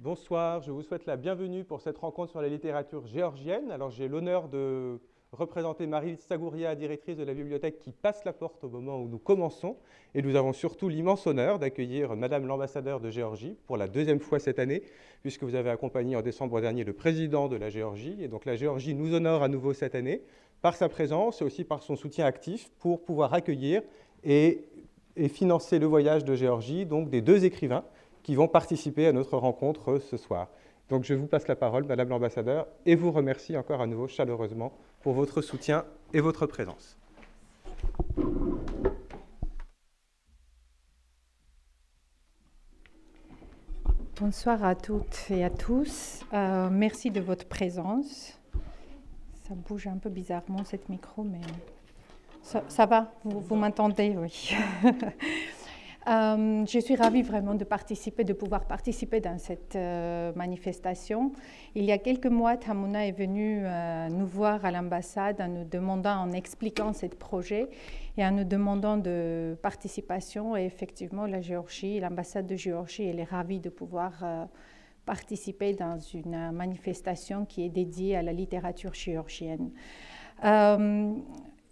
Bonsoir, je vous souhaite la bienvenue pour cette rencontre sur la littérature géorgienne. Alors j'ai l'honneur de représenter Marie Sagouria, directrice de la bibliothèque qui passe la porte au moment où nous commençons. Et nous avons surtout l'immense honneur d'accueillir Madame l'ambassadeur de Géorgie pour la deuxième fois cette année, puisque vous avez accompagné en décembre dernier le président de la Géorgie. Et donc la Géorgie nous honore à nouveau cette année par sa présence et aussi par son soutien actif pour pouvoir accueillir et, et financer le voyage de Géorgie, donc des deux écrivains qui vont participer à notre rencontre ce soir. Donc je vous passe la parole, Madame l'Ambassadeur, et vous remercie encore à nouveau chaleureusement pour votre soutien et votre présence. Bonsoir à toutes et à tous. Euh, merci de votre présence. Ça bouge un peu bizarrement, cette micro, mais ça, va, vous, vous m'entendez, oui. Euh, je suis ravie vraiment de participer, de pouvoir participer dans cette euh, manifestation. Il y a quelques mois, Tamouna est venue euh, nous voir à l'ambassade en nous demandant, en expliquant ce projet et en nous demandant de participation. Et effectivement, la Géorgie, l'ambassade de Géorgie, elle est ravie de pouvoir participer dans une manifestation qui est dédiée à la littérature géorgienne.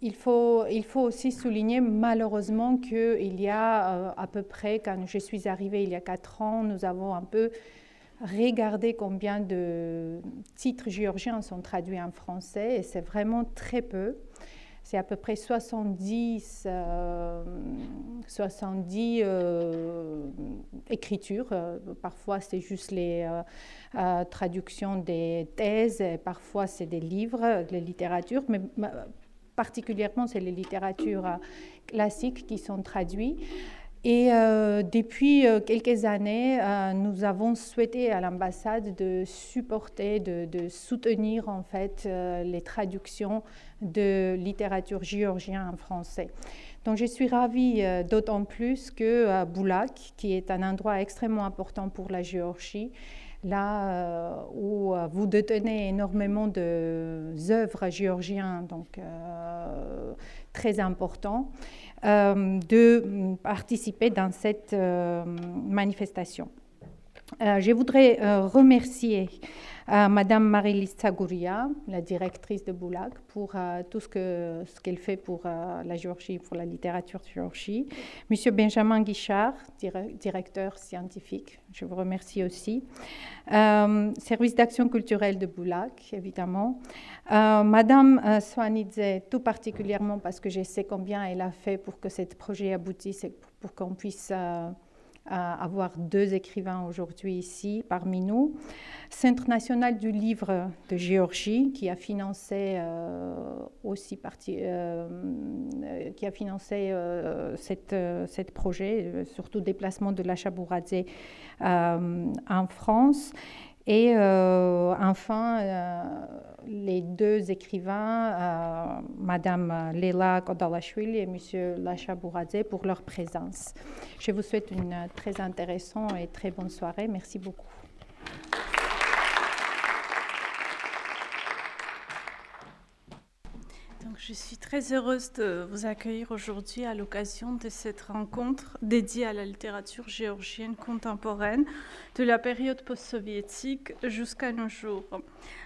Il faut, il faut aussi souligner malheureusement qu'il y a euh, à peu près, quand je suis arrivée il y a quatre ans, nous avons un peu regardé combien de titres géorgiens sont traduits en français et c'est vraiment très peu. C'est à peu près 70, 70 euh, euh, écritures. Parfois, c'est juste les traductions des thèses, et parfois, c'est des livres, de littératures. littérature. Mais, particulièrement c'est les littératures euh, classiques qui sont traduites. Et euh, depuis euh, quelques années, nous avons souhaité à l'ambassade de supporter, de, soutenir en fait les traductions de littérature géorgienne en français. Donc je suis ravie d'autant plus que Boulak, qui est un endroit extrêmement important pour la Géorgie, là euh, où euh, vous détenez énormément d'œuvres géorgiennes, donc euh, très important, de participer dans cette manifestation. je voudrais remercier euh, Madame Marie-Lise Tsagouria, la directrice de Boulac, pour euh, tout ce qu'elle ce fait pour euh, la Géorgie, pour la littérature Géorgie. Monsieur Benjamin Guichard, directeur scientifique, je vous remercie aussi. service d'action culturelle de Boulac, évidemment. Madame Swanidze, tout particulièrement parce que je sais combien elle a fait pour que ce projet aboutisse et pour qu'on puisse avoir deux écrivains aujourd'hui ici parmi nous. Centre national du livre de Géorgie qui a financé euh, aussi partie, euh, euh, qui a financé cette, projet, surtout déplacement de la Chabouradze en France. Et enfin, les deux écrivains, euh, Madame Leila Kodalashvili et Monsieur Lacha Bouradze, pour leur présence. Je vous souhaite une très intéressante et très bonne soirée. Merci beaucoup. je suis très heureuse de vous accueillir aujourd'hui à l'occasion de cette rencontre dédiée à la littérature géorgienne contemporaine de la période post-soviétique jusqu'à nos jours.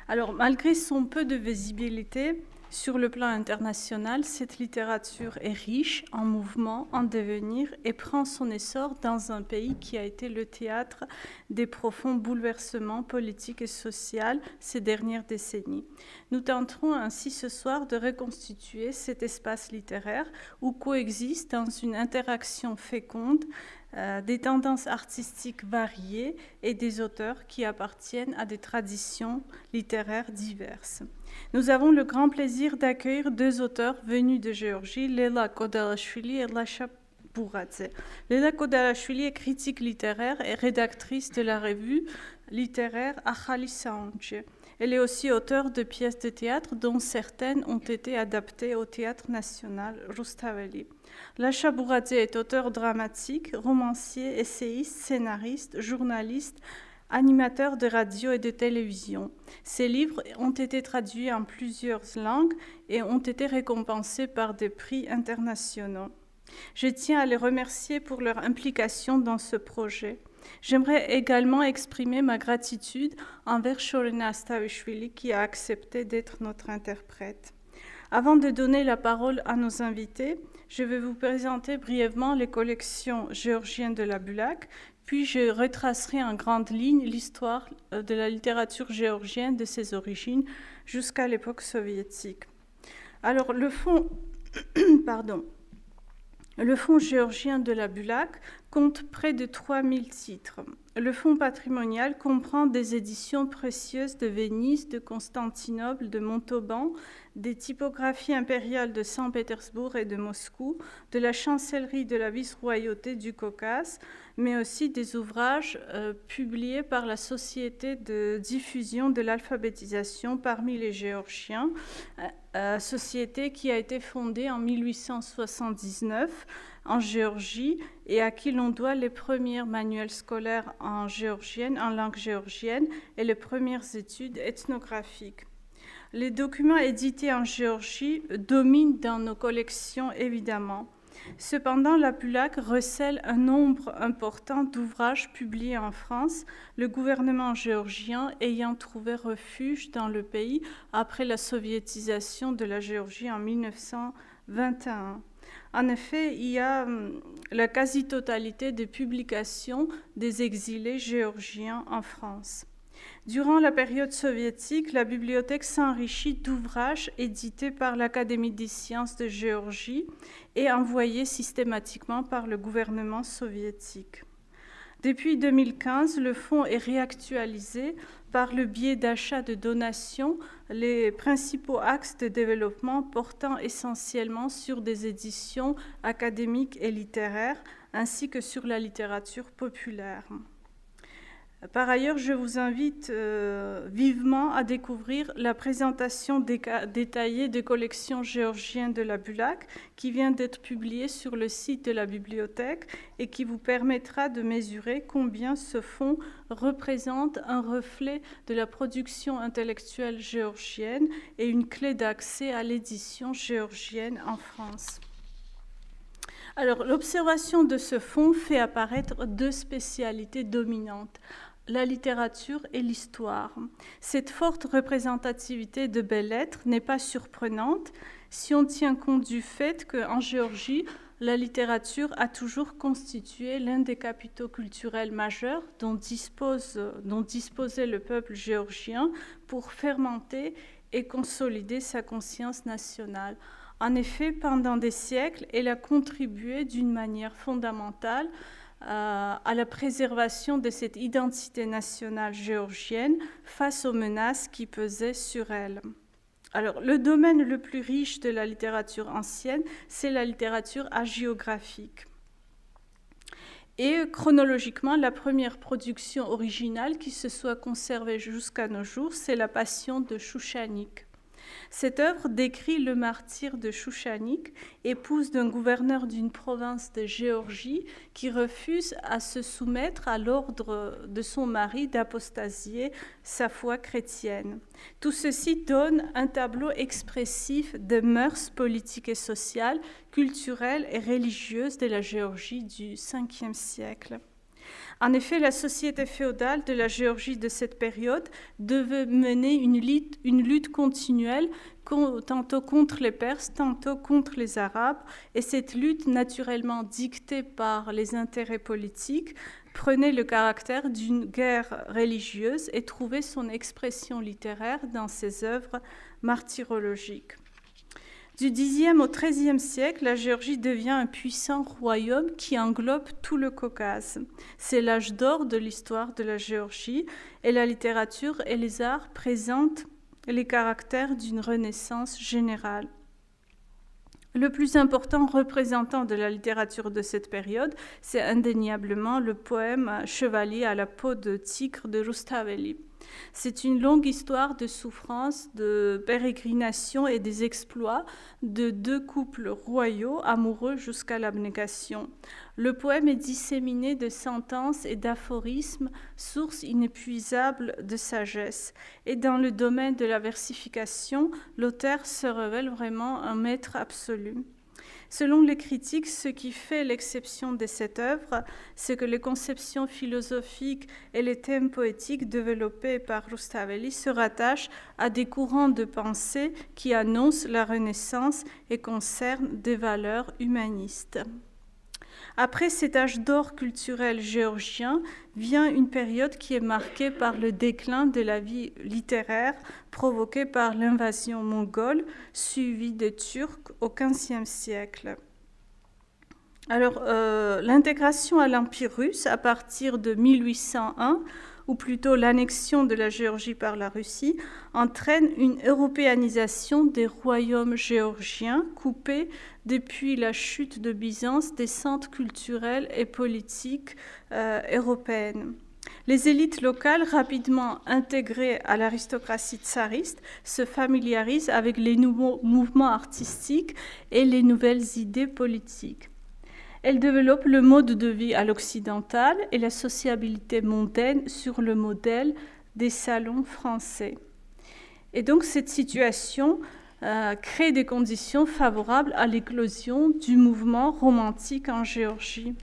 Alors, malgré son peu de visibilité, sur le plan international, cette littérature est riche en mouvement, en devenir et prend son essor dans un pays qui a été le théâtre des profonds bouleversements politiques et sociaux ces dernières décennies. Nous tenterons ainsi ce soir de reconstituer cet espace littéraire où coexistent dans une interaction féconde euh, des tendances artistiques variées et des auteurs qui appartiennent à des traditions littéraires diverses. Nous avons le grand plaisir d'accueillir deux auteurs venus de Géorgie, Léla Kodalashvili et Lasha Bouradze. Léla Kodalashvili est critique littéraire et rédactrice de la revue littéraire Akhali elle est aussi auteure de pièces de théâtre dont certaines ont été adaptées au théâtre national Rustaveli. Lacha Bouradze est auteur dramatique, romancier, essayiste, scénariste, journaliste, animateur de radio et de télévision. Ses livres ont été traduits en plusieurs langues et ont été récompensés par des prix internationaux. Je tiens à les remercier pour leur implication dans ce projet. J'aimerais également exprimer ma gratitude envers Shorina Stavishvili qui a accepté d'être notre interprète. Avant de donner la parole à nos invités, je vais vous présenter brièvement les collections géorgiennes de la Bulac, puis je retracerai en grande ligne l'histoire euh, de la littérature géorgienne de ses origines jusqu'à l'époque soviétique. Alors le fond pardon, le fonds géorgien de la Bulac compte près de 3000 titres. Le fonds patrimonial comprend des éditions précieuses de Venise, de Constantinople, de Montauban, des typographies impériales de Saint-Pétersbourg et de Moscou, de la chancellerie de la vice-royauté du Caucase, mais aussi des ouvrages euh, publiés par la Société de diffusion de l'alphabétisation parmi les Géorgiens, euh, euh, société qui a été fondée en 1879 en Géorgie et à qui l'on doit les premiers manuels scolaires en géorgienne, en langue géorgienne et les premières études ethnographiques. Les documents édités en Géorgie dominent dans nos collections évidemment. Cependant, la PULAC recèle un nombre important d'ouvrages publiés en France, le gouvernement géorgien ayant trouvé refuge dans le pays après la soviétisation de la Géorgie en 1921. En effet, il y a hum, la quasi-totalité des publications des exilés géorgiens en France. Durant la période soviétique, la bibliothèque s'enrichit d'ouvrages édités par l'Académie des sciences de Géorgie et envoyés systématiquement par le gouvernement soviétique. Depuis 2015, le fonds est réactualisé par le biais d'achats de donations, les principaux axes de développement portant essentiellement sur des éditions académiques et littéraires, ainsi que sur la littérature populaire. Par ailleurs, je vous invite euh, vivement à découvrir la présentation détaillée des collections géorgiennes de la Bulac qui vient d'être publiée sur le site de la bibliothèque et qui vous permettra de mesurer combien ce fonds représente un reflet de la production intellectuelle géorgienne et une clé d'accès à l'édition géorgienne en France. Alors, l'observation de ce fonds fait apparaître deux spécialités dominantes la littérature et l'histoire. Cette forte représentativité de belles-lettres n'est pas surprenante si on tient compte du fait qu'en Géorgie, la littérature a toujours constitué l'un des capitaux culturels majeurs dont, dont disposait le peuple géorgien pour fermenter et consolider sa conscience nationale. En effet, pendant des siècles, elle a contribué d'une manière fondamentale euh, à la préservation de cette identité nationale géorgienne face aux menaces qui pesaient sur elle. Alors, le domaine le plus riche de la littérature ancienne, c'est la littérature hagiographique. Et chronologiquement, la première production originale qui se soit conservée jusqu'à nos jours, c'est La Passion de Chouchanik. Cette œuvre décrit le martyr de Chouchanik, épouse d'un gouverneur d'une province de Géorgie qui refuse à se soumettre à l'ordre de son mari d'apostasier sa foi chrétienne. Tout ceci donne un tableau expressif des mœurs politiques et sociales, culturelles et religieuses de la Géorgie du Ve siècle. En effet, la société féodale de la Géorgie de cette période devait mener une lutte, continuelle, tantôt contre les Perses, tantôt contre les Arabes, et cette lutte, naturellement dictée par les intérêts politiques, prenait le caractère d'une guerre religieuse et trouvait son expression littéraire dans ses œuvres martyrologiques. Du Xe au XIIIe siècle, la Géorgie devient un puissant royaume qui englobe tout le Caucase. C'est l'âge d'or de l'histoire de la Géorgie et la littérature et les arts présentent les caractères d'une renaissance générale. Le plus important représentant de la littérature de cette période, c'est indéniablement le poème Chevalier à la peau de tigre de Rustaveli. C'est une longue histoire de souffrance, de pérégrination et des exploits de deux couples royaux amoureux jusqu'à l'abnégation. Le poème est disséminé de sentences et d'aphorismes, source inépuisable de sagesse. Et dans le domaine de la versification, l'auteur se révèle vraiment un maître absolu. Selon les critiques, ce qui fait l'exception de cette œuvre, c'est que les conceptions philosophiques et les thèmes poétiques développés par Rustaveli se rattachent à des courants de pensée qui annoncent la Renaissance et concernent des valeurs humanistes. Après cet âge d'or culturel géorgien vient une période qui est marquée par le déclin de la vie littéraire provoquée par l'invasion mongole suivie des Turcs au XVe siècle. Alors, euh, l'intégration à l'Empire russe à partir de 1801 ou plutôt l'annexion de la Géorgie par la Russie, entraîne une européanisation des royaumes géorgiens coupés depuis la chute de Byzance des centres culturels et politiques européens. européennes. Les élites locales, rapidement intégrées à l'aristocratie tsariste, se familiarisent avec les nouveaux mouvements artistiques et les nouvelles idées politiques. Elle développe le mode de vie à l'occidental et la sociabilité mondaine sur le modèle des salons français. Et donc cette situation euh, crée des conditions favorables à l'éclosion du mouvement romantique en Géorgie.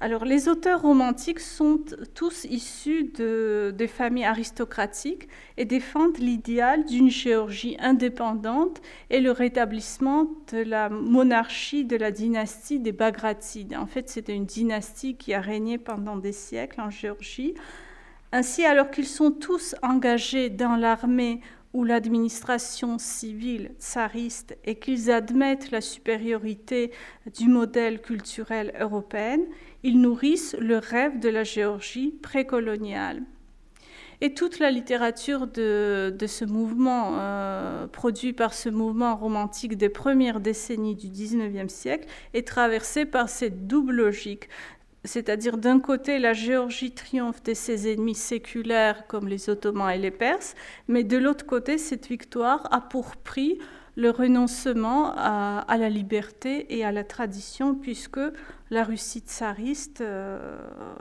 Alors, les auteurs romantiques sont tous issus de, familles aristocratiques et défendent l'idéal d'une Géorgie indépendante et le rétablissement de la monarchie de la dynastie des Bagratides. En fait, c'était une dynastie qui a régné pendant des siècles en Géorgie. Ainsi, alors qu'ils sont tous engagés dans l'armée ou l'administration civile tsariste et qu'ils admettent la supériorité du modèle culturel européen, ils nourrissent le rêve de la Géorgie précoloniale. Et toute la littérature de, ce mouvement, euh, produit par ce mouvement romantique des premières décennies du XIXe siècle, est traversée par cette double logique. C'est-à-dire d'un côté, la Géorgie triomphe de ses ennemis séculaires comme les Ottomans et les Perses, mais de l'autre côté, cette victoire a pour prix le renoncement à, la liberté et à la tradition, puisque la Russie tsariste euh,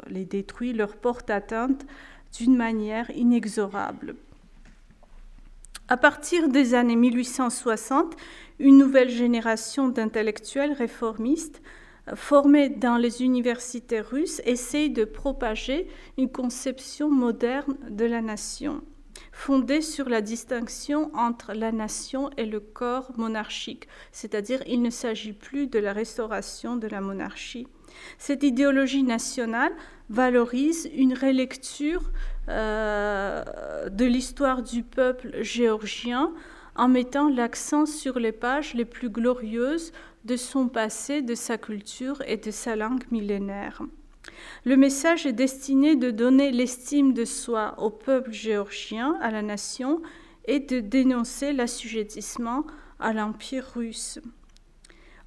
les détruit, leur porte atteinte d'une manière inexorable. À partir des années 1860, une nouvelle génération d'intellectuels réformistes euh, formés dans les universités russes essaye de propager une conception moderne de la nation fondée sur la distinction entre la nation et le corps monarchique, c'est-à-dire il ne s'agit plus de la restauration de la monarchie. Cette idéologie nationale valorise une relecture euh, de l'histoire du peuple géorgien en mettant l'accent sur les pages les plus glorieuses de son passé, de sa culture et de sa langue millénaire. Le message est destiné de donner l'estime de soi au peuple géorgien, à la nation, et de dénoncer l'assujettissement à l'Empire russe.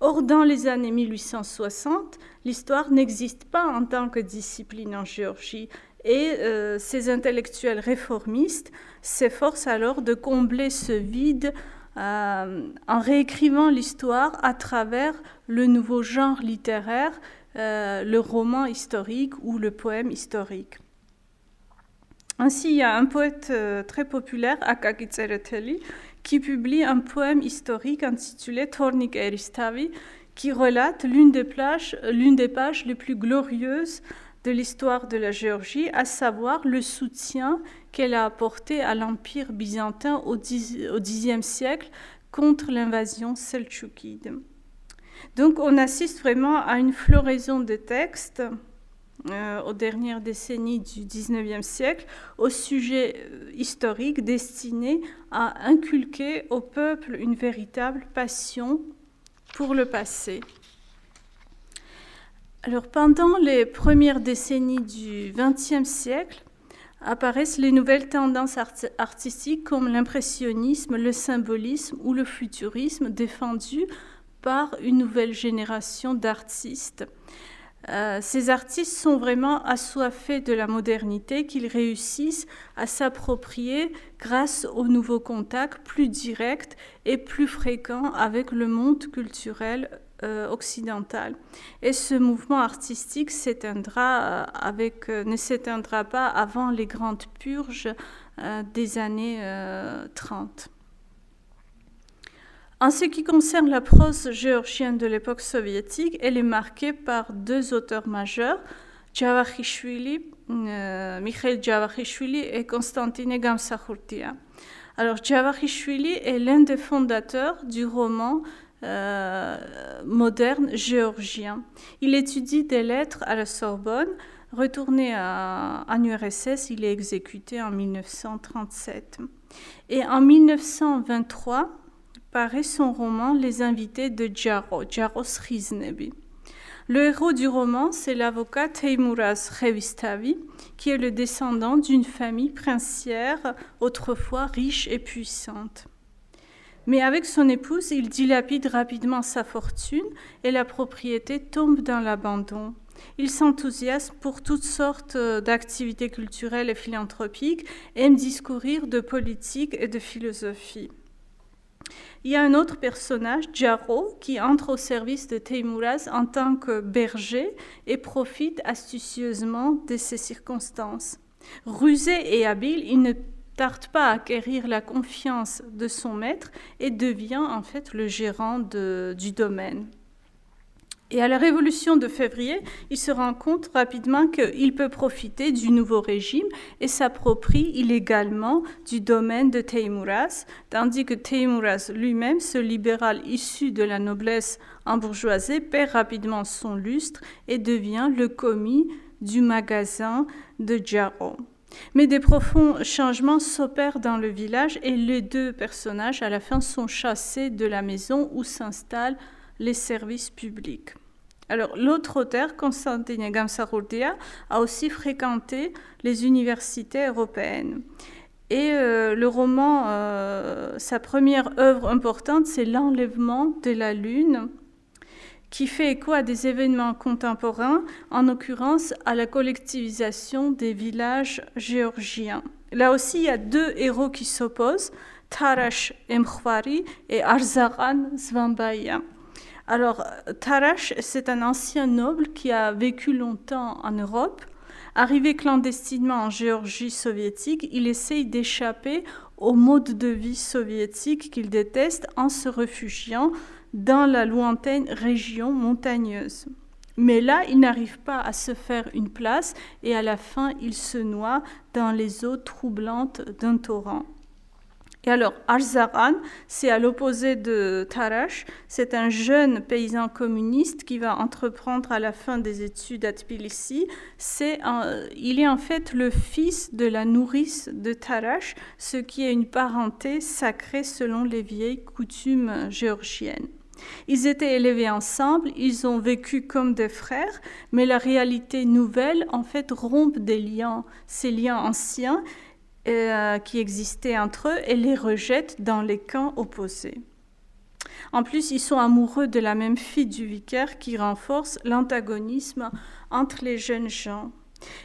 Or, dans les années 1860, l'histoire n'existe pas en tant que discipline en Géorgie et euh, ces intellectuels réformistes s'efforcent alors de combler ce vide euh, en réécrivant l'histoire à travers le nouveau genre littéraire euh, le roman historique ou le poème historique. Ainsi, il y a un poète euh, très populaire, Akaki Tsereteli, qui publie un poème historique intitulé Tornik Eristavi, qui relate l'une des, l'une des pages les plus glorieuses de l'histoire de la Géorgie, à savoir le soutien qu'elle a apporté à l'Empire byzantin au Xe siècle contre l'invasion selchoukide. Donc on assiste vraiment à une floraison de textes euh, aux dernières décennies du XIXe siècle au sujet euh, historique destiné à inculquer au peuple une véritable passion pour le passé. Alors pendant les premières décennies du XXe siècle, apparaissent les nouvelles tendances artistiques comme l'impressionnisme, le symbolisme ou le futurisme défendus une nouvelle génération d'artistes. Euh, ces artistes sont vraiment assoiffés de la modernité qu'ils réussissent à s'approprier grâce aux nouveaux contacts plus directs et plus fréquents avec le monde culturel euh, occidental. Et ce mouvement artistique euh, ne s'éteindra pas avant les grandes purges des années 30. En ce qui concerne la prose géorgienne de l'époque soviétique, elle est marquée par deux auteurs majeurs, Michael euh, Michel Mikhail et Konstantine Gamsakhurtia. Alors Djavakishvili est l'un des fondateurs du roman euh, moderne géorgien. Il étudie des lettres à la Sorbonne. Retourné à, en URSS, il est exécuté en 1937. Et en 1923, son roman Les invités de Jaro, Jaros Riznebi. Le héros du roman, c'est l'avocat Teimuras Revistavi, qui est le descendant d'une famille princière autrefois riche et puissante. Mais avec son épouse, il dilapide rapidement sa fortune et la propriété tombe dans l'abandon. Il s'enthousiasme pour toutes sortes euh, d'activités culturelles et philanthropiques, aime discourir de politique et de philosophie. Il y a un autre personnage, Jaro, qui entre au service de Teimuraz en tant que berger et profite astucieusement de ces circonstances. Rusé et habile, il ne tarde pas à acquérir la confiance de son maître et devient en fait le gérant du domaine. Et à la révolution de février, il se rend compte rapidement qu'il peut profiter du nouveau régime et s'approprie illégalement du domaine de Teymouras, tandis que Teymouras lui-même, ce libéral issu de la noblesse embourgeoisée, perd rapidement son lustre et devient le commis du magasin de Jaro. Mais des profonds changements s'opèrent dans le village et les deux personnages à la fin sont chassés de la maison où s'installent les services publics. Alors, l'autre auteur, Konstantin Gamsarurdia, a aussi fréquenté les universités européennes. Et euh, le roman, euh, sa première œuvre importante, c'est L'enlèvement de la Lune, qui fait écho à des événements contemporains, en l'occurrence à la collectivisation des villages géorgiens. Là aussi, il y a deux héros qui s'opposent, Tarash Emkhwari et Arzaran Zvambaya. Alors, Tarash, c'est un ancien noble qui a vécu longtemps en Europe. Arrivé clandestinement en Géorgie soviétique, il essaye d'échapper au mode de vie soviétique qu'il déteste en se réfugiant dans la lointaine région montagneuse. Mais là, il n'arrive pas à se faire une place et à la fin, il se noie dans les eaux troublantes d'un torrent. Et alors, Arzaran, c'est à l'opposé de Tarash, c'est un jeune paysan communiste qui va entreprendre à la fin des études à Tbilissi. il est en fait le fils de la nourrice de Tarash, ce qui est une parenté sacrée selon les vieilles coutumes géorgiennes. Ils étaient élevés ensemble, ils ont vécu comme des frères, mais la réalité nouvelle en fait rompt des liens, ces liens anciens, euh, qui existaient entre eux et les rejettent dans les camps opposés. En plus, ils sont amoureux de la même fille du vicaire qui renforce l'antagonisme entre les jeunes gens.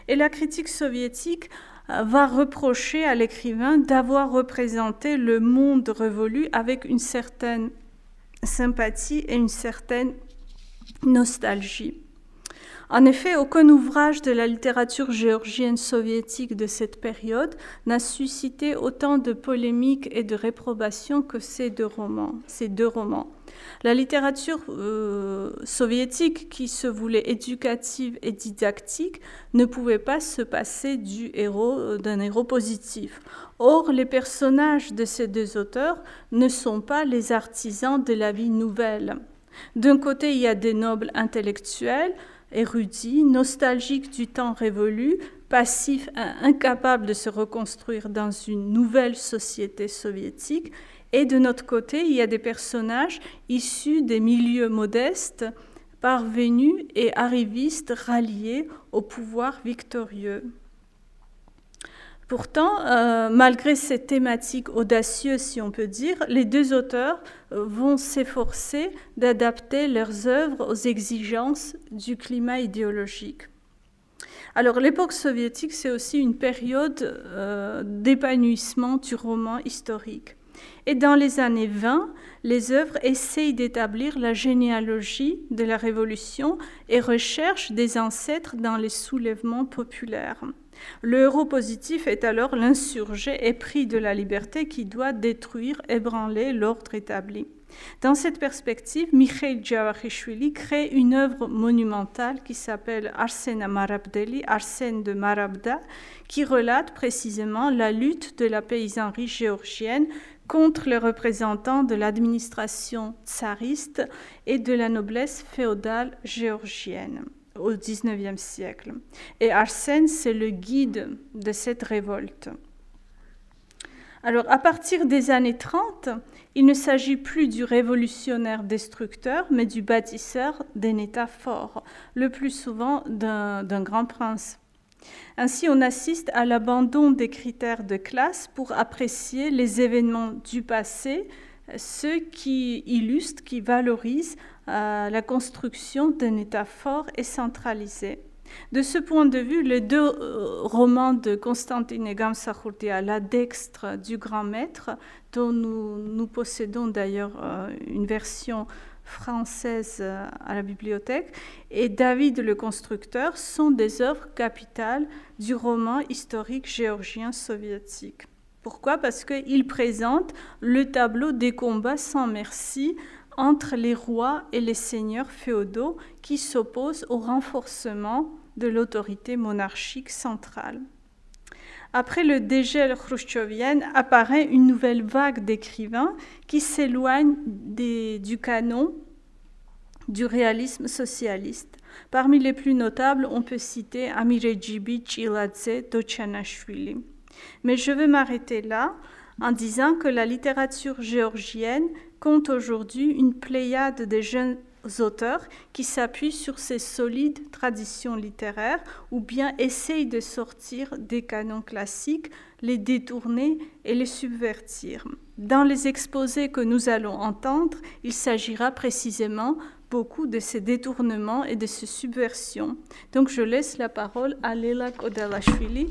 Et la critique soviétique euh, va reprocher à l'écrivain d'avoir représenté le monde révolu avec une certaine sympathie et une certaine nostalgie. En effet, aucun ouvrage de la littérature géorgienne soviétique de cette période n'a suscité autant de polémiques et de réprobations que ces deux romans. Ces deux romans. La littérature euh, soviétique, qui se voulait éducative et didactique, ne pouvait pas se passer euh, d'un héros positif. Or, les personnages de ces deux auteurs ne sont pas les artisans de la vie nouvelle. D'un côté, il y a des nobles intellectuels, érudit, nostalgique du temps révolu, passif, incapable de se reconstruire dans une nouvelle société soviétique. Et de notre côté, il y a des personnages issus des milieux modestes, parvenus et arrivistes ralliés au pouvoir victorieux. Pourtant, euh, malgré cette thématique audacieuse, si on peut dire, les deux auteurs euh, vont s'efforcer d'adapter leurs œuvres aux exigences du climat idéologique. Alors l'époque soviétique, c'est aussi une période euh, d'épanouissement du roman historique. Et dans les années 20, les œuvres essayent d'établir la généalogie de la Révolution et recherchent des ancêtres dans les soulèvements populaires. Le héros positif est alors l'insurgé épris de la liberté qui doit détruire, ébranler l'ordre établi. Dans cette perspective, Mikhail Djavarishvili crée une œuvre monumentale qui s'appelle Arsène Marabdeli, Arsène de Marabda, qui relate précisément la lutte de la paysannerie géorgienne contre les représentants de l'administration tsariste et de la noblesse féodale géorgienne au XIXe siècle. Et Arsène, c'est le guide de cette révolte. Alors, à partir des années 30, il ne s'agit plus du révolutionnaire destructeur, mais du bâtisseur d'un État fort, le plus souvent d'un grand prince. Ainsi, on assiste à l'abandon des critères de classe pour apprécier les événements du passé, ceux qui illustrent, qui valorisent euh, la construction d'un État fort et centralisé. De ce point de vue, les deux euh, romans de Constantine et Gamsakhurdia, La Dextre du Grand Maître, dont nous, possédons d'ailleurs euh, une version française à la bibliothèque, et David le Constructeur sont des œuvres capitales du roman historique géorgien soviétique. Pourquoi Parce qu'il présente le tableau des combats sans merci entre les rois et les seigneurs féodaux qui s'opposent au renforcement de l'autorité monarchique centrale. Après le dégel khrushchevienne apparaît une nouvelle vague d'écrivains qui s'éloignent du canon du réalisme socialiste. Parmi les plus notables, on peut citer Amirejibi Chiladze Dochanashvili. Mais je vais m'arrêter là en disant que la littérature géorgienne compte aujourd'hui une pléiade de jeunes auteurs qui s'appuient sur ces solides traditions littéraires ou bien essayent de sortir des canons classiques, les détourner et les subvertir. Dans les exposés que nous allons entendre, il s'agira précisément beaucoup de ces détournements et de ces subversions. Donc je laisse la parole à Léla Kodalashvili,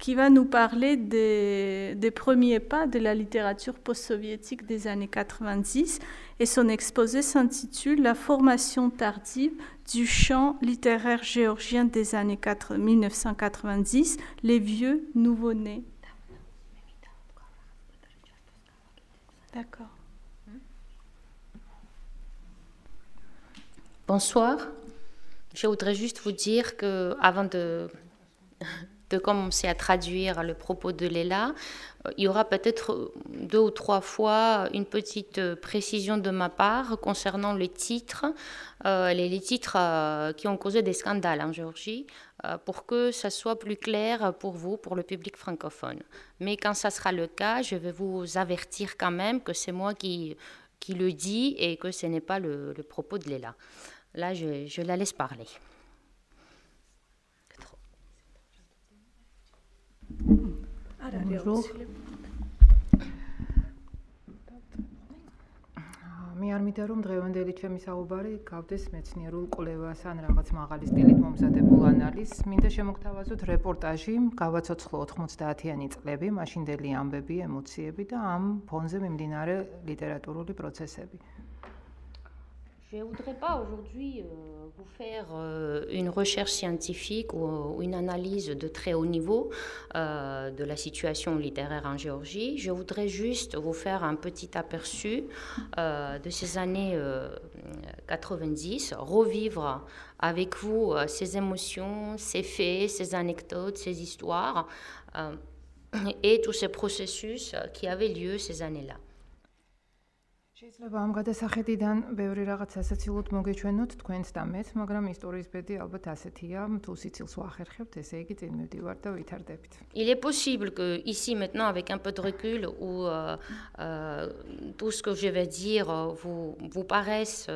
qui va nous parler des, premiers pas de la littérature post-soviétique des années 90 et son exposé s'intitule La formation tardive du champ littéraire géorgien des années 1990, les vieux nouveau-nés. D'accord. Bonsoir. Je voudrais juste vous dire que avant de de commencer à traduire le propos de Léla, euh, il y aura peut-être euh, deux ou trois fois une petite euh, précision de ma part concernant les titres, les, titres qui ont causé des scandales en Géorgie, pour que ça soit plus clair pour vous, pour le public francophone. Mais quand ça sera le cas, je vais vous avertir quand même que c'est moi qui, qui le dis et que ce n'est pas le, propos de Léla. Là, je la laisse parler. არ არის აუცილებელი. მე არ მითხრა რომ დღევანდელი ჩემი საუბარი გავდეს მეცნიერულ კვლევას ან რაღაც მაღალი სტილით მომზადებულ ანალიზს. მინდა შემოგთავაზოთ რეპორტაჟი, გავაცოცხლო 90-იანი წლები, მაშინდელი ამბები, ემოციები და ამ ფონზე მიმდინარე ლიტერატურული პროცესები. მმ Je ne voudrais pas aujourd'hui euh, vous faire euh, une recherche scientifique ou, une analyse de très haut niveau euh, de la situation littéraire en Géorgie. Je voudrais juste vous faire un petit aperçu de ces années 90, revivre avec vous ces émotions, ces faits, ces anecdotes, ces histoires et tous ces processus qui avaient lieu ces années-là. Il est possible que ici maintenant avec un peu de recul ou euh, euh, tout ce que je vais dire euh, vous vous paraisse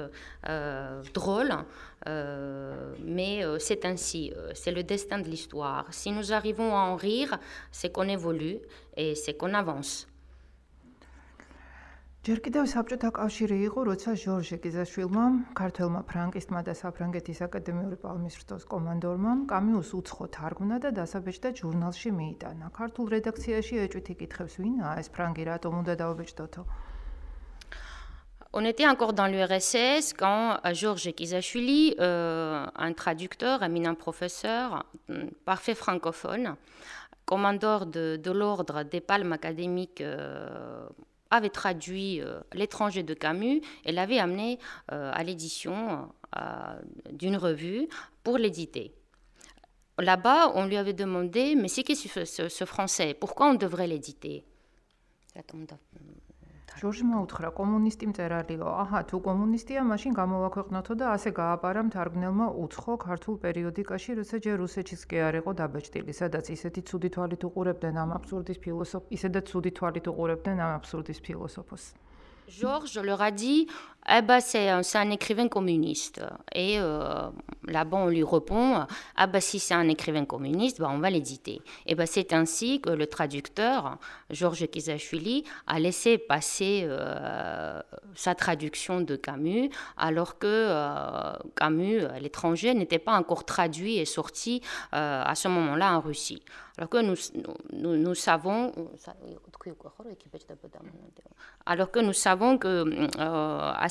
drôle, mais c'est ainsi, c'est le destin de l'histoire. Si nous arrivons à en rire, c'est qu'on évolue et c'est qu'on avance. ჯერ კიდევ საბჭოთა კავშირი იყო, როცა ჟორჟე გიზაშვილმა, ქართელმა ფრანკისტმა და საფრანგეთის აკადემიური პალმის რთოს კომანდორმა, კამიუს უცხო თარგმნა და დასაბეჭდა ჟურნალში მიიტანა. ქართულ რედაქციაში ეჭვით იკითხებს, ვინაა ეს ფრანგი, რატომ უნდა დაუბეჭდოთო? On était encore dans l'URSS quand euh, Georges Kizashvili, euh, un traducteur, a mis un professeur mm, parfait francophone, commandeur de, de l'ordre des palmes académiques euh, avait traduit euh, L'étranger de Camus et l'avait amené euh, à l'édition euh, d'une revue pour l'éditer. Là-bas, on lui avait demandé, mais c'est ce français Pourquoi on devrait l'éditer ჯორჟი მოუთხრა კომუნისტი მწერალიო აჰა თუ კომუნისტია მაშინ გამოვაქვეყნოთო და ასე გააბარა მთარგმნელმა უცხო ქართულ პერიოდიკაში როცა ჯერ რუსეთშიც კი არ იყო დაბეჭდილი სადაც ისეთი ცუდი თვალით უყურებდნენ ამ აბსურდის ფილოსოფ ისედაც ცუდი თვალით უყურებდნენ ამ აბსურდის ფილოსოფოს ჟორჟ ლორადი eh ben c'est un, écrivain communiste. Et là-bas, on lui répond, ah ben si c'est un écrivain communiste, on va l'éditer. Et ben c'est ainsi que le traducteur, Georges Kisachvili, a laissé passer sa traduction de Camus, alors que Camus, l'étranger, n'était pas encore traduit et sorti à ce moment-là en Russie. Alors que nous, nous, savons, alors que nous savons que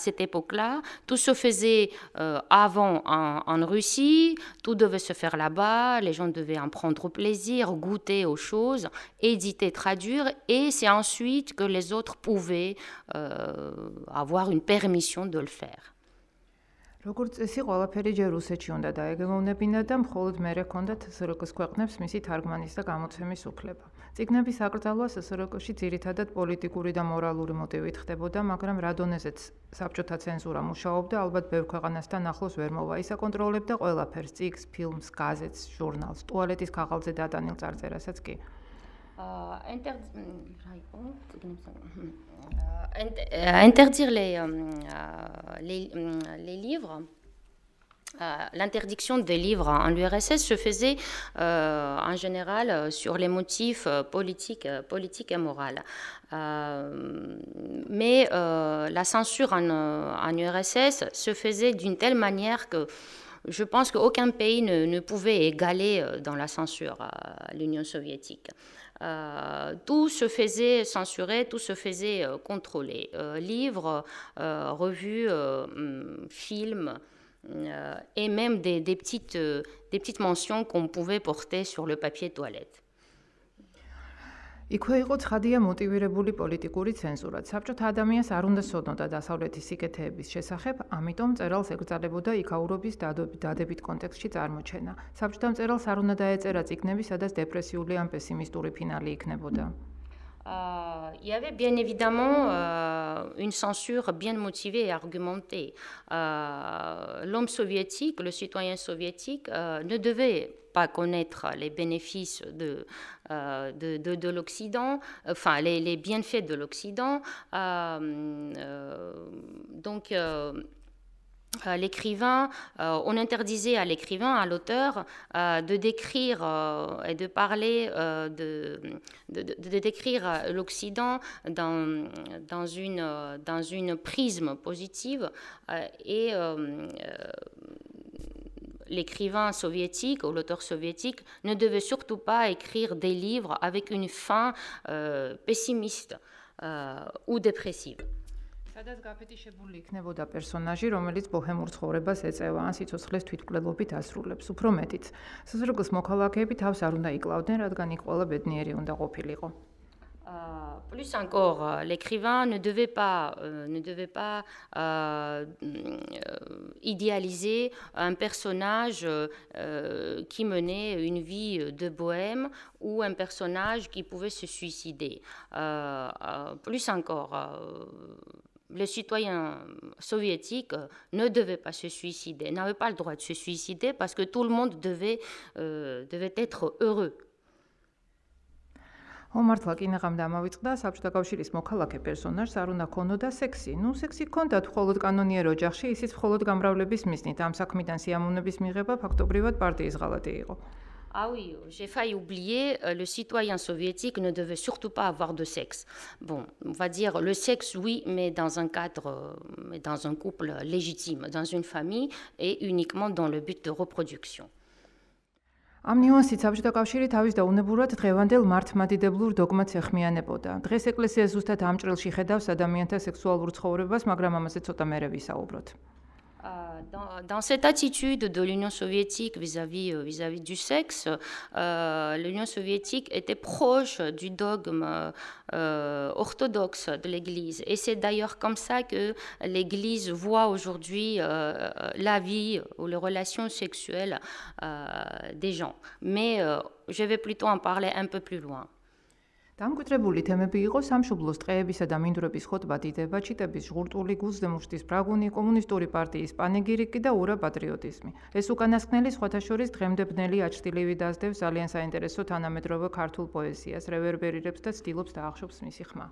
cette époque-là, tout se faisait euh, avant en, Russie, tout devait se faire là-bas, les gens devaient en prendre plaisir, goûter aux choses, éditer, traduire, et c'est ensuite que les autres pouvaient euh, avoir une permission de le faire. ციგნების აკრძალვა სსრკში ძირითადად პოლიტიკური და მორალური მოტივით ხდებოდა, მაგრამ რადონეზეც საბჭოთა ცენზურა მუშაობდა, ალბათ ბევრ ქვეყანასთან ახლოს ვერ მოვა. ისაკონტროლებდა ყველაფერს, ციგს, ფილმს, გაზეთს, ჟურნალს, ტუალეტის ქაღალდზე დატანილ წარწერასაც კი. აა ინტერდი რაიყო ციგნებს აა ინტერდი ლე ლე ლე ლივრა Euh, l'interdiction des livres en URSS se faisait euh, en général euh, sur les motifs politiques, politiques et moraux. mais la censure en, URSS se faisait d'une telle manière que je pense qu'aucun pays ne, pouvait égaler dans la censure l'Union soviétique. tout se faisait censurer, tout se faisait contrôler. livres, revues, mm, films. euh, et même des, des, petites, euh, des petites mentions qu'on pouvait porter sur le papier toilette. იქვე იყო ცხადია მოტივირებული პოლიტიკური ცენზურა. საბჭოთა ადამიანს არ უნდა სწოდნოდა დასავლეთის სიკეთეების შესახებ, ამიტომ წერალს ეკრძალებოდა იქაურობის დადებით კონტექსტში წარმოჩენა. საბჭოთა წერალს არ უნდა დაეწერა ციგნები, სადაც დეპრესიული ან პესიმისტური ფინალი იქნებოდა. Mm -hmm. Euh, il y avait bien évidemment euh, une censure bien motivée et argumentée. Euh, l'homme soviétique, le citoyen soviétique, ne devait pas connaître les bénéfices de, de, l'Occident, enfin les, les, bienfaits de l'Occident. donc, euh, l'écrivain, euh, on interdisait à l'écrivain, à l'auteur, euh, de décrire et de parler, de, décrire l'Occident dans, une, dans une prisme positive et l'écrivain soviétique ou l'auteur soviétique ne devait surtout pas écrire des livres avec une fin pessimiste ou dépressive. სადაც გაფეთიშებული იქნებოდა პერსონაჟი, რომელიც ბოჰემურ ცხოვრებას ეწევა ან სიცოცხლეს თვითმკვლელობით ასრულებს. უფრო მეტიც, სასურველს მოქალაქეები თავს არ უნდა იკლავდნენ, რადგან იქ ყველა ბედნიერი უნდა ყოფილიყო. Euh, plus encore, l'écrivain ne devait pas, euh, ne devait pas euh, euh, idéaliser un personnage euh, qui menait une vie de bohème ou un personnage qui pouvait se suicider. Euh, euh, plus encore. Euh, les citoyens euh, soviétiques euh, ne devaient pas se suicider, n'avaient pas le droit de se suicider parce que tout le monde devait, euh, devait être heureux. ო მართლა კინაღამ დამავიწყდა საბჭოთა კავშირის მოქალაქე პერსონაჟს არ უნდა ქონოდა სექსი. ნუ სექსი ჰქონდათ მხოლოდ კანონიერ ოჯახში, ისიც მხოლოდ გამრავლების მიზნით. ამ საქმიდან სიამოვნების მიღება ფაქტობრივად პარტიის ღალატი იყო. Ah oui, euh, j'ai failli oublier, euh, le citoyen soviétique ne devait surtout pas avoir de sexe. Bon, on va dire le sexe, oui, mais dans un cadre, euh, dans un couple légitime, dans une famille et uniquement dans le but de reproduction. ამ ნიუანსით საბჭოთა კავშირი თავის დაუნებურად დღევანდელ მართმადიდებლურ დოგმას ეხმიანებოდა. დღეს ეკლესია ზუსტად ამ წრილში ხედავს ადამიანთა სექსუალურ ცხოვრებას, მაგრამ ამაზე ცოტა მერე ვისაუბროთ. Euh, dans, cette attitude de l'Union soviétique vis-à-vis euh, -vis, -vis du sexe, euh, l'Union soviétique était proche du dogme orthodoxe de l'Église. Et c'est d'ailleurs comme ça que l'Église voit aujourd'hui la vie ou les relations sexuelles des gens. Mais je vais plutôt en parler un peu plus loin. დამკვიდრებული თემები იყო სამშობლოს წყეებისა და მინდვრების ხოტბა დიდება, ჩიტების ჟღურტული, გულზემუშტის ბრაგუნი, კომუნისტური პარტიის პანეგირიკი და ურა პატრიოტიზმი. ეს უკანასკნელი სხვათაშორის დღემდებნელი აჭრილივი დასდევს ძალიან საინტერესო თანამედროვე ქართულ პოეზიას, რევერბერირებს და ცდილობს დაახშობს მისი ხმა.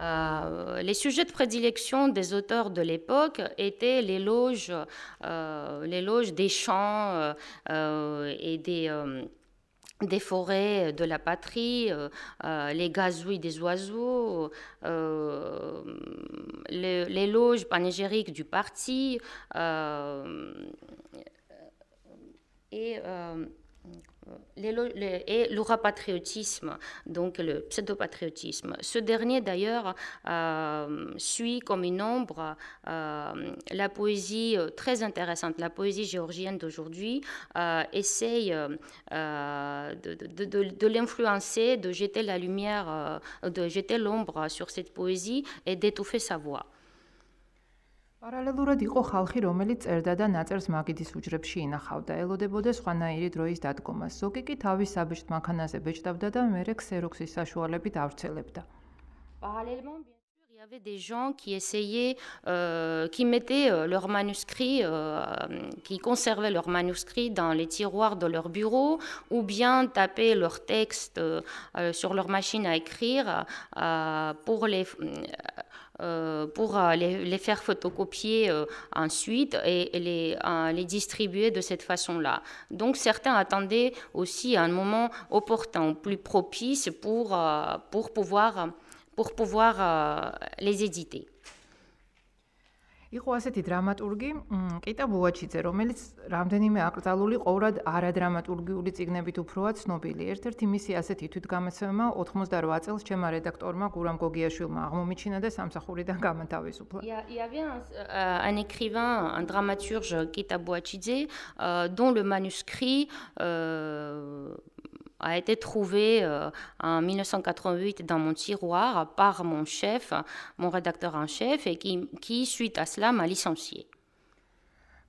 Euh, les sujets de prédilection des auteurs de l'époque étaient l'éloge euh, des chants euh, euh, et des... Euh des forêts, euh, de la patrie, euh, euh, les gazouilles des oiseaux, les loges l'éloge du parti. et et l'urapatriotisme, donc le pseudo-patriotisme, Ce dernier, d'ailleurs, euh, suit comme une ombre euh, la poésie euh, très intéressante, la poésie géorgienne d'aujourd'hui, essaye de l'influencer, de jeter la lumière, de jeter l'ombre sur cette poésie et d'étouffer sa voix. პარალელურად იყო ხალხი, რომელიც წერდა და ნაწერს მაგიდის უჯრებში ინახავდა, ელოდებოდა სხვანაირი დროის დადგომას. ზოგი კი თავის საბეჭდ მანქანაზე ბეჭდავდა და მერე ქსეროქსის საშუალებით ავრცელებდა. პარალელურად Il y avait des gens qui essayaient, euh, qui mettaient euh, leurs manuscrits, euh, qui conservaient leurs manuscrits dans les tiroirs de leur bureau, ou bien tapaient leurs textes euh, sur leur machine à écrire euh, pour les. Euh, Euh, pour euh, les, faire photocopier euh, ensuite et, les, les, distribuer de cette façon-là. Donc certains attendaient aussi un moment opportun, plus propice pour, pour pouvoir, pour pouvoir les éditer. იყო ასეთი დრამატურგი კიტა ბუაჩიძე, რომელიც რამდენიმე აკრძალული ყოვრად არადრამატურგიული წიგნებით უფროა ცნობილი. ერთ-ერთი მისი ასეთი თვითგამოცემა 98 წელს ჩემმა რედაქტორმა გურამ გოგიაშვილმა აღმოჩინა და სამსახურიდან გამოთავისუფლა. Il y avait un euh, écrivain, un dramaturge Kita Bouachidze euh, dont le manuscrit euh a été trouvé euh, en 1988 dans mon tiroir par mon chef, mon rédacteur en chef, et qui, qui suite à cela, m'a licencié.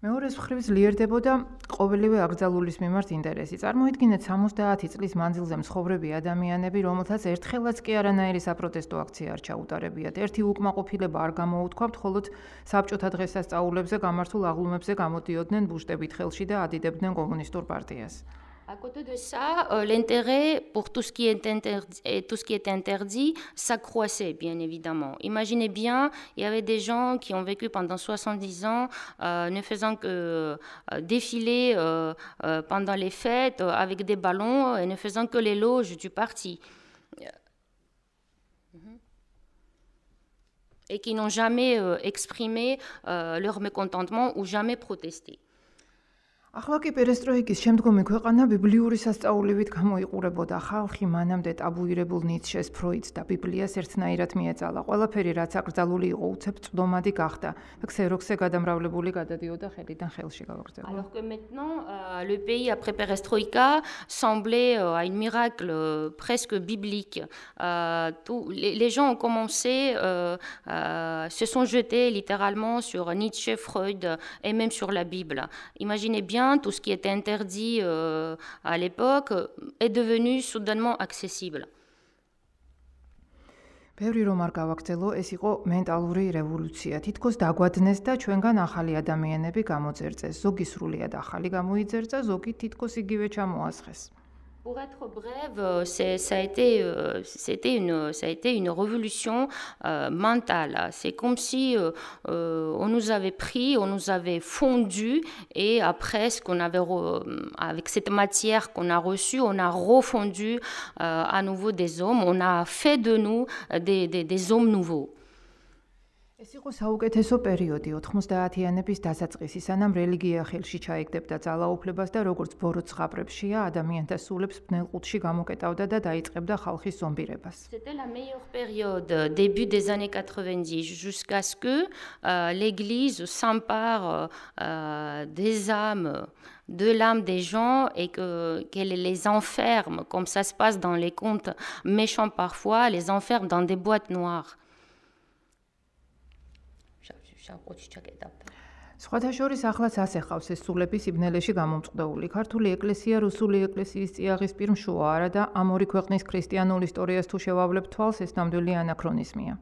მეორეს ხრივს ლიერდებოდა ყოველივე აგზალულის მიმართ ინტერესი. წარმოიდგინეთ 70 წლის მანძილზე მსხოვრები ადამიანები, რომელთაც ერთხელაც კი არანაირი საპროტესტო აქცია არ ჩაუტარებიათ. ერთი უკმაყოფილება არ გამოუთქვათ, მხოლოდ საბჭოთა დღესასწაულებზე გამართულ აღლუმებზე გამოდიოდნენ ბუშტებით ხელში და ადიდებდნენ კომუნისტურ პარტიას. À côté de ça, euh, l'intérêt pour tout ce qui est interdit, tout ce qui interdit s'accroissait, bien évidemment. Imaginez bien, il y avait des gens qui ont vécu pendant 70 ans, euh, ne faisant que euh, défiler pendant les fêtes avec des ballons et ne faisant que l'éloge du parti. Et qui n'ont jamais exprimé leur mécontentement ou jamais protesté. ახლა კი პერესტროიკის შემდგომი ქვეყანა ბიბლიური სასწაულებით გამოიყურებოდა. ხალხი მანამდე ტაბუირებულ ნიცშეს, ფროიდს და ბიბლიას ერთნაირად მიეწალა. ყველაფერი რაც აკრძალული იყო, უცებ წდომადი გახდა. ქსეროქსე გადამრავლებული გადადიოდა ხელიდან ხელში გავაგზავნა. Alors que maintenant euh, le pays après perestroïka semblait euh, un miracle euh, presque biblique. Tous les gens ont commencé se sont jetés littéralement sur Nietzsche, Freud et même sur la Bible. Imaginez bien moyens, tout ce qui était interdit euh, à l'époque euh, est devenu soudainement accessible. ბევრი რომ არ გავაგრძელო, ეს იყო მენტალური რევოლუცია. თითქოს დაგვადნეს და ჩვენგან ახალი ადამიანები გამოწერწეს. ზოგი სრულიად ახალი გამოიძერწა, ზოგი თითქოს იგივე ჩამოასხეს. Pour être brève, euh, ça a, été, euh, une, ça a été une révolution euh, mentale. C'est comme si on nous avait pris, on nous avait fondu, et après, ce qu'on avait avec cette matière qu'on a reçue, on a refondu à nouveau des hommes, on a fait de nous des, des, des hommes nouveaux. ეს იყო საუკეთესო პერიოდი 90-იანების დასაწყისი, სანამ რელიგია ხელში ჩაიგდებდა ძალაუფლებას და როგორც ბოროტცხაბრებშია ადამიანთა სულებს ბნელყუთში გამოკეტავდა და დაიწყებდა ხალხის ზომბირებას. C'était la meilleure période début des années 90 jusqu'à ce que euh, l'église s'empare euh, des âmes de l'âme des gens et que qu'elle les enferme comme ça se passe dans les contes méchants parfois les enferme dans des boîtes noires საკუთში ჩაკედა. სხვათაშორის ახლაც ასე ხავს ეს სულების იბნელეში გამომწყდეული ქართული ეკლესია რუსული ეკლესიის წიაღის პირმშოა არა და ამ ორი ქვეყნის ქრისტიანულ ისტორიას თუ შევავლებთ თვალს ეს ნამდვილი ანაქრონიზმია.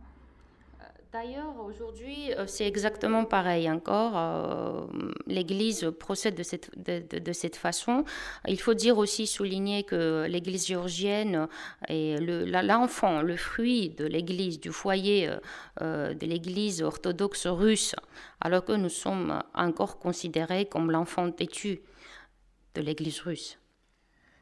D'ailleurs, aujourd'hui, euh, c'est exactement pareil encore. Euh, L'Église procède de cette, de, cette, façon. Il faut dire aussi, souligner que l'Église géorgienne est l'enfant, le, fruit de l'Église, du foyer euh, de l'Église orthodoxe russe, alors que nous sommes encore considérés comme l'enfant têtu de l'Église russe.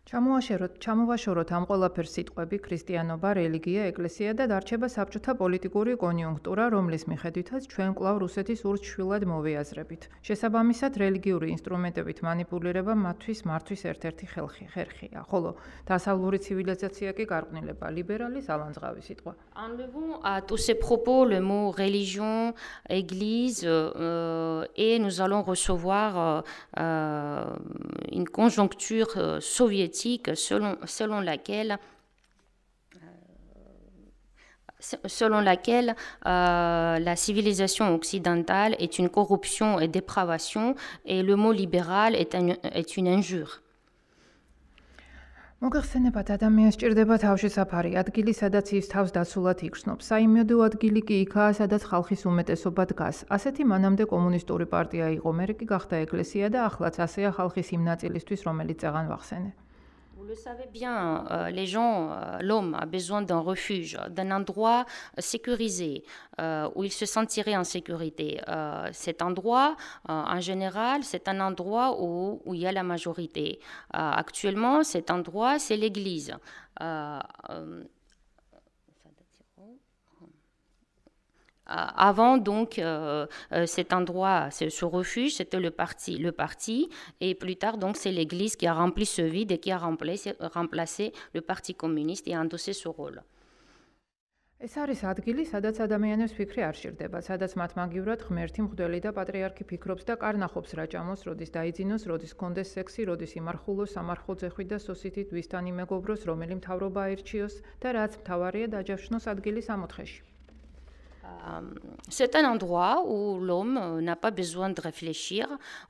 ჩამოვაშოროთ, ჩამოვაშოროთ ამ ყველაფერ სიტყვები: ქრისტიანობა, რელიგია, ეკლესია და დარჩება საბჭოთა პოლიტიკური კონიუნქტურა, რომლის მიხედვითაც ჩვენ კვლავ რუსეთის ურჩ შვილად მოვიაზრებით. შესაბამისად, რელიგიური ინსტრუმენტებით манипуლირება მათთვის მართვის ერთ-ერთი ხელხი ხერხია, ხოლო დასავლური ცივილიზაცია კი გარყვნილება ლიბერალის ალანძღავი სიტყვა. Enlevons à euh, tous ces propos le mot religion, église euh, euh, et nous allons recevoir une conjoncture soviétique éthique selon, selon laquelle euh, selon laquelle euh, la civilisation occidentale est une corruption et dépravation et le mot libéral est, un, est une injure. მოგხსენებათ ადამიანს ჭირდება თავში საფარი ადგილი სადაც ის თავს დასულად იგრძნობს აიმედო ადგილი კი იქაა სადაც ხალხის უმეტესობა დგას ასეთი მანამდე კომუნისტური პარტია იყო მერე კი გახდა ეკლესია და ახლაც ასეა ხალხის იმ ნაწილისთვის რომელიც წაღან ვახსენე le savez bien, euh, les gens, euh, l'homme a besoin d'un refuge, d'un endroit euh, sécurisé où il se sentirait en sécurité. cet endroit, en général, c'est un endroit où, où, il y a la majorité. actuellement, cet endroit, c'est l'Église. Euh, avant donc euh, euh cet endroit ce, ce refuge c'était le parti le parti et plus tard donc c'est l'église qui a rempli ce vide et qui a remplacé remplacé le parti communiste et a endossé ce rôle ეს არის ადგილი, სადაც ადამიანებს ფიქრი არ შეერდება, სადაც მათ მაგივრად ღმერთი მღვდელი და პატრიარქი ფიქრობს და კარნახობს რა ჭამოს, როდის დაიძინოს, როდის კონდეს სექსი, როდის იმარხულოს სამარხო ძეხვი და სოციტით ვისთან იმეგობროს, რომელი მთავრობა აირჩიოს და რაც მთავარია დაჯავშნოს ადგილის ამოთხეში. Euh, c'est un endroit où l'homme euh, n'a pas besoin de réfléchir,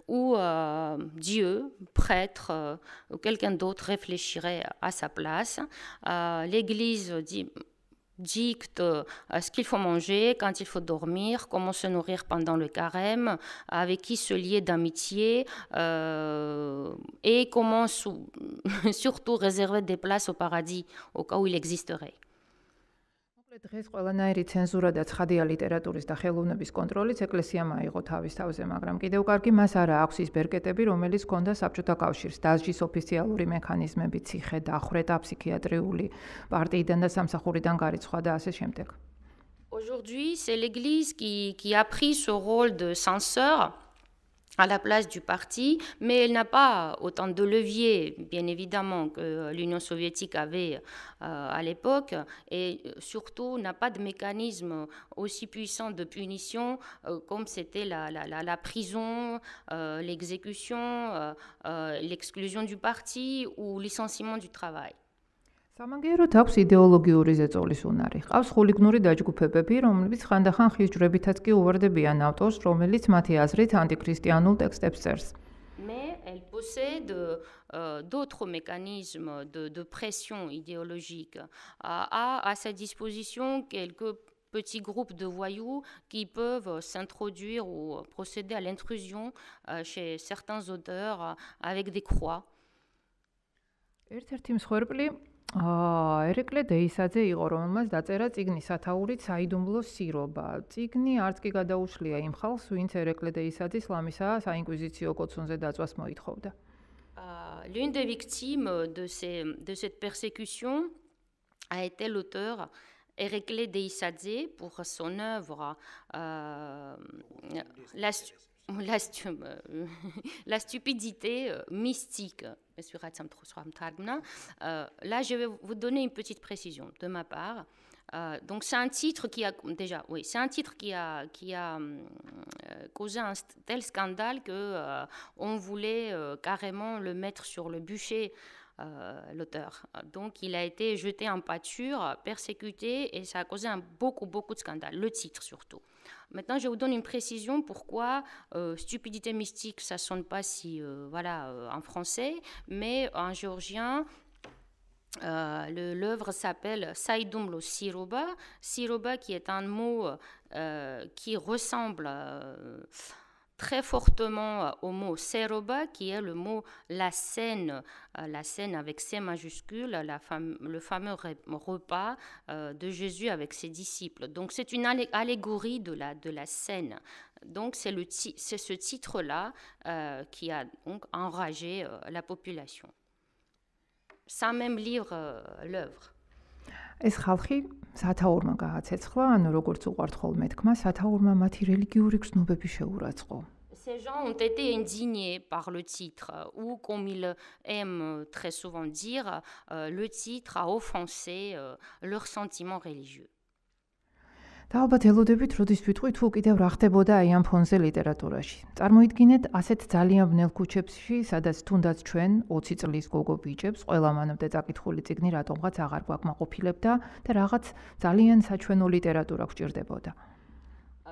où euh, Dieu, prêtre ou quelqu'un d'autre réfléchirait à sa place. L'Église dit dicte ce qu'il faut manger, quand il faut dormir, comment se nourrir pendant le carême, avec qui se lier d'amitié et comment surtout réserver des places au paradis au cas où il existerait. დღეს ყველანაირი ცენზურა და ცხადია ლიტერატურის და ხელოვნების კონტროლის ეკლესიამ აიღო თავის თავზე, მაგრამ კიდევ კარგი მას არა აქვს ის ბერკეტები, რომელიც ჰქონდა საბჭოთა კავშირს. დაჟის ოფიციალური მექანიზმები, ციხე და ხრეთა ფსიქიატრიული პარტიიდან და სამსახურიდან გარიცხვა და ასე შემდეგ. Aujourd'hui, c'est l'église qui qui a pris ce rôle de censeur. à la place du parti, mais elle n'a pas autant de leviers, bien évidemment, que l'Union soviétique avait euh, à l'époque, et surtout n'a pas de mécanisme aussi puissant de punition euh, comme c'était la, prison, euh, l'exécution, l'exclusion du parti ou le licenciement du travail. სამაგიეროდ აქვს идеოლოგიური ზეწოლის უნარი. ყავს ხულიგნური დაჯგუფებები, რომლებიც ხანდახან ხის ჯრებითაც კი უვარდებიან ავტორს, რომელიც მათი აზრით ანტიქრისტიანულ ტექსტებს წერს. მე elle possède d'autres mécanismes de de pression idéologique à à sa disposition quelques petits groupes de voyous qui peuvent s'introduire ou procéder à l'intrusion euh, chez certains auteurs euh, avec des croix. ერთ-ერთი მსხვერპლი აა ერეკლე დეისაძე იყო რომელმაც დაწერა ციგნი სათაურით საიდუმლო სირობა. ციგნი არც კი გადაუშლია იმ ხალს, ვინც ერეკლე დეისაძის ლამისაა საინკვიზიციო კოცონზე დაწვას მოითხოვდა. აა l'une des victimes de ces de cette persécution a été l'auteur Ereclé Deissadze pour son œuvre euh, la Euh, la, stupidité euh, mystique. Euh, là, je vais vous donner une petite précision de ma part. donc c'est un titre qui a déjà, oui, c'est un titre qui a qui a causé un tel scandale que on voulait carrément le mettre sur le bûcher. l'auteur. Donc il a été jeté en pâture, persécuté et ça a causé beaucoup beaucoup de scandales, le titre surtout. Maintenant, je vous donne une précision pourquoi euh, stupidité mystique, ça sonne pas si euh, voilà euh, en français, mais en géorgien. L'œuvre s'appelle Saidumlo Siroba. Siroba qui est un mot qui ressemble très fortement euh, au mot seroba, qui est le mot la scène, euh, la scène avec C majuscule, le fameux repas euh, de Jésus avec ses disciples. Donc c'est une allégorie de la, de la scène. Donc c'est ce titre-là qui a donc enragé la population. sans même lire l'œuvre. ეს ხალხი სათაურმა გააცეცხლა, ანუ როგორც უყვართ ხოლმე თქმა, სათაურმა მათი რელიგიური გზნობები შეურაცხო. Ces gens ont été indignés par le titre, ou comme ils aiment très souvent dire, euh, le titre a offensé euh, leurs sentiments religieux. და ალბათ ელოდებით, როდის ვიტყვი თუ კიდევ რა ხდებოდა აი ამ ფონზე ლიტერატურაში. წარმოიდგინეთ ასეთ ძალიან ბნელ ქუჩებში, სადაც თუნდაც ჩვენ 20 წლის გოგო ბიჭებს ყველა მანამდე დაკითხული წიგნი რატომღაც აღარ გვაკმაყოფილებდა და რაღაც ძალიან საჩვენო ლიტერატურა გვჭირდებოდა.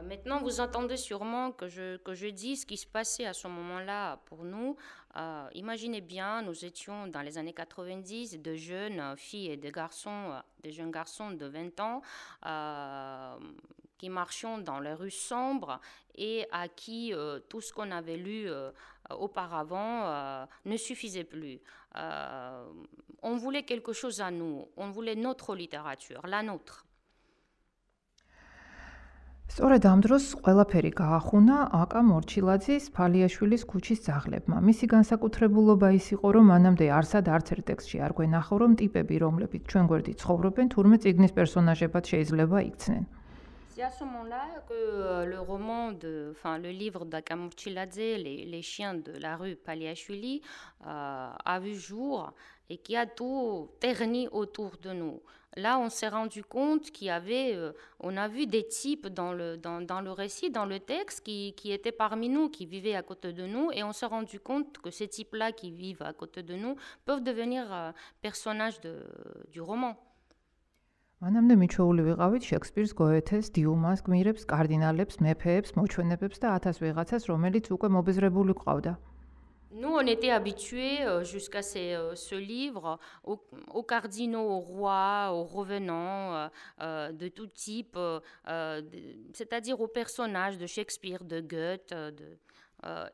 Maintenant, vous entendez sûrement que je, que je dis ce qui se passait à ce moment-là pour nous. Euh, imaginez bien, nous étions dans les années 90, de jeunes filles et de garçons, euh, des jeunes garçons de 20 ans, euh, qui marchions dans les rues sombres et à qui tout ce qu'on avait lu auparavant ne suffisait plus. on voulait quelque chose à nous, on voulait notre littérature, la nôtre. სწორედ ამ დროს ყველაფერი გაახუნა აკა მორჩილაძის ფალიაშვილის ქუჩის ზაღლებმა. მისი განსაკუთრებულობა ის იყო, რომ მანამდე არსად არც ერთ ტექსტში არ გვენახო, რომ ტიპები, რომლებიც ჩვენ გვერდი ცხოვრობენ, თურმე ციგნის პერსონაჟებად შეიძლება იქცნენ. C'est à ce moment-là que le roman de enfin le livre d'Akamurchiladze les les chiens de la rue Paliachuli euh, a vu jour. Euh, et qui a tout terni autour de nous. Là, on s'est rendu compte qu'il y avait, euh, on a vu des types dans le, dans, dans le récit, dans le texte, qui, qui, étaient parmi nous, qui vivaient à côté de nous, et on s'est rendu compte que ces types-là qui vivent à côté de nous peuvent devenir euh, personnages de, du roman. მანამდე მიჩეული ვიყავით შექსპირს, გოეთეს, დიუმას, გმირებს, კარდინალებს, მეფეებს, მოჩვენებებს და ათას ვიღაცას, რომელიც უკვე მობეზრებული ყავდა. Nous, on était habitués euh, jusqu'à ce, euh, ce livre aux, aux cardinaux, aux rois, aux revenants euh, euh, de tout type, euh, c'est-à-dire aux personnages de Shakespeare, de Goethe. De, euh,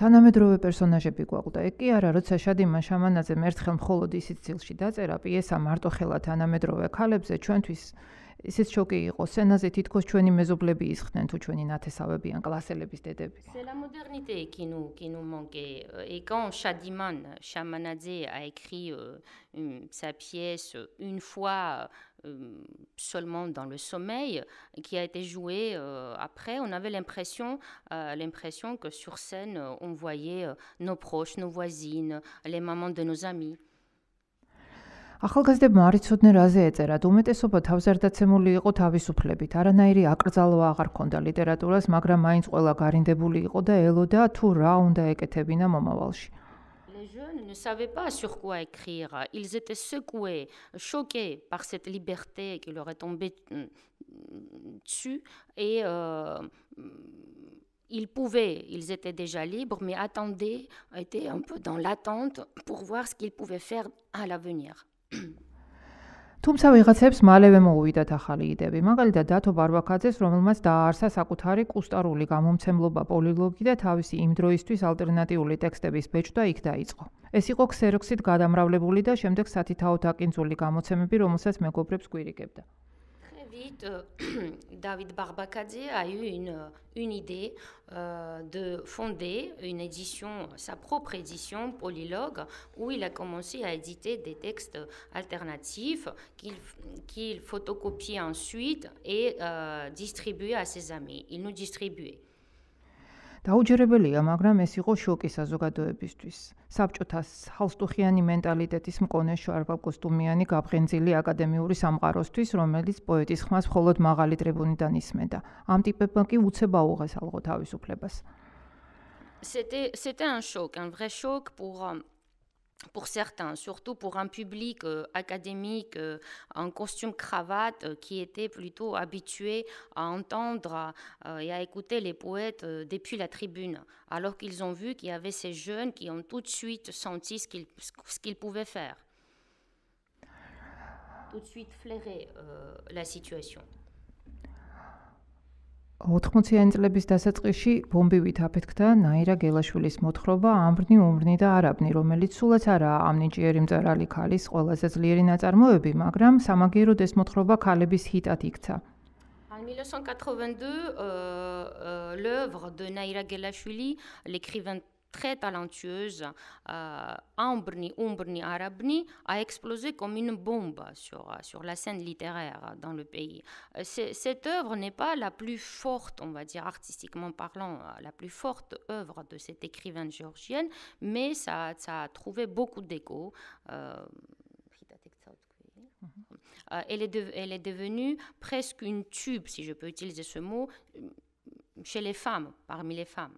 თანამედროვე პერსონაჟები გვაგვდა. ეგ კი არა, როცა შადი მაშამანაძემ ერთხელ მხოლოდ ისიც ცილში დაწერა პიესა მარტო ხელა თანამედროვე ქალებზე, ჩვენთვის C'est la modernité qui nous qui nous manquait et quand Shadiman Shamanadze a écrit euh, sa pièce euh, une fois euh, seulement dans le sommeil qui a été jouée après, on avait l'impression l'impression que sur scène on voyait nos proches, nos voisines, les mamans de nos amis. ახალგაზრდებმა არიცოდნენ რა ზე ეწერათ. უმეტესობა თავზარდაცემული იყო თავისუფლებით. არანაირი აკრძალვა აღარ ჰქონდა ლიტერატურას, მაგრამ მაინც ყველა გარინდებული იყო და ელოდა თუ რა უნდა ეკეთებინა მომავალში. Les jeunes ne savaient pas sur quoi écrire. Ils étaient secoués, choqués par cette liberté qui leur est tombée mm, dessus. Et euh, ils pouvaient, ils étaient déjà libres, mais attendaient, étaient un peu dans l'attente pour voir ce qu'ils pouvaient faire à l'avenir. თუმცა ვიღაცებს მალევე მოუვიდათ ახალი იდეები. მაგალითად, დათო ბარბაკაძეს, რომელმაც დაარსა საკუთარი კუსტარული გამომცემლობა პოლილოგი და თავისი იმ დროისთვის ალტერნატიული ტექსტების ბეჭდა იქ დაიწყო. ეს იყო ქსეროქსით გადამრავლებული და შემდეგ სათითაო თაკინძული გამოცემები, რომელსაც მეგობრებს გვირიგებდა. Euh, David Barbacadé a eu une, euh, idée euh, de fonder une édition, sa propre édition, Polylogue, où il a commencé à éditer des textes alternatifs qu'il photocopiait ensuite et distribuait à ses amis. Il nous distribuait. დაუჯერებელია, მაგრამ ეს იყო შოკი საზოგადოებისთვის. საბჭოთა ჰალსტუხიანი მენტალიტეტის მკონე შარბ ავგუსტუმიანი გაბღენძილი აკადემიური სამყაროსთვის, რომელიც პოეტის ხმას მხოლოდ მაღალი ტრიბუნიდან ისმენდა. ამ ტიპებმა კი უცებ აუღეს ალღო თავისუფლებას. C'était c'était un choc, un vrai choc pour euh, pour certains, surtout pour un public euh, académique euh, en costume cravate euh, qui était plutôt habitué à entendre et à écouter les poètes depuis la tribune, alors qu'ils ont vu qu'il y avait ces jeunes qui ont tout de suite senti ce qu'ils, ce qu'ils pouvaient faire, tout de suite flairer la situation. 80-იანი წლების დასაწყისში ბომბივით აფეთქდა ნაირა გელაშვილის მოთხრობა ამბრნი უმრნი და არაბნი, რომელიც სულაც არაა ამნიჭიერი მწერალი ქალის ყველაზე ძლიერი ნაწარმოები, მაგრამ სამაგიეროდ ეს მოთხრობა ქალების ჰიტად იქცა. En 1982, euh, euh, l'œuvre de Naira Gelashvili, l'écrivain très talentueuse, euh, Ambrni Umbrni Arabni, a explosé comme une bombe sur, euh, sur la scène littéraire dans le pays. Euh, cette œuvre n'est pas la plus forte, on va dire artistiquement parlant, euh, la plus forte œuvre de cette écrivaine géorgienne, mais ça, a trouvé beaucoup d'écho. Mhm. elle, elle, est devenue presque une tube, si je peux utiliser ce mot, chez les femmes, parmi les femmes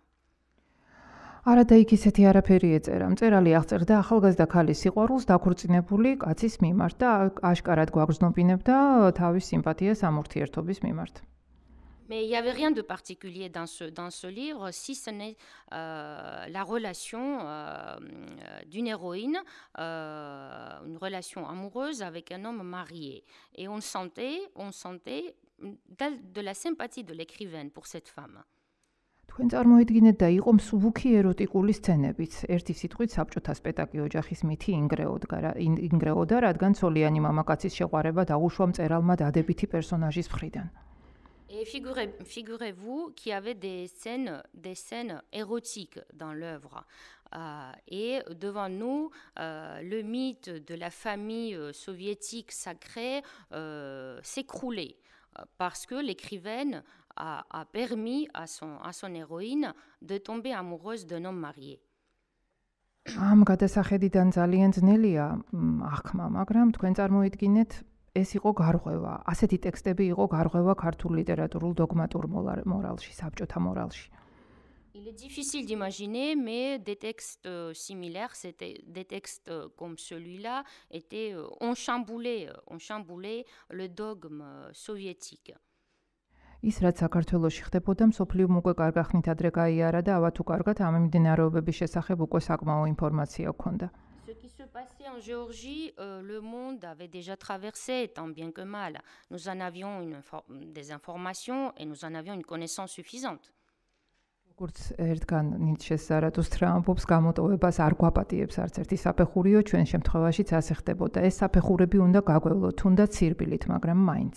არადა იქ ისეთი არაფერი ეწერა. მწერალი აღწერდა ახალგაზრდა ქალის სიყვარულს დაქორწინებული კაცის მიმართ და აშკარად გვაგრძნობინებდა თავის სიმპათიას ამ ურთიერთობის მიმართ. Mais il n'y avait rien de particulier dans ce, dans ce livre, si ce n'est euh, la relation euh, d'une héroïne, euh, une relation amoureuse avec un homme marié. Et on sentait, on sentait de la sympathie de l'écrivaine pour cette femme. თქვენ წარმოიდგინეთ და იყო მსუბუქი ეროტიკული სცენებიც. ერთი სიტყვით საბჭოთა სპეტაკი ოჯახის მითი ინგრეოდგა რა ინგრეოდა, რადგან ცოლიანი მამაკაცის შეყვარება დაუშვა მწერალმა დადებითი პერსონაჟის მხრიდან. Et figurez figurez-vous qu'il y avait des scènes des scènes érotiques dans l'œuvre. Euh, et devant nous, euh, le mythe de la famille euh, soviétique sacrée euh, s'écroulait euh, parce que l'écrivaine euh, a, a permis à son à son héroïne de tomber amoureuse d'un homme marié. ამ გადასახედიდან ძალიან ძნელია ახმა, მაგრამ თქვენ წარმოიდგინეთ, ეს იყო გარღვევა. ასეთი ტექსტები იყო გარღვევა ქართულ ლიტერატურულ დოგმატურ მორალში, საბჭოთა მორალში. Il est difficile d'imaginer, mais des textes euh, similaires, c'était des textes euh, comme celui-là, étaient euh, ont chamboulé, ont chamboulé le dogme soviétique. ის რაც საქართველოსში ხდებოდა, მსოფლიომ უკვე კარგახნით ადრე გაიარა და ავათ უკარგად ამ მიმდინარეობების შესახებ უკვე საკმაო ინფორმაცია ჰქონდა. Ce qui se passait en Géorgie, euh, le monde avait déjà traversé, tant bien que mal. Nous en avions une des informations et nous en avions une connaissance suffisante. როგორც ერთგან ნიცშეს ზარათუსტრა ამბობს, გამოტოვებას არ გვაპატიებს არც ერთი საფეხურიო, ჩვენ შემთხვევაშიც ასე ხდებოდა. ეს საფეხურები უნდა გაგვევლო თუნდაც ირბილით, მაგრამ მაინც.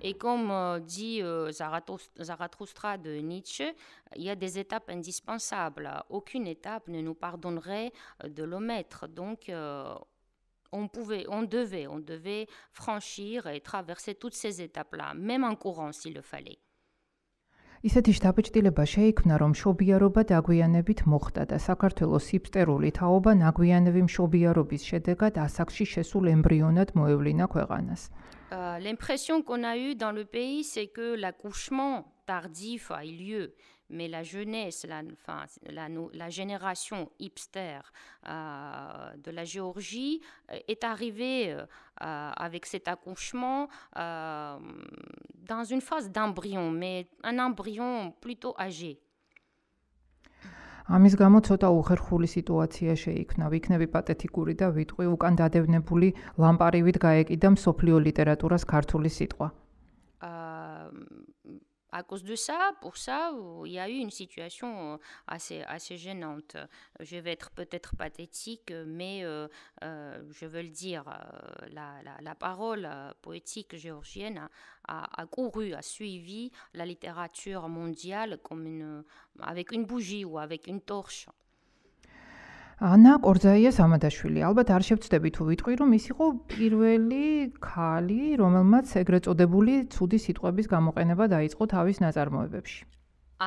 Et comme euh, dit euh, Zarathustra de Nietzsche, il y a des étapes indispensables. Aucune étape ne nous pardonnerait euh, de l'omettre. Donc, on pouvait, on devait, on devait franchir et traverser toutes ces étapes-là, même en courant s'il le fallait. ისეთი შტაბეჭდილება შეიქმნა, რომ შობიარობა დაგვიანებით მოხდა და საქართველოს ჰიპსტერული თაობა ნაგვიანები მშობიარობის შედეგად ასაკში შესულ ემბრიონად მოევლინა ქვეყანას. Euh, l'impression qu'on a eue dans le pays, c'est que l'accouchement tardif a eu lieu, mais la jeunesse, la, génération hipster euh, de la Géorgie euh, est arrivée avec cet accouchement dans une phase d'embryon, mais un embryon plutôt âgé. ამის გამო ცოტა უხერხული სიტუაცია შეიქმნა. ვიქნები პათეტიკური და ვიტყვი უკან დადევნებული ლამპარივით გაეკიდა მსოფლიო ლიტერატურას ქართული სიტყვა. à cause de ça, pour ça, il y a eu une situation euh, assez, assez gênante. Je vais être peut-être pathétique, mais euh, euh, je veux le dire, la, la, la parole poétique géorgienne a, a, couru, a suivi la littérature mondiale comme une, avec une bougie ou avec une torche. ანა კორძაია სამადაშვილი ალბათ არ შევწდები თუ ვიტყვი რომ ის იყო პირველი ქალი რომელმაც ეგრეთ წოდებული ცუდი სიტყვების გამოყენება დაიწყო თავის ნაწარმოებებში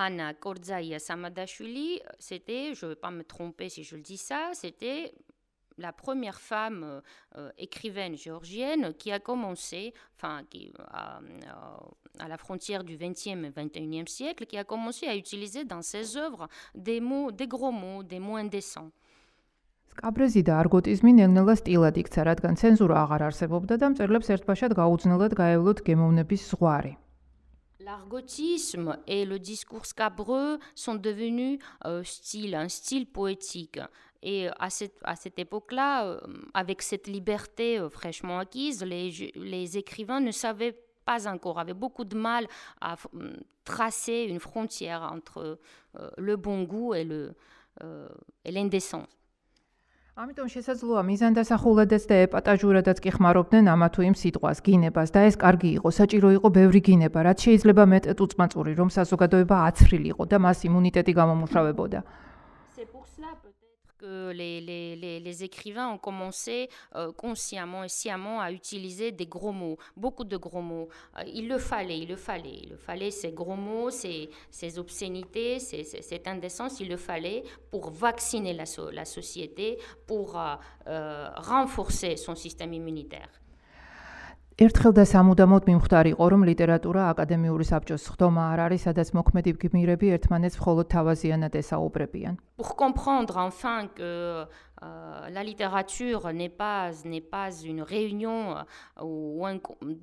ანა კორძაია სამადაშვილი c'était je vais pas me tromper si je le dis ça c'était la première femme euh, écrivaine géorgienne qui a commencé enfin qui euh, à la frontière du 20e et 21e siècle qui a commencé à utiliser dans ses œuvres des mots des gros mots des mots indécents L'argotisme et le discours scabreux sont devenus euh, style, un style poétique. Et à cette, époque-là, euh, avec cette liberté euh, fraîchement acquise, les, les écrivains ne savaient pas encore, avaient beaucoup de mal à tracer une frontière entre le bon goût et l'indécence. ამიტომ შესაძლოა მიზანდასახულადაც და ეპატაჟურადაც კი ხმარობდნენ ამა თუ იმ სიტყვას გინებას და ეს კარგი იყო საჭირო იყო ბევრი გინება რაც შეიძლება მეტ უწმაწური რომ საზოგადოება აცრილიყო და მას იმუნიტეტი გამომუშავებოდა que les, les, écrivains ont commencé euh, consciemment et sciemment à utiliser des gros mots, beaucoup de gros mots. Euh, il le fallait, il le fallait, il le fallait ces gros mots, ces, ces obscénités, ces, cette indécence, il le fallait pour vacciner la, la société, pour euh, renforcer son système immunitaire. ერთხელ და სამუდამოდ მიმختارიყო რომ ლიტერატურა აკადემიური საბჭოს ხდომა არ არის სადაც მოქმედი გმირები ერთმანეთს მხოლოდ თავაზიანად ესაუბრებიან pour comprendre enfin que euh, la littérature n'est pas n'est pas une réunion euh, ou un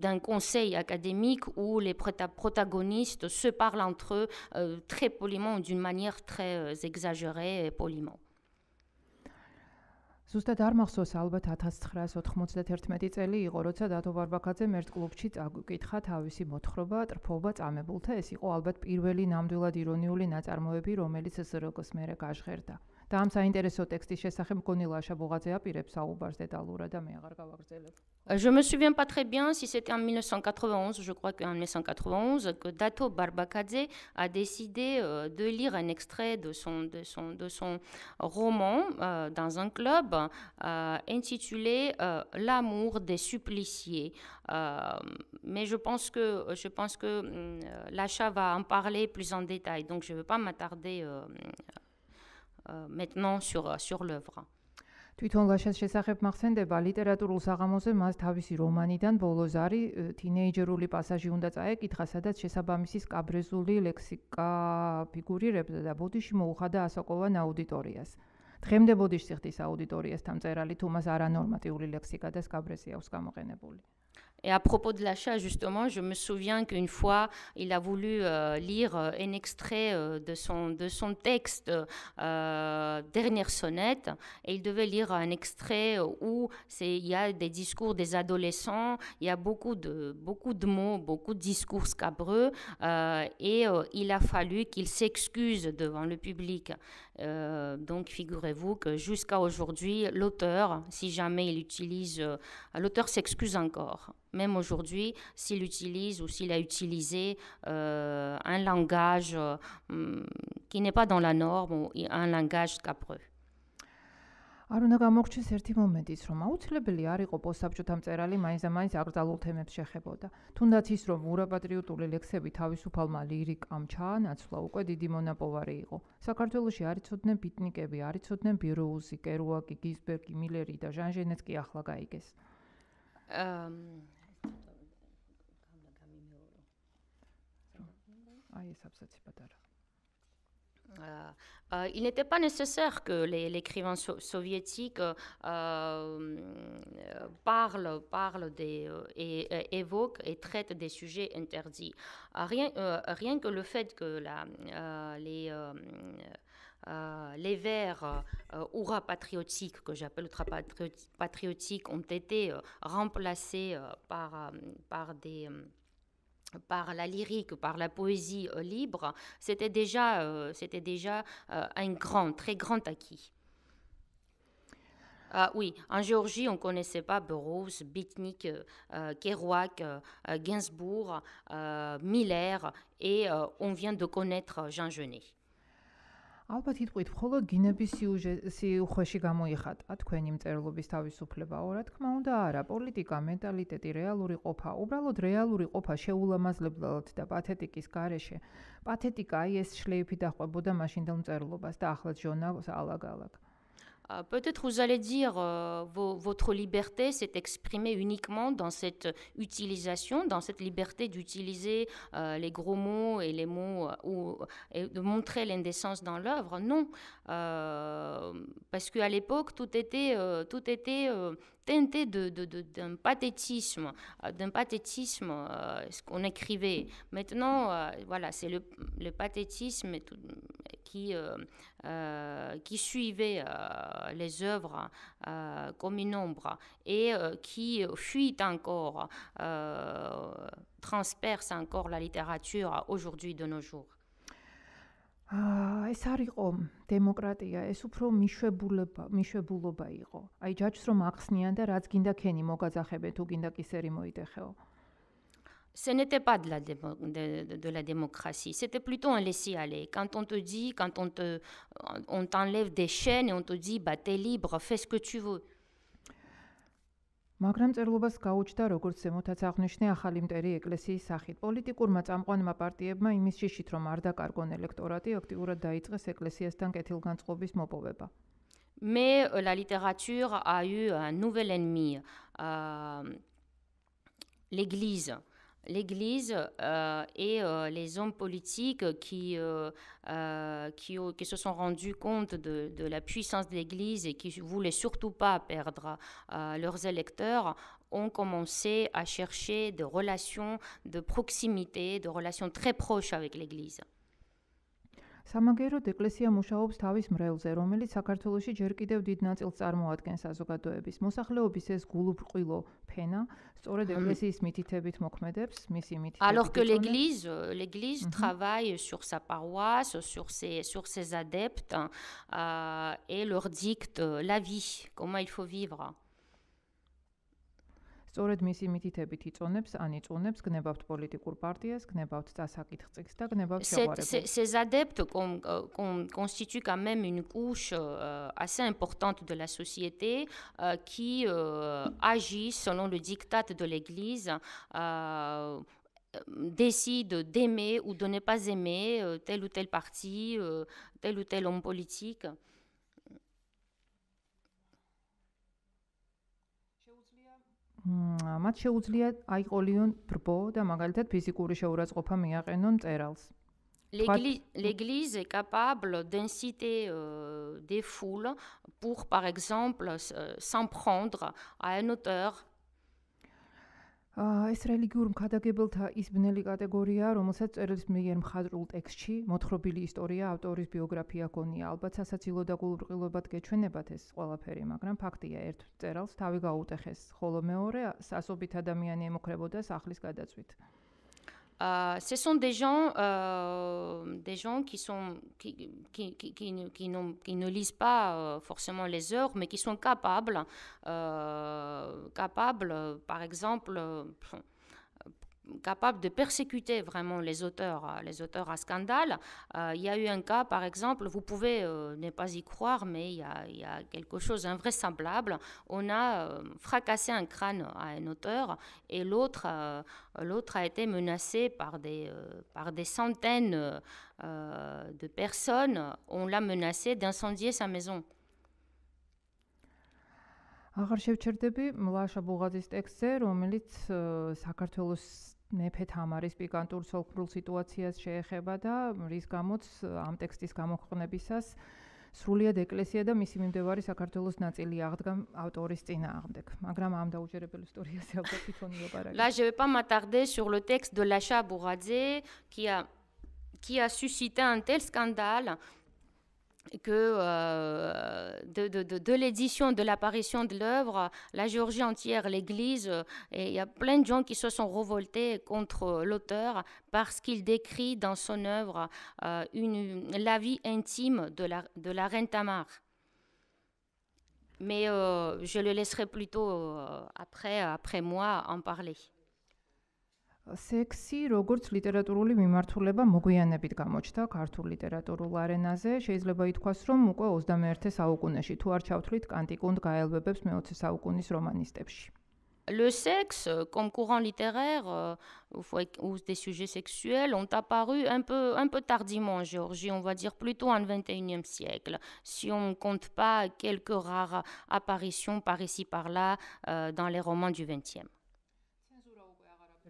d'un conseil académique où les protagonistes se parlent entre eux euh, très poliment d'une manière très exagérée et poliment ზუსტად არ მახსოვს ალბათ 1991 წელი იყო, როცა დათო ბარბაკაძე მერტ კლუბში წაკითხა თავისი მოთხრობა "ტრფობა წამებულთა" ეს იყო ალბათ პირველი ნამდვილად ირონიული ნაწარმოები, რომელიც ზროკოს მერე გაჟღერდა. Je euh, ne Je me souviens pas très bien si c'était en 1991, je crois qu'en 1991 que Dato Barbakadze a décidé euh, de lire un extrait de son de son de son roman euh, dans un club intitulé L'amour des suppliciés. mais je pense que je pense que l'achat va en parler plus en détail, donc je ne veux pas m'attarder maintenant sur sur l'œuvre. თვითონ ლაშას შესახებ მახსენდება ლიტერატურულ საღამოზე მას თავისი რომანიდან ბოლოს არის თინეიჯერული პასაჟი უნდა წაეკითხა სადაც შესაბამისის კაბრეზული ლექსიკა ფიგურირებდა და ბოდიში მოუხადა ასაკოვან აუდიტორიას. დღემდე ბოდიში ხდის აუდიტორიასთან წერალი თუმას არანორმატიული ლექსიკა და სკაბრეზი აქვს გამოყენებული. Et à propos de l'achat, justement, je me souviens qu'une fois, il a voulu euh, lire euh, un extrait euh, de, son, de son texte, Dernière sonnette, et il devait lire un extrait où il y a des discours des adolescents, il y a beaucoup de, beaucoup de mots, beaucoup de discours scabreux, et il a fallu qu'il s'excuse devant le public. Euh, donc figurez-vous que jusqu'à aujourd'hui, l'auteur, si jamais il utilise, euh, l'auteur s'excuse encore, même aujourd'hui, s'il utilise ou s'il a utilisé euh, un langage hmm, qui n'est pas dans la norme, ou un langage capreux. არ უნდა გამოგჩეს ერთი მომენტიც, რომ აუცილებელი არ იყო პოსაბჭოთა მწერალი მაინცდამაინც აკრძალულ თემებს შეხებოდა. თუნდაც ის, რომ ურაპატრიოტული ლექსები თავისუფალმა ლირიკამ ჩაანაცვლა, უკვე დიდი მონაპოვარი იყო. საქართველოსი არიცოდნენ ბიტნიკები, არიცოდნენ ბიროუზი, კერუაკი, გიზბერგი, მილერი და ჟანჟენეცკი ახლა გაიგეს. აი ეს აბსაცი პატარა. Euh, euh, il n'était pas nécessaire que l'écrivain écrivains soviétique euh, euh, parle, parle des, et, évoque et traite des sujets interdits. Rien, rien que le fait que la, les... Euh, les ou patriotiques, que j'appelle ultra patriotiques, ont été remplacés par, par des par la lyrique, par la poésie euh, libre, c'était déjà, euh, c'était déjà euh, un grand, très grand acquis. Ah oui, en Géorgie, on ne connaissait pas Burroughs, Bitnik, Kerouac, Gainsbourg, Miller, et on vient de connaître Jean Genet. ალბათ იტყვით, ხოლო გინების სიუჟეტი უხეში გამოიხატა თქვენი მწერლობის თავისუფლებაო, რა თქმა უნდა, არა, პოლიტიკა, მენტალიტეტი, რეალური ყოფა, უბრალოდ რეალური ყოფა შეულამაზლებლად და პათეტიკის გარეშე. პათეტიკა აი ეს შლეიფი დაყვებოდა მაშინდელ მწერლობას და ახლა ჟონალს ალაგ-ალაგ. Euh, peut-être vous allez dire que euh, votre liberté s'est exprimée uniquement dans cette utilisation, dans cette liberté d'utiliser euh, les gros mots et les mots ou, de montrer l'indécence dans l'œuvre. Non, parce qu'à l'époque tout était tout était teinté d'un pathétisme, euh, d'un pathétisme euh, qu'on écrivait. Maintenant, euh, voilà, c'est le, pathétisme qui, qui suivait les œuvres comme une ombre et qui fuit encore, transperce encore la littérature aujourd'hui de nos jours. აა ეს არ იყო დემოკრატია, ეს უფრო მიშვებულობა, მიშვებულობა იყო. აი ჯაჭს რომ ახსნიან და რაც გინდა ქენი მოგაძახებენ, თუ გინდა კისერი მოიტეხეო. Ce n'était pas de la démo, de, de, de la démocratie, c'était plutôt un laisser aller. Quand on te dit, quand on te on t'enlève des chaînes et on te dit bah tu es libre, fais ce que tu veux. მაგრამ წერლობას გაუჩნდა როგორც ზემოთაც აღნიშნე ახალი მტერი ეკლესიის სახით. პოლიტიკურმა წამყვანმა პარტიებმა იმის შიშით რომ არ დაკარგონ ელექტორატი, აქტიურად დაიწყეს ეკლესიასთან კეთილგანწყობის მოპოვება. მე ლა ლიტერატურა ა იუ ა ნუველ ენმი ა ლეგლიზა l'Église euh, et euh, les hommes politiques euh, qui, se sont rendus compte de, la puissance de l'Église et qui voulaient surtout pas perdre leurs électeurs ont commencé à chercher des relations de proximité, de relations très proches avec l'Église. სამაგეროდ ეკლესია მუშაობს თავის მრელზე, რომელიც საქართველოში ჯერ კიდევ დიდ ნაწილს წარმოადგენს საზოგადოების. მოსახლეობის ეს გულუბრყვილო ფენა სწორედ ეკლესიის მითითებით მოქმედებს, მისი მითითებით. Alors que l'église, l'église mhm. travaille sur sa paroisse, sur ses sur ses adeptes, euh et leur dicte la vie, comment il faut vivre. Ces adeptes constituent quand même une couche euh, assez importante de la société euh, qui euh, agit selon le diktat de l'Église décide d'aimer ou de ne pas aimer tel ou tel parti, tel ou tel homme politique. მათ შეუძლია აიყოლიონ ბრბო და მაგალითად ფიზიკური შეურაცხყოფა მიაყენონ წერალს. L'église est capable d'inciter euh, des foules pour, par exemple, euh, s'en prendre à un auteur, ეს რელიგიურ მქადაგებელთა ის ბნელი კატეგორია, რომელსაც წერილის მიერ მხატვრულ ტექსტში მოთხრობილი ისტორია ავტორის ბიოგრაფია ქონია, ალბათ სასაცილო და გულყრილობად გეჩვენებათ ეს ყველაფერი, მაგრამ ფაქტია, ერთ წერილს თავი გაუტეხეს, ხოლო მეორე სასობით ადამიანი ემოქრებოდა სახლის გადაწვით. Euh, ce sont des gens, euh, des gens qui, sont, qui, qui, qui, qui ne, ne, lisent pas euh, forcément les heures, mais qui sont capables, capables par exemple, capable de persécuter vraiment les auteurs, euh, les auteurs à scandale. Euh, il y a eu un cas, par exemple, vous pouvez euh, ne pas y croire, mais il y a, quelque chose d'invraisemblable. On a fracassé un crâne à un auteur et l'autre, l'autre a été menacé par des, par des centaines de personnes. On l'a menacé d'incendier sa maison. შევჩერდები მლაშა ბუღაძის მეფე თამარის პიკანტურ სოლფრულ სიტუაციას შეეხება და რის გამოც ამ ტექსტის გამოქვეყნებისას სრულიად ეკლესია და მისი მიმდევარი საქართველოს ნაწილი აღდგა ავტორის წინააღმდეგ მაგრამ ამ დაუჯერებელ ისტორიაზე ალბათ თვითონ ლაპარაკი. Là je vais pas m'attarder sur le texte de Lacha Bouradze qui a qui a suscité un tel scandale que euh, de, l'édition, de l'apparition de l'œuvre, la Géorgie entière, l'Église, euh, et il y a plein de gens qui se sont révoltés contre euh, l'auteur parce qu'il décrit dans son œuvre la vie intime de la, de la reine Tamar. Mais je le laisserai plutôt après, après moi en parler. სექსი როგორც ლიტერატურული მიმართულება მოგვიანებით გამოჩნდა ქართულ ლიტერატურულ არენაზე. შეიძლება ითქვას, რომ უკვე 21 საუკუნეში თუ არ ჩავთვლით კანტიკუნდ გაელვებებს მე-20 საუკუნის რომანისტებში. Le sexe comme courant littéraire euh, ou, ou des sujets sexuels ont apparu un peu, un peu tardivement en Géorgie, on va dire plutôt en 21e siècle, si on ne compte pas quelques rares apparitions par ici par là euh, dans les romans du 20e.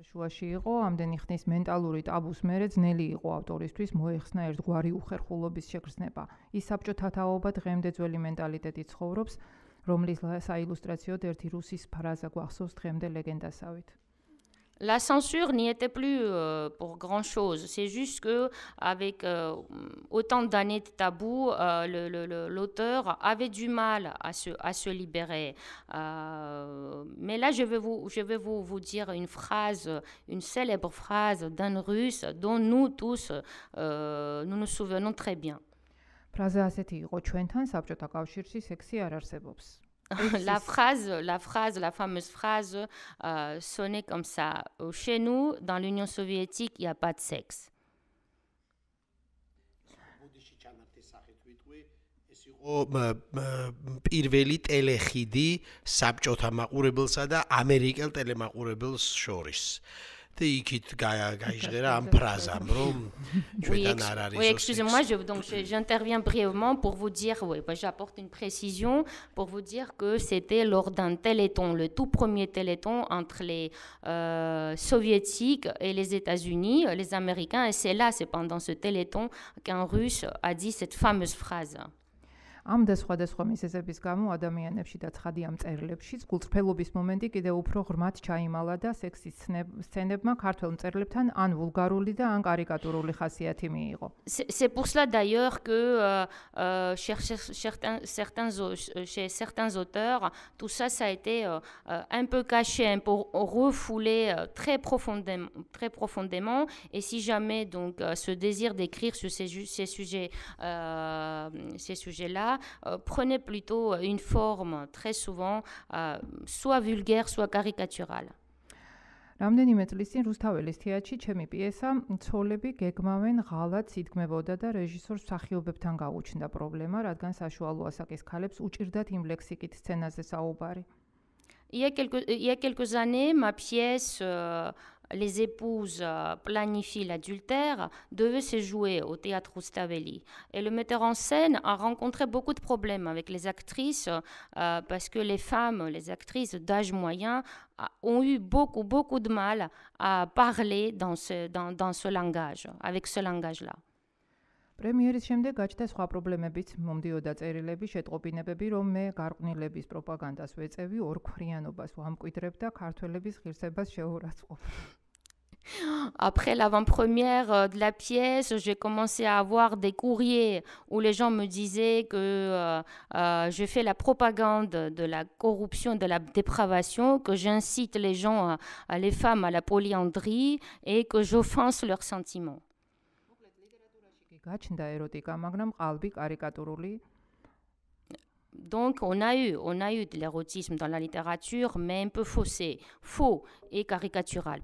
შუაში იყო ამდენი ხნის მენტალური ტაბუს მერე ძნელი იყო ავტორისთვის მოეხსნა ერთგვარი უხერხულობის შეგრძნება ის საბჭოთა თაობა დღემდე ძველი მენტალიტეტი ცხოვრობს რომლის საილუსტრაციოდ ერთი რუსის ფრაზა გვახსოვს დღემდე ლეგენდასავით La censure n'y était plus euh, pour grand-chose. C'est juste que avec euh, autant d'années de tabou, euh, l'auteur avait du mal à se, à se libérer. mais là, je vais, vous, je vais vous, vous dire une phrase, une célèbre phrase d'un Russe dont nous tous, nous nous souvenons très bien. la phrase, la phrase, la fameuse phrase euh, sonnait comme ça. Chez nous, dans l'Union soviétique, il n'y a pas de sexe. ო პირველი ტელეხიდი საბჭოთა მაყურებელსა და ამერიკელ ტელემაყურებელს შორის. აა Euh, oui, excusez-moi, j'interviens brièvement pour vous dire, oui, j'apporte une précision pour vous dire que c'était lors d'un téléthon, le tout premier téléthon entre les euh, soviétiques et les États-Unis, euh, les Américains, et c'est là, c'est pendant ce téléthon qu'un Russe a dit cette fameuse phrase. ამ და სხვადასხვა მიზეზების გამო ადამიანებში და ცხადი ამ წერილებშიც გულწრფელობის მომენტი კიდევ უფრო ღრმად ჩაიმალა და სექსის სცენებმა ქართულ წერილებთან ან ვულგარული და ან კარიკატურული ხასიათი მიიღო. C'est pour cela d'ailleurs que euh, euh, certains certains chez certains auteurs tout ça ça a été euh, un peu caché un peu refoulé très profondément très profondément et si jamais donc ce désir d'écrire sur ces ces sujets euh ces sujets-là Euh, Euh, prenez plutôt une forme très souvent euh, soit vulgaire soit caricaturale რამდენიმე წლის წინ რუსთაველის თეატრში ჩემი პიესა ცოლები გეგმავენ ღალათს იდგმებოდა და რეჟისორს სახიობებთან გაუჩნდა პრობლემა, რადგან საშუალო ასაკის ქალებს უჭირდათ იმ ლექსიკით სცენაზე საუბარი. Il y a quelques il y a quelques années ma pièce euh... les épouses euh, planifient l'adultère devait se jouer au théâtre Ustavelli. Et le metteur en scène a rencontré beaucoup de problèmes avec les actrices euh, parce que les femmes, les actrices d'âge moyen, euh, ont eu beaucoup, beaucoup de mal à parler dans ce, dans, dans ce langage, avec ce langage-là. Après l'avant-première euh, de la pièce, j'ai commencé à avoir des courriers où les gens me disaient que euh, euh, je fais la propagande de la corruption, de la dépravation, que j'incite les gens, les femmes à la polyandrie et que j'offense leurs sentiments. Donc on a eu, on a eu de l'érotisme dans la littérature, mais un peu faussé, faux et caricatural.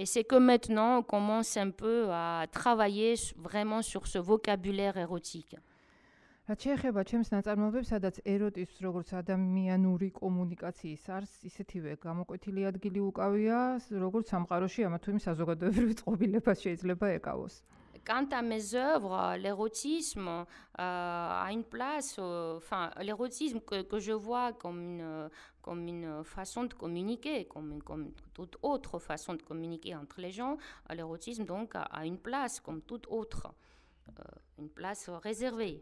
Et c'est que maintenant on commence un peu à travailler vraiment sur ce vocabulaire érotique. რაც შეეხება ჩემს ნაწარმოებებს, სადაც ეროტიზმს როგორც ადამიანური კომუნიკაციის არს ისეთივე გამოკვეთილი ადგილი უკავია, როგორც სამყაროში ამა თუ იმ საზოგადოებრივ წყობილებას შეიძლება ეკავოს. Quand à mes œuvres, l'érotisme euh, a une place, enfin, euh, l'érotisme que, que je vois comme une, comme une façon de communiquer, comme, une, comme toute autre façon de communiquer entre les gens, l'érotisme donc a, a une place comme toute autre, euh, une place réservée.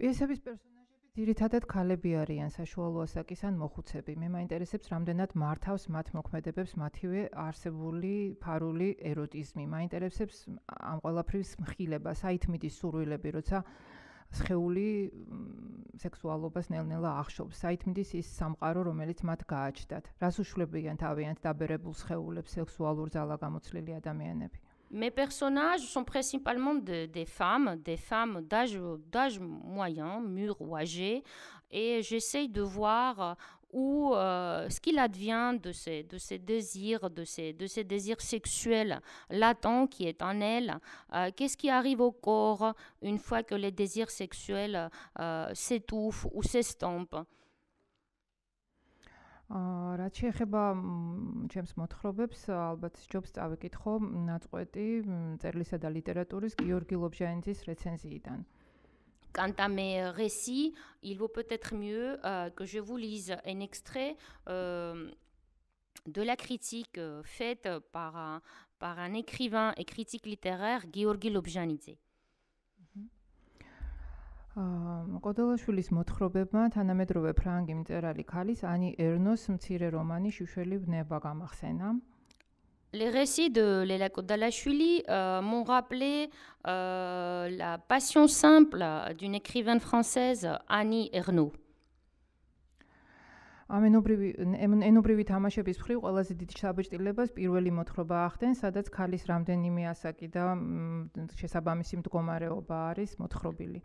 პიესების პერსონაჟები ძირითადად ქალები არიან საშუალო ასაკის ან მოხუცები. მე მაინტერესებს რამდენად მართავს მათ მოქმედებებს მათივე არსებული ფარული ეროტიზმი. მაინტერესებს ამ ყველაფრის მხილება, საითმიტის სურვილები, როცა სხეული სექსუალობას ნელ-ნელა ახშობს. საითმიდის ის სამყარო, რომელიც მათ გააჩნდათ. რას უშვებიან თავიანთ დაბერებულ სხეულებს სექსუალურ ძალა გამოცლილი ადამიანები? Mes personnages sont principalement des femmes, des femmes d'âge moyen, mûres ou âgées, et j'essaye de voir euh, euh, ce qu'il advient de ces, désirs, de ces, désirs sexuels latents qui est en elles. Euh, qu'est-ce qui arrive au corps une fois que les désirs sexuels s'étouffent ou s'estompent. აა რაც შეეხება ჩემს მოთხრობებს, ალბათ ჯობს წავიკითხო ნაწყვეტი წერილისა და ლიტერატურის გიორგი ლობჟაინძის რეცენზიიდან. Quant à mes récits, il vaut peut-être mieux euh, que je vous lise un extrait euh, de la critique euh, faite par un, par un écrivain et critique littéraire, Georgi Lobjanidze. Euh, კოდელაშვილის მოთხრობებმა თანამედროვე ფრანგი მწერალი ქალის ანი ერნოს მცირე რომანი შუშელი ვნება გამახსენა. Les récits de Leila Kodalashvili euh, m'ont rappelé euh, la passion simple d'une écrivaine française Annie Ernaux. ამენობრივი ენობრივი თამაშების მხრივ ყველაზე დიდ შაბეჭდილებას პირველი მოთხრობა ახდენს, სადაც ქალის რამდენიმე ასაკი და შესაბამისი მდგომარეობა არის მოთხრობილი.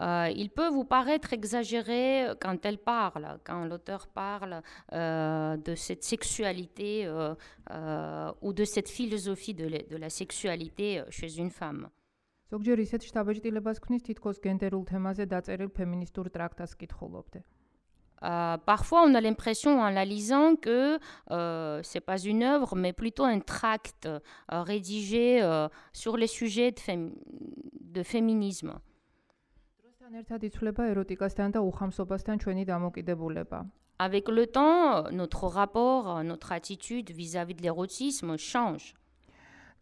Euh, il peut vous paraître exagéré euh, quand elle parle, quand l'auteur parle euh, de cette sexualité ou de cette philosophie de, la sexualité chez une femme. parfois, on a l'impression en la lisant que ce n'est pas une œuvre, mais plutôt un tract rédigé sur les sujets de féminisme. ერთმანეთთან ერთად იცვლება ეროტიკასთან და უხამსობასთან ჩვენი დამოკიდებულება. Avec le temps, notre rapport, notre attitude vis-à-vis de l'érotisme change.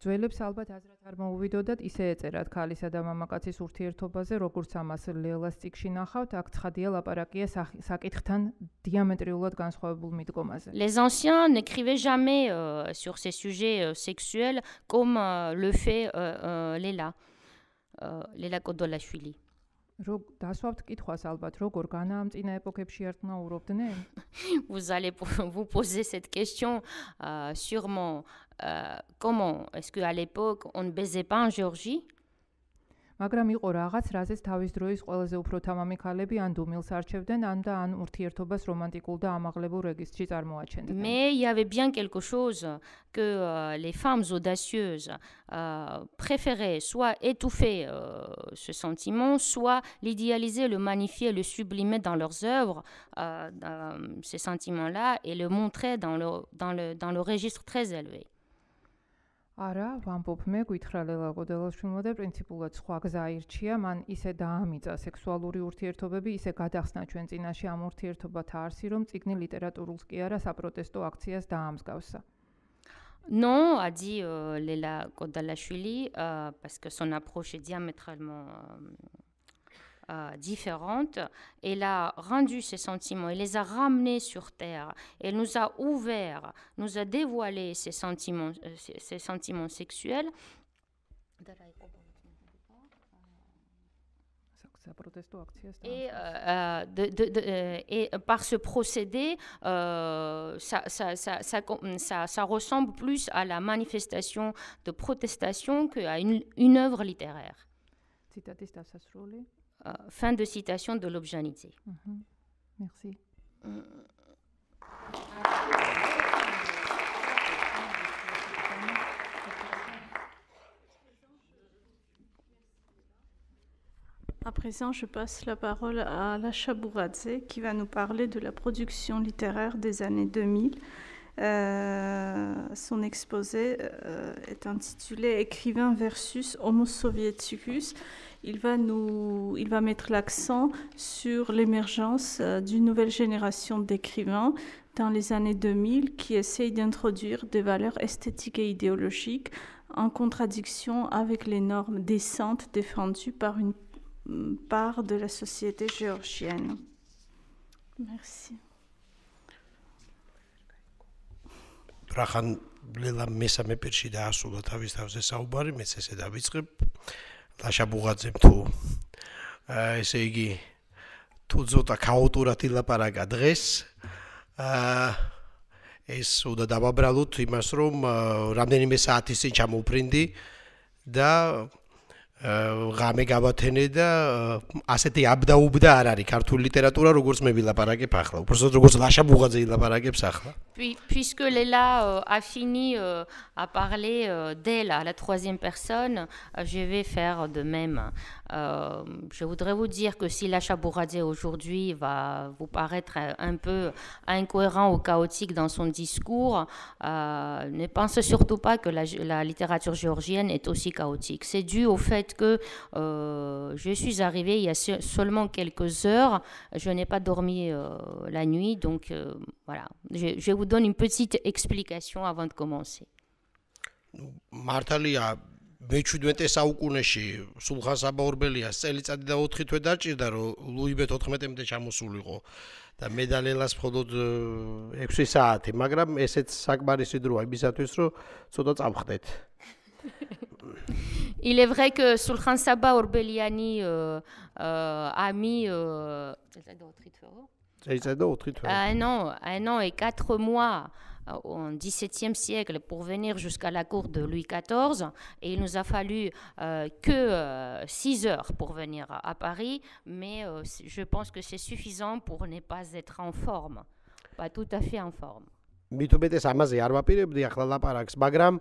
ძველებს ალბათ აზრად არ მოუვიდოდათ ისე ეწერათ ქალისა და მამაკაცის ურთიერთობაზე, როგორც ამას ლელას ციკში ნახავთ, აქ ცხადია ლაპარაკია საკითხთან დიამეტრიულად განსხვავებულ მიდგომაზე. Les anciens n'écrivaient jamais euh, sur ces sujets euh, sexuels comme euh, le fait Lela. Lela Kodolashvili. Vous allez vous poser cette question euh, sûrement euh, comment est-ce qu'à l'époque on ne baisait pas en Géorgie? Mais il y avait bien quelque chose que euh, les femmes audacieuses euh, préféraient soit étouffer euh, ce sentiment, soit l'idéaliser, le magnifier, le sublimer dans leurs œuvres, ces sentiments-là, et le montrer dans le, dans, le, dans le registre très élevé. არა, ვამბობ მე, გითხრა ლელა გოდელაშვილმა და პრინციპულად სხვა გზა ირჩია, მან ისე დაამიწა სექსუალური ურთიერთობები, ისე გადახსნა ჩვენ წინაშე ამ ურთიერთობათა არსი, რომ წიგნი ლიტერატურულს კი არა, საპროტესტო აქციას დაამსგავსა. Non, a dit euh, Lela Kodalashvili, euh, parce que son approche est diamétralement euh, Euh, différentes. Elle a rendu ses sentiments, elle les a ramenés sur terre, elle nous a ouvert, nous a dévoilé ses sentiments, euh, ses, sentiments sexuels. Hein, et, euh, et, par ce procédé, ça, ça, ressemble plus à la manifestation de protestation qu'à une, une œuvre littéraire. Euh, fin de citation de l'objanité. Mhm. Merci. À présent, je passe la parole à Lacha Bouradze qui va nous parler de la production littéraire des années 2000 euh, son exposé euh, est intitulé Écrivain versus Homo Sovieticus. Il va, nous, il va mettre l'accent sur l'émergence euh, d'une nouvelle génération d'écrivains dans les années 2000 qui essayent d'introduire des valeurs esthétiques et idéologiques en contradiction avec les normes décentes défendues par une part de la société géorgienne. Merci. რახან ლელა მესამე პირში დაასრულა თავის თავზე საუბარი, მეც ესე დავიწყებ. ლაშა ბუღაძემ თუ ესე იგი თუ ზოტა ქაოტურად ილაპარაკა დღეს. აა ეს უდა დავაბრალოთ იმას, რომ რამდენიმე საათის წინ ჩამოვფრინდი და ღამე გავათენე და ასეთი აბდაუბდა არ არის ქართული ლიტერატურა, როგორც მე ვილაპარაკებ ახლა. უბრალოდ როგორც ლაშა ბუღაძე ილაპარაკებს ახლა. puisque Léla euh, a fini euh, à parler euh, d'elle à la troisième personne, je vais faire de même. je voudrais vous dire que si la Bouradier aujourd'hui va vous paraître un peu incohérent ou chaotique dans son discours, ne pensez surtout pas que la, littérature géorgienne est aussi chaotique. C'est dû au fait que je suis arrivée il y a seulement quelques heures, je n'ai pas dormi la nuit, donc voilà. Je, vais vous nous donne une petite explication avant de commencer. Martalia მე 17 საუკუნეში სულხან საბა ორბელიას წელიწადი და 4 თვე დაჭირდა რომ ლუიბე 14-მდე ჩამოსულიყო და მედალელას მხოლოდ 6 საათი მაგრამ ესეც საკმარისი დროა იმისათვის რომ ცოტა წამხდეთ Il est vrai que Sulkhan Saba Orbeliani euh, euh, a mis euh, Ils adorent Un an, un an et quatre mois euh, au XVIIe siècle pour venir jusqu'à la cour de Louis XIV et il nous a fallu euh, que euh, six heures pour venir à, Paris, mais je pense que c'est suffisant pour ne pas être en forme, pas tout à fait en forme. მithubetes ამაზე არ ვაპირებდი ახლა ლაპარაკს, მაგრამ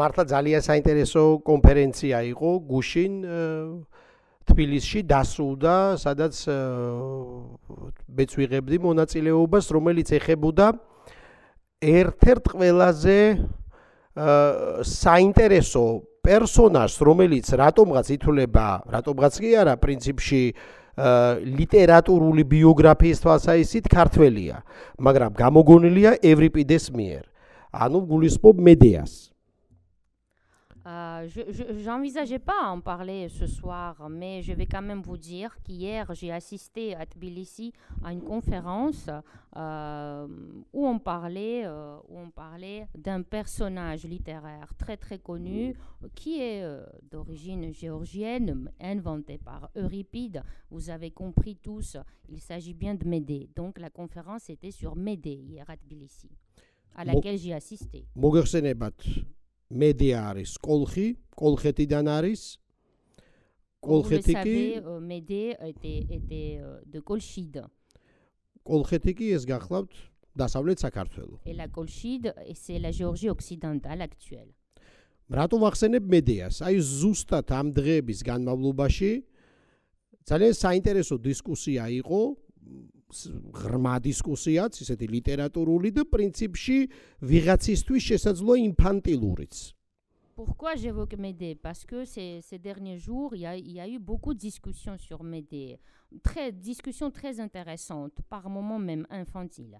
მართლა ძალიან საინტერესო კონფერენცია იყო გუშინ თბილისში დასულდა, სადაც მეწვიღებდი მონაწილეობას, რომელიც ეხებოდა ერთ-ერთ ყველაზე საინტერესო პერსონაჟს, რომელიც რატომღაც ითვლება, რატომღაც კი არა, პრინციპში ლიტერატურული ბიოგრაფიის თვალსაზრისით ქართველია, მაგრამ გამოგონილია ევრიპიდეს მიერ. ანუ გულისხმობ მედეას. Euh, j'envisageais je n'envisageais pas en parler ce soir, mais je vais quand même vous dire qu'hier, j'ai assisté à Tbilissi à une conférence euh, où on parlait, euh, où on parlait d'un personnage littéraire très très connu qui est d'origine géorgienne, inventé par Euripide. Vous avez compris tous, il s'agit bien de Médée. Donc la conférence était sur Médée hier à Tbilissi, à laquelle j'ai assisté. მედია არის კოლხი, კოლხეთიდან არის. კოლხეთი კი მედე ეტე ეტე დე კოლშიდა. კოლხეთი კი ეს გახლავთ დასავლეთ საქართველოს. ელა კოლშიდ ესე ლა ჟორჟი ოქსიდანტალ აქტუელ. რატო ვახსენებ მედეას? აი ზუსტად ამ დღეების განმავლობაში ძალიან საინტერესო დისკუსია იყო ღრმა დისკუსიაც, ესეთი ლიტერატურული და პრინციპში ვიღაცისთვის შესაძლოა ინფანტილურიც. Pourquoi j'évoque Médée Parce que ces, ces derniers jours, il y, y a eu beaucoup de discussions sur Médée. Très, discussions très intéressantes, par moments même infantiles.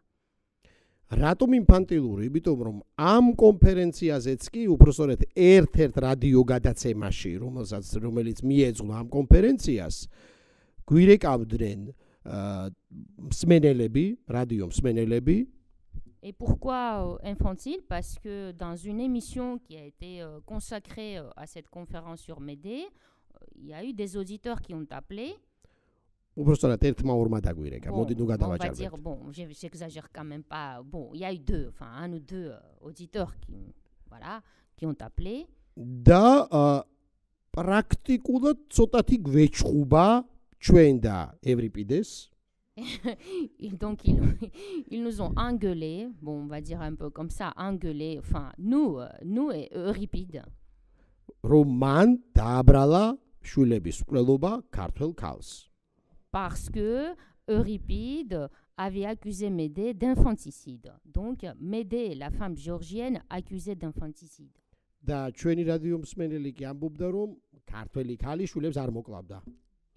რატომ ინფანტილური? იმიტომ რომ ამ კონფერენციაზეც კი უბრალოდ ერთ-ერთ რადიო გადაცემაში, რომელსაც რომელიც მიეძღვნა ამ კონფერენციას, გვირეკავდნენ Euh, Et pourquoi euh, infantile Parce que dans une émission qui a été euh, consacrée à cette conférence sur Médée, il y a eu des auditeurs qui ont appelé Bon, on va dire, bon, j'exagère quand même pas. Bon, il y a eu deux, enfin, un ou deux auditeurs qui, voilà, qui ont appelé. Da, practicul sotatic vechi Chuenda Euripides. donc ils, nous ont engueulés, bon on va dire un peu comme ça, engueulés, enfin nous, euh, nous et Euripide. Roman dabrala Preluba Cartel Kals. Parce que Euripide avait accusé Médée d'infanticide. Donc Médée, la femme géorgienne, accusée d'infanticide. Da, ჩვენი რადიომსმენელი კი ამბობდა რომ ქართველი ქალი შვილებს არ მოკლავდა.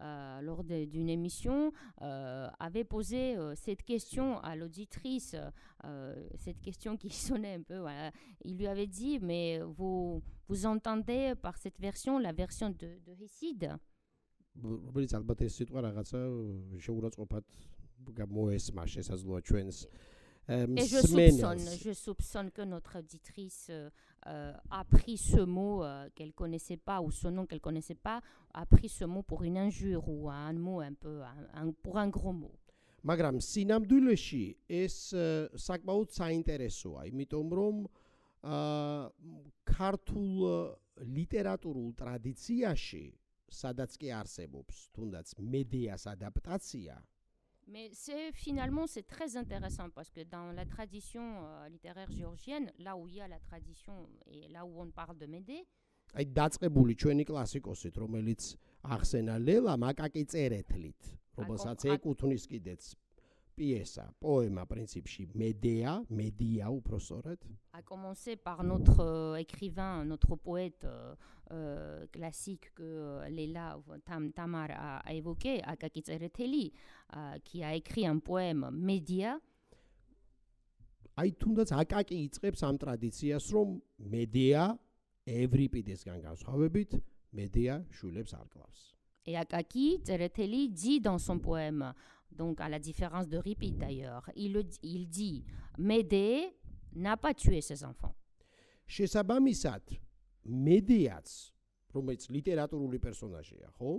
Euh, lors d'une émission, euh, avait posé euh, cette question à l'auditrice, cette question qui sonnait un peu. Il lui avait dit, mais vous, vous entendez par cette version la version de, de je soupçonne que notre auditrice euh, a pris ce mot euh, qu'elle connaissait pas ou ce nom qu'elle connaissait pas a pris ce mot pour une injure ou un mot un peu un, un, pour un gros mot. მაგრამ სინამდვილეში ეს საკმაოდ საინტერესოა, იმიტომ რომ აა ქართულ ლიტერატურულ ტრადიციაში, სადაც კი არსებობს თუნდაც მედიას ადაპტაცია, Mais c'est finalement c'est très intéressant parce que dans la tradition euh, littéraire géorgienne, là où il y a la tradition et là où on parle de Médée, აი დაწყებული ჩვენი კლასიკოსით, რომელიც ახსენა ლელა მაკაკი წერეთლით, რომელსაც ეკუთვნის კიდეც pièce, poème en principe, Medea, Media ou prosoret. À commencer par notre euh, écrivain, notre poète euh, euh classique que euh, Leila Tam Tamar a, a évoqué, Akaki Tsereteli, euh, qui a écrit un poème Media. აი თუნდაც აკაკი იწყებს ამ ტრადიციას რომ მედია ევრიპიდესგან განსხვავებით მედია შულებს არ კლავს. აკაკი წერეთელი ძი დონ სონ პოემა donc à la différence de Ripit d'ailleurs. Il, il dit Médée n'a pas tué ses enfants. Chez Sabamisat, Médéats, რომელიც ლიტერატურული პერსონაჟია, ხო?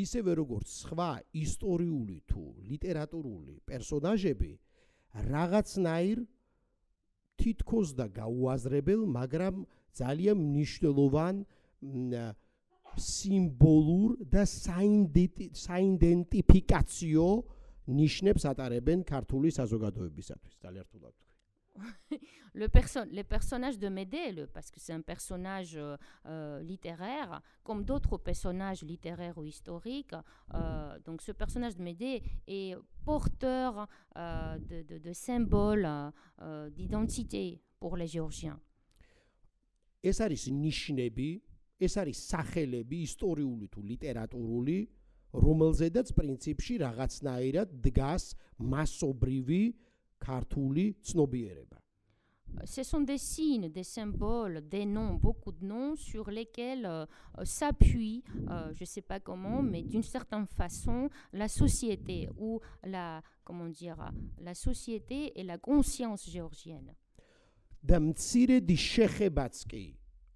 ისევე როგორც სხვა ისტორიული თუ ლიტერატურული პერსონაჟები, რაღაცნაირ თითქოს და გაუაზრებელ, მაგრამ ძალიან მნიშვნელოვან სიმბოლურ და საიდენტიფიკაციო ნიშნებს ატარებენ ქართული le, personnage de Médée, parce que c'est un personnage euh, euh, littéraire, comme d'autres personnages littéraires ou historiques, euh, donc ce personnage de Médée est porteur de, symboles, d'identité pour les Géorgiens. Et ça, c'est ეს არის სახელები ისტორიული თუ ლიტერატურული, რომელზედაც პრინციპში რაღაცნაირად დგას მასობრივი ქართული ცნობიერება. Ce sont des signes, des symboles, des noms, beaucoup de noms sur lesquels euh, s'appuie, euh, je ne sais pas comment, mais d'une certaine façon, la société ou la, comment dire, la société et la conscience géorgienne. და მცირედი შეხებაც კი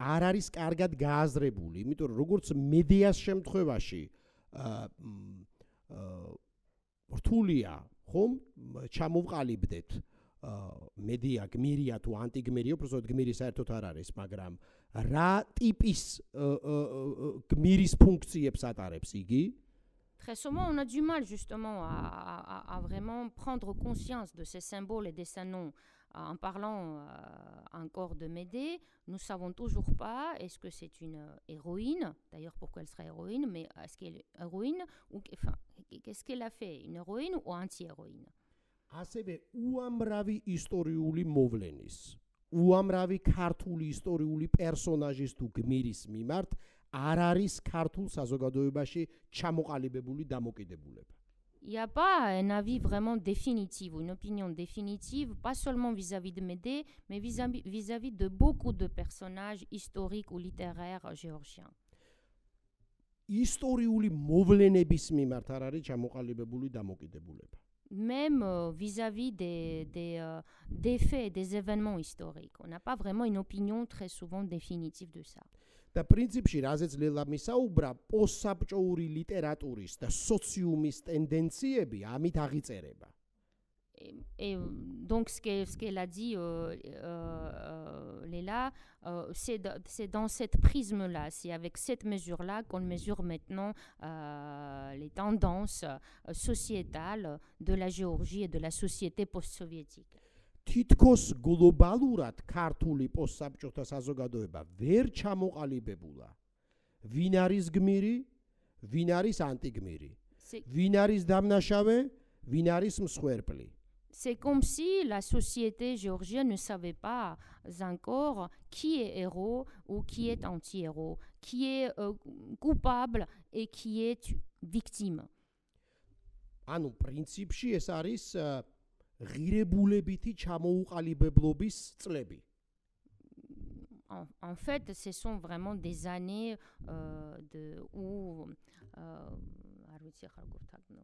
არ არის კარგად გააზრებული, იმიტომ რომ როგორც მედიას შემთხვევაში აა რთულია, ხომ? ჩამოვყალიბდეთ აა მედია გმირია თუ ანტიგმირია, უბრალოდ გმირი საერთოდ არ არის, მაგრამ რა ტიპის გმირის ფუნქციებს ატარებს იგი? Très souvent on a du mal justement à à à vraiment prendre conscience de ces symboles et de ces noms. en parlant euh, encore de Médée, nous savons toujours pas est-ce que c'est une héroïne, d'ailleurs pourquoi elle serait héroïne, mais est-ce qu'elle est héroïne ou enfin, qu'est-ce qu'elle a fait, une héroïne ou anti-héroïne ასევე უამრავი ისტორიული მოვლენის, უამრავი ქართული ისტორიული პერსონაჟის თუ გმირის მიმართ არ არის ქართულ საზოგადოებაში ჩამოყალიბებული დამოკიდებულება. il n'y a pas un avis vraiment définitif ou une opinion définitive, pas seulement vis-à-vis de Médée, mais vis-à-vis de beaucoup de personnages historiques ou littéraires euh, géorgiens. Même euh, vis-à-vis des, euh, des faits, des événements historiques. On n'a pas vraiment une opinion très souvent définitive de ça et donc ce qu'elle a dit euh, euh, Léla euh, c'est dans cette prisme là c'est avec cette mesure là qu'on mesure maintenant euh, les tendances euh, sociétales de la Géorgie et de la société post-soviétique თითქოს გლობალურად ქართული პოსტსაბჭოთა საზოგადოება ვერ ჩამოყალიბებულა. ვინ არის გმირი? ვინ არის ანტიგმირი? ვინ არის დამნაშავე? ვინ არის მსხვერპლი? C'est comme si la société géorgienne ne savait pas encore qui est héros ou qui est anti-héros, qui est euh, coupable et qui est victime. Ah non, principe, c'est ça, En, fait, ce sont vraiment des années euh, de, où. Euh,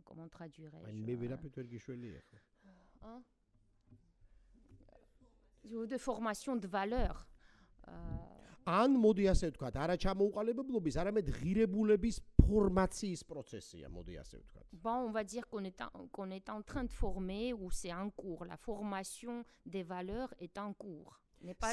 comment traduire euh, hein? De formation de valeurs. ან მოდი ასე ვთქვათ, არა ჩამოუყალიბებლობის, არამედ ღირებულების ფორმაციის პროცესია, მოდი ასე ვთქვათ. Bon, on va dire qu'on est en, qu'on est en train de former ou c'est en cours. La formation des valeurs est en cours. n'est pas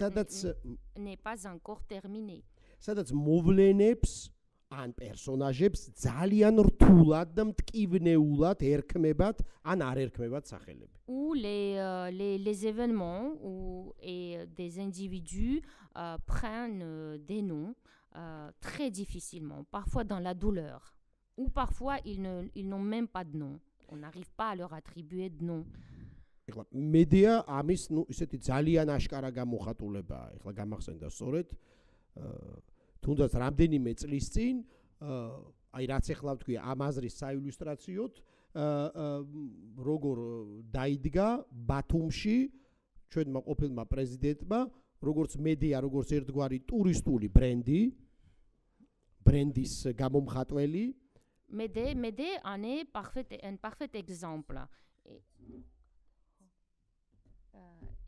n'est pas encore terminé. სადაც მოვლენებს ან პერსონაჟებს ძალიან რთულად მткиვნეულად ერქმებათ ან არ ერქმებათ სახელები. ou les euh, les les événements ou et euh, des individus euh, prennent des noms très difficilement, parfois dans la douleur ou parfois ils ne ils n'ont même pas de nom. On n'arrive pas à leur attribuer de nom. ეხლა მედია ამის ნუ ისეთი ძალიან აშკარა გამოხატულებაა. ეხლა გამახსენდა სწორედ აა თუნდაც რამდენიმე წლის წინ აი რაც ახლა ვთქვი ამ აზრის საილუსტრაციოდ როგორ დაიდგა ბათუმში ჩვენმა ყოფილმა პრეზიდენტმა როგორც მედია როგორც ერთგვარი ტურისტული ბრენდი ბრენდის გამომხატველი მედე მედე ანე პარფეტ ან პარფეტ ეგზემპლ ა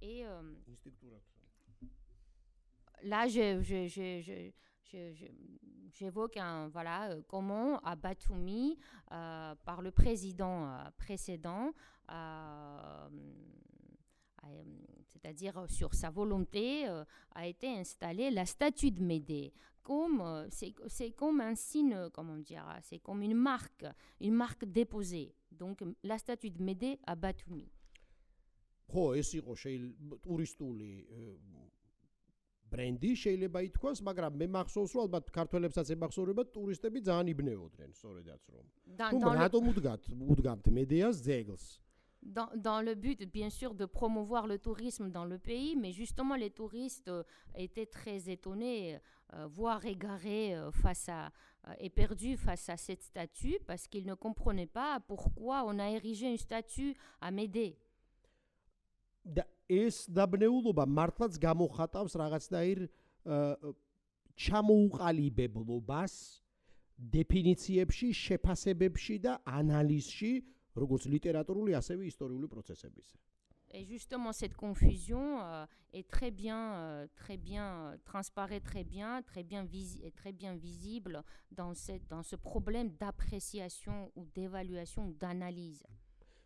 ე ინსტიტუტურად ლა ჟე ჟე ჟე ჟე j'évoque un voilà euh, comment à Batumi euh, par le président euh, précédent c'est-à-dire sur sa volonté, a été installée la statue de Médée. Comme, c'est, comme un signe, comment dire, c'est comme une marque, une marque déposée. Donc la statue de Médée à Batumi. Dans, le but, bien sûr, de promouvoir le tourisme dans le pays, mais justement, les touristes euh, étaient très étonnés, euh, voire égarés euh, face à, et perdus face à cette statue, parce qu'ils ne comprenaient pas pourquoi on a érigé une statue à Médée. Et justement, cette confusion euh, est très bien, euh, très bien, euh, transparaît très bien, très bien, visible dans, dans ce problème d'appréciation ou d'évaluation ou d'analyse.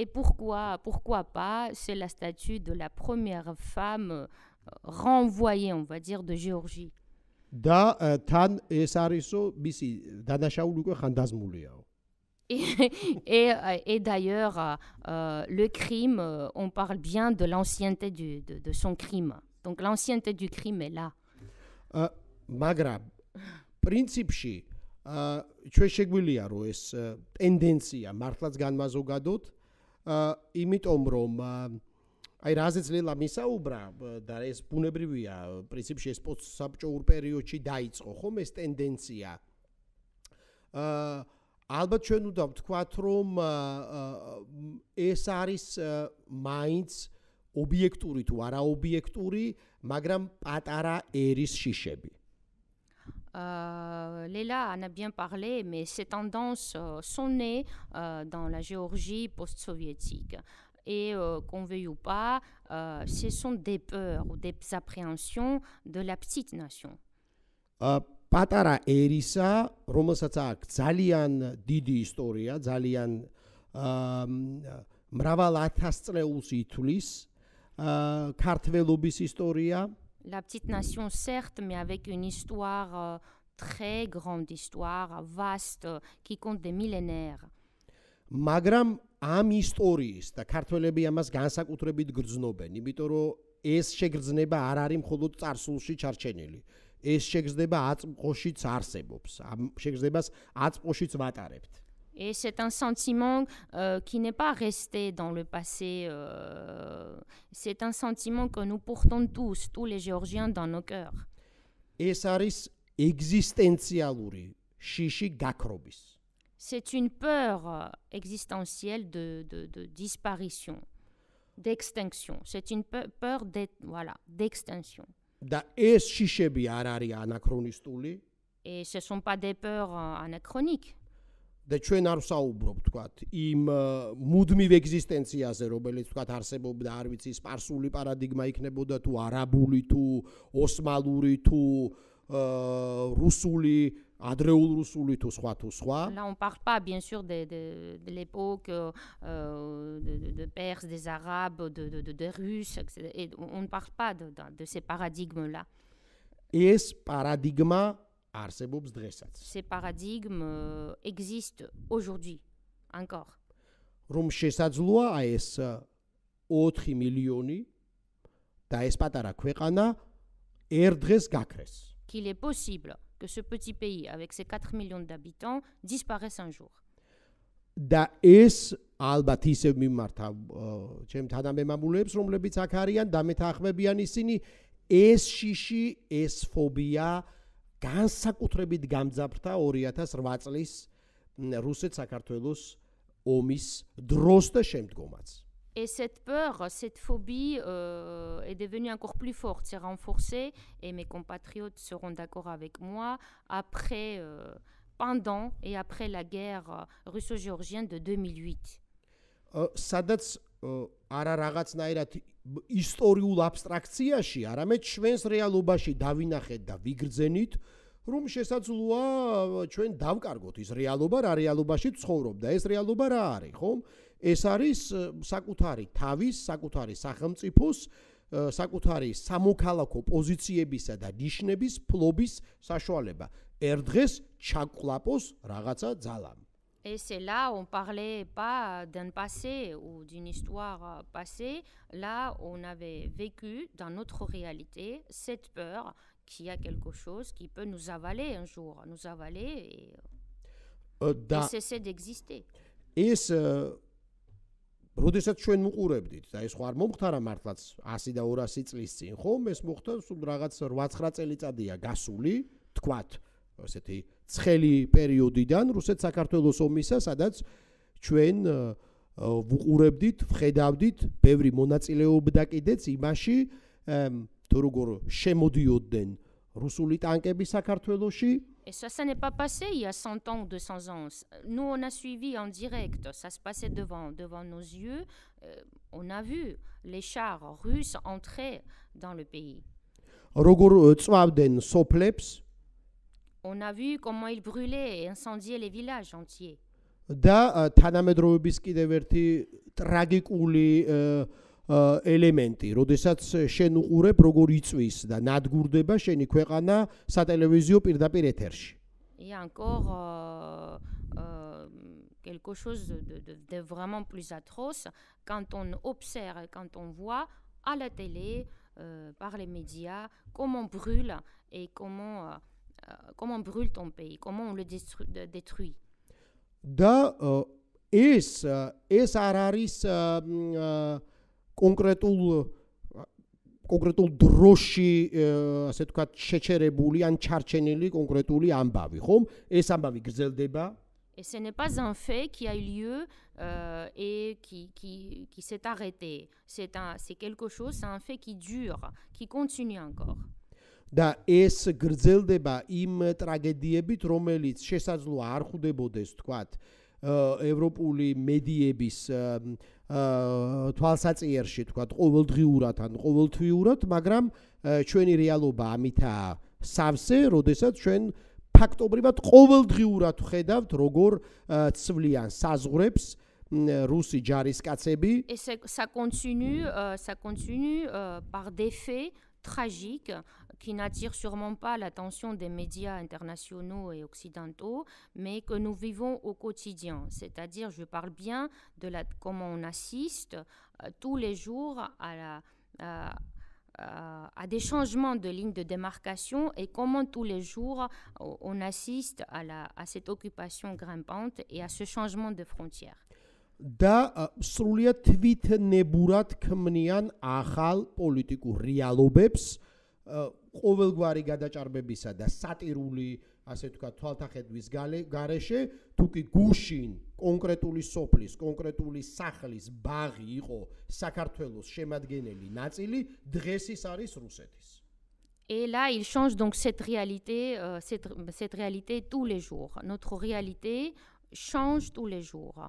Et pourquoi, pourquoi pas C'est la statue de la première femme euh, renvoyée, on va dire, de Géorgie. Et, et, euh, d'ailleurs, euh, le crime, on parle bien de l'ancienneté de, son crime. Donc l'ancienneté du crime est là. იმიტომ რომ აი რაზეც ლელა მისაუბრა და ეს ბუნებრივია პრინციპში ეს პოსტსაბჭოურ პერიოდში დაიწყო ხომ ეს ტენდენცია აა ალბათ ჩვენ უნდა ვთქვათ რომ ეს არის მაინც ობიექტური თუ არაობიექტური მაგრამ პატარა ერის შიშები Euh, Léla en a bien parlé, mais ces tendances euh, sont nées euh, dans la Géorgie post-soviétique et qu'on veuille ou pas, ce sont des peurs ou des appréhensions de la petite nation. Patara erisa რომელსაც zalian ძალიან historia zalian ძალიან მრავალ ათასწლეულს ითვლის, Historia. la petite nation certes mais avec une histoire euh, très grande histoire vaste euh, qui compte des millénaires მაგრამ ამ ისტორიის და ქართველები ამას განსაკუთრებით გრძნობენ იმიტომ რომ ეს შეგრძნება არ არის მხოლოდ царსულში ჩარჩენილი ეს შეგრძნება აწმყოშიც არსებობს ამ შეგრძნებას აწმყოშიც ვატარებთ Et c'est un sentiment euh, qui n'est pas resté dans le passé. Euh, c'est un sentiment que nous portons tous, tous les Géorgiens, dans nos cœurs. Et C'est une peur euh, existentielle de, de, disparition, d'extinction. C'est une peur d'extinction. Voilà, et ce ne sont pas des peurs anachroniques. და ჩვენ არ ვსაუბრობ თქვათ იმ მუდმივ ეგზისტენციაზე რომელიც თქვათ არსებობდა არ ვიცი სპარსული პარადიგმა იქნებოდა თუ არაბული თუ ოსმალური თუ რუსული адреул русული თუ სხვა თუ სხვა. Là on parle pas bien sûr de de de l'époque euh, euh de de de pers des arabes de de de des russes et on ne parle pas de de ces paradigmes là. ეს პარადიგმა არსებობს დღესაც. Ces paradigmes euh, existent aujourd'hui encore. რომ შესაძლოა ეს 4 э, მილიონი და ეს პატარა ქვეყანა ერთ დღეს გაქრეს. Qu'il est possible que ce petit pays avec ses 4 millions d'habitants disparaisse un jour. და ეს ალბათ ისევ მიმართა ჩემ თანამემამულეებს რომლებიც აქ არიან და მეთანხმებიან ისინი ეს შიში ეს ფობია Et cette peur, cette phobie euh, est devenue encore plus forte, s'est renforcée, et mes compatriotes seront d'accord avec moi, après, euh, pendant et après la guerre russo-géorgienne de 2008. ისტორიულ აბსტრაქციაში, არამედ ჩვენს რეალობაში დავინახეთ და ვიგრძენით, რომ შესაძლოა ჩვენ დავკარგოთ ის რეალობა, რა რეალობაში ცხოვრობ და ეს რეალობა რა არის, ხომ? ეს არის საკუთარი თავის, საკუთარი სახელმწიფოს, საკუთარი სამოქალაქო პოზიციებისა და ნიშნების ფლობის საშუალება. ერთ დღეს ჩაკლაპოს რაღაცა ძალამ. Et c'est là on parlait pas d'un passé ou d'une histoire passée, là on avait vécu dans notre réalité cette peur qu'il y a quelque chose qui peut nous avaler un jour, nous avaler et, euh, et cesser d'exister. Et ce როდესაც ჩვენ მოყურებდით და ეს ხო არ მომხდარა მართლაც 100 და 200 წლის წინ ხომ ეს მოხდა სულ რაღაც 8-9 წელიწადია გასული თქვათ ესეთი ცხელი პერიოდიდან რუსეთ საქართველოს ომისა, სადაც ჩვენ ვუყურებდით, ვხედავდით, ბევრი მონაწილეობდა კიდეც იმაში, თუ როგორ შემოდიოდნენ რუსული ტანკები საქართველოში. Et ça, ça n'est pas passé il y a 100 ans ou 200 ans. Nous, on a suivi en direct, ça se passait devant, devant nos yeux. Euh, on a vu les chars russes entrer dans le pays. როგორ წვავდნენ სოფლებს on a vu comment ils brûlaient et incendiaient les villages entiers. Da euh, თანამედროვების კიდევ ერთი elementi. ელემენტი, როდესაც შენ უყურებ როგორ იწვის და ნადგურდება შენი ქვეყანა სატელევიზიო პირდაპირ ეთერში. Il encore euh, euh, quelque chose de, de, de vraiment plus atroce quand on observe, quand on voit à la télé, euh, par les médias, comment on brûle et comment euh, euh, comment on brûle ton pays, comment on le détruit. Da, és, és Araris კონკრეტულ კონკრეტულ დროში ასე ვთქვათ შეჩერებული ან ჩარჩენილი კონკრეტული ამბავი, ხომ? ეს ამბავი გრძელდება. Et ce n'est pas un fait qui a eu lieu euh, et qui, qui, qui s'est arrêté. C'est quelque chose, c'est un fait qui dure, qui continue encore. და ეს გრძელდება იმ ტრაგედიებით, რომელიც შესაძლოა არ ხდებოდეს, თქვათ, ევროპული მედიების აა თვალსაწიერში, თქვათ, ყოველდღიურად ან ყოველთვიურად, მაგრამ ჩვენი რეალობა ამითაა სავსე, როდესაც ჩვენ ფაქტობრივად ყოველდღიურად ხედავთ, როგორ ცვლიან საზღურებს რუსი ჯარისკაცები. ესე საკონტინუ, საკონტინუ პარ დეფე tragique qui n'attire sûrement pas l'attention des médias internationaux et occidentaux, mais que nous vivons au quotidien. C'est-à-dire, je parle bien de la, comment on assiste euh, tous les jours à des changements de ligne de démarcation et comment tous les jours euh, on assiste à cette occupation grimpante et à ce changement de frontières. და სრულიად თვითნებურად ქმნიან ახალ პოლიტიკურ რეალობებს ყოველგვარი გადაჭარბებისა და სატირული ასე თქვა თვალთახედვის გარეშე თუ კი გუშინ კონკრეტული სოფლის კონკრეტული სახლის ბაღი იყო საქართველოს შემადგენელი ნაწილი დღეს ის არის რუსეთის Et là, il change donc cette réalité, euh, cette, cette réalité tous les jours. Notre réalité change tous les jours.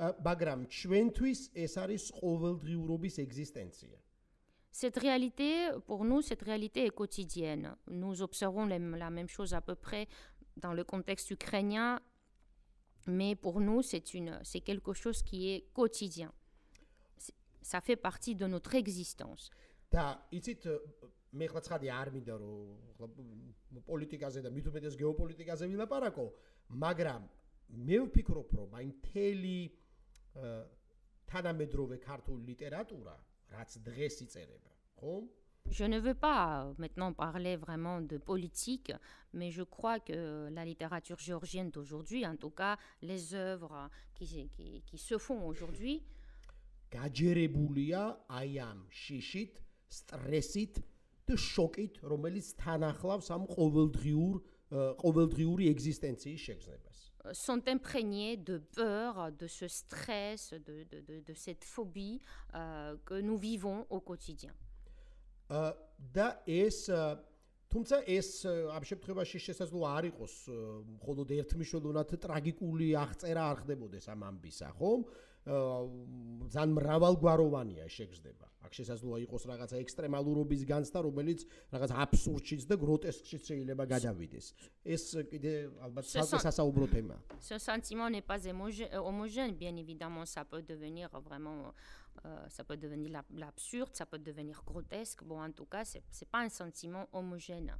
მაგრამ ჩვენთვის ეს არის ყოველდღიურობის ეგზისტენცია. Cette réalité, pour nous, cette réalité est quotidienne. Nous observons la même chose à peu près dans le contexte ukrainien, mais pour nous, c'est quelque chose qui est quotidien. Ça fait partie de notre existence. და იცით, მე ხლა ცხადი არ მინდა რომ პოლიტიკაზე და მით უმეტეს გეოპოლიტიკაზე ვილაპარაკო, მაგრამ მე ვფიქრობ, რომ აი მთელი თანამედროვე ქართული ლიტერატურა, რაც დღეს იწერება, ხო? Je ne veux pas euh, maintenant parler vraiment de politique, mais je crois que euh, la littérature géorgienne d'aujourd'hui, en tout cas les œuvres qui, qui, qui se font aujourd'hui, გაჯერებულია აი ამ შიშით, სტრესით და შოკით, რომელიც თან ახლავს ამ ყოველდღიურ ყოველდღიური ეგზისტენციის შეგრძნება. sont imprégnés de peur, de ce stress, de, de, de, de cette phobie euh, que nous vivons au quotidien. თუმცა ეს ამ შემთხვევაში შესაძლოა არ იყოს მხოლოდ ერთ მნიშვნელოვნად ტრაგიკული აღწერა არ ხდებოდეს ამ ამბისა, ხომ? ზან მრავალგვაროვანია შეგრძნება. აქ შესაძლოა იყოს რაღაცა ექსტრემალურობის განცდა, რომელიც რაღაც აბსურდშიც და гроტესკშიც შეიძლება გადავიდეს. ეს კიდე ალბათ საკუთასაუბრო თემა. Ce sentiment n'est pas homogène, bien évidemment, ça peut devenir vraiment ça peut devenir l'absurde, ça peut devenir grotesque. Bon en tout cas, c'est c'est pas un sentiment homogène.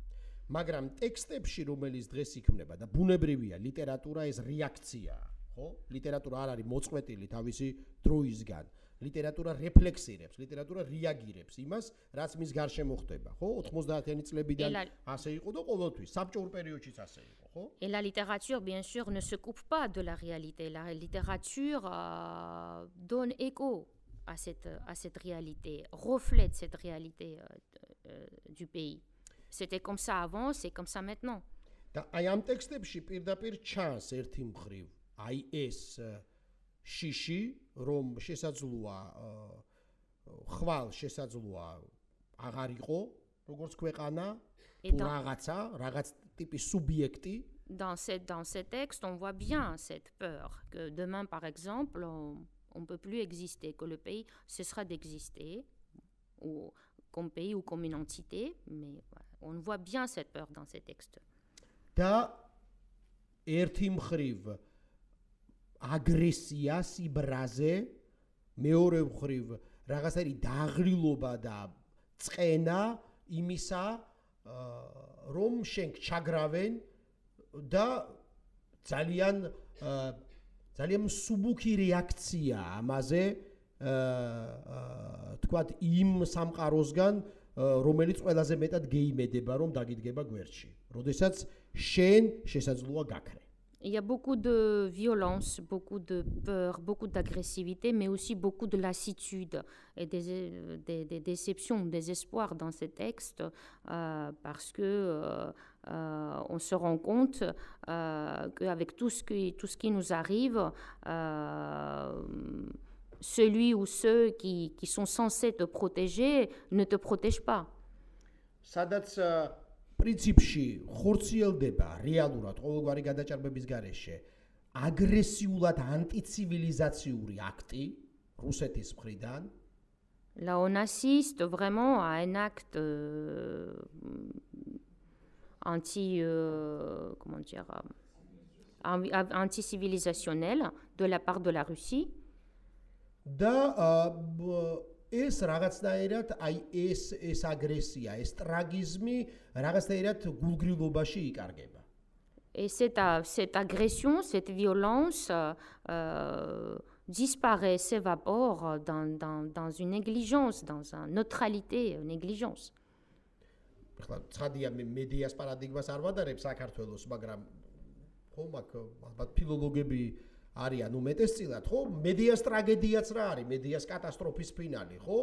მაგრამ ტექსტებში რომელიც დღეს იქმნება და ბუნებრივია ლიტერატურა ეს რეაქციაა ხო? ლიტერატურა არ არის მოწყვეტილი თავისი დროისგან. ლიტერატურა რეფლექსირებს, ლიტერატურა რეაგირებს იმას, რაც მის გარშემო ხდება, ხო? 90-იანი წლებიდან ასე იყო და ყოველთვის საბჭოურ პერიოდშიც ასე იყო, ხო? Et la littérature bien sûr ne se coupe pas de la réalité. La littérature euh, donne écho à cette à cette réalité, reflète cette réalité euh, euh, du pays. C'était comme ça avant, c'est comme ça maintenant. და აი ამ ტექსტებში პირდაპირ ჩანს ერთი მხრივ Э, э, dans cette dans ces textes on voit bien cette peur que demain par exemple on ne peut plus exister que le pays cessera d'exister ou comme pays ou comme une entité mais on voit bien cette peur dans ces textes აგრესიას იბრაზე მეორე მხრივ რაღაცაი დაღრილობა და წენა იმისა რომ შენ ჩაგრავენ და ძალიან ძალიან მსუბუქი რეაქცია ამაზე აა თქვა იმ სამყაროსგან რომელიც ყველაზე მეტად გეიმედება რომ დაგიდგება გვერდში. როდესაც შენ შესაძლოა გაქრ Il y a beaucoup de violence, beaucoup de peur, beaucoup d'agressivité, mais aussi beaucoup de lassitude et des, euh, des, déceptions, des espoirs dans ces textes, euh, parce que euh, on se rend compte qu'avec tout ce qui, tout ce qui nous arrive, celui ou ceux qui, sont censés te protéger ne te protègent pas. Ça, that's, პრინციპში ხორციელდება რეალურად ყოველგვარი გადაჭარბების გარეშე აგრესიულად ანტიცივილიზაციური აქტი რუსეთის მხრიდან La on assiste vraiment à un acte euh, anti euh, comment dire euh, anti civilisationnel de la part de la Russie. Da euh, ეს რაღაცნაირად აი ეს ეს აგრესია, ეს ტრაგიზმი რაღაცნაირად გულგრილობაში იკარგება. Et cette cette agression, cette violence euh disparaît, s'évapore dans dans dans une négligence, dans une neutralité, une négligence. ხა ცხადია მე მედიას პარადიგმას არ ვადარებ საქართველოს, მაგრამ ხო მაგ ალბათ ფილოლოგები არის ანუ მეტესწილად ხო მედიას ტრაგედიაც რა არის მედიას კატასტროფის ფინალი ხო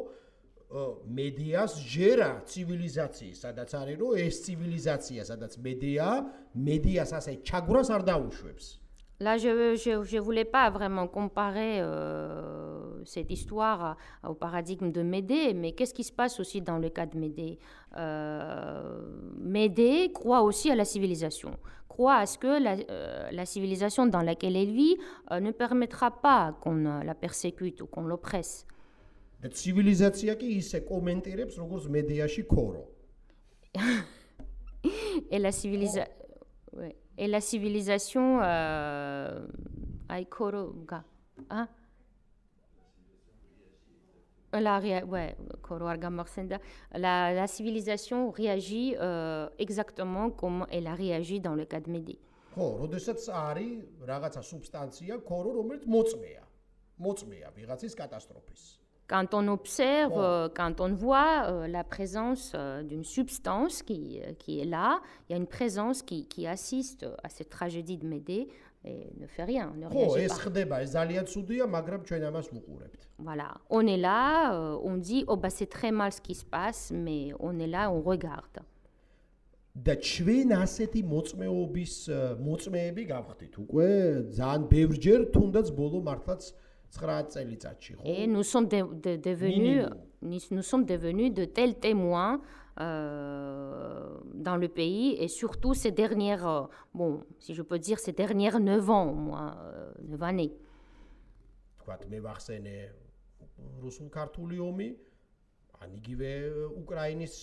მედიას ჯერა ცივილიზაციის სადაც არის რომ ეს ცივილიზაცია სადაც მედია მედიას ასე ჩაგვრას არ დაუშვებს Là, je ne voulais pas vraiment comparer euh, cette histoire au paradigme de Médée, mais qu'est-ce qui se passe aussi dans le cas de Médée euh, Médée croit aussi à la civilisation, croit à ce que la, euh, civilisation dans laquelle elle vit ne permettra pas qu'on la persécute ou qu'on l'oppresse. Et la civilisation... Oh et la civilisation euh a ikoroga hein? a arye ouais koroar gamaxenda la la civilisation réagit euh exactement comme elle a réagi dans le cas de Mede. Ko, rodesats ari raga tsa substantia koru romert mozmea. Mozmea vigatis katastrophis. Quand on observe, euh, quand on voit euh, la présence euh, d'une substance qui, est là, il y a une présence qui, assiste à cette tragédie de Médée, et ne fait rien, ne oh, réagit pas. Bah, voilà, on est là, on dit oh bah c'est très mal ce qui se passe, mais on est là, on regarde. Et nous sommes, devenus, nous sommes devenus de tels témoins euh, dans le pays et surtout ces dernières, euh, bon, si je peux dire, ces dernières neuf ans, moi, euh, neuf années. ან იგივე უკრაინის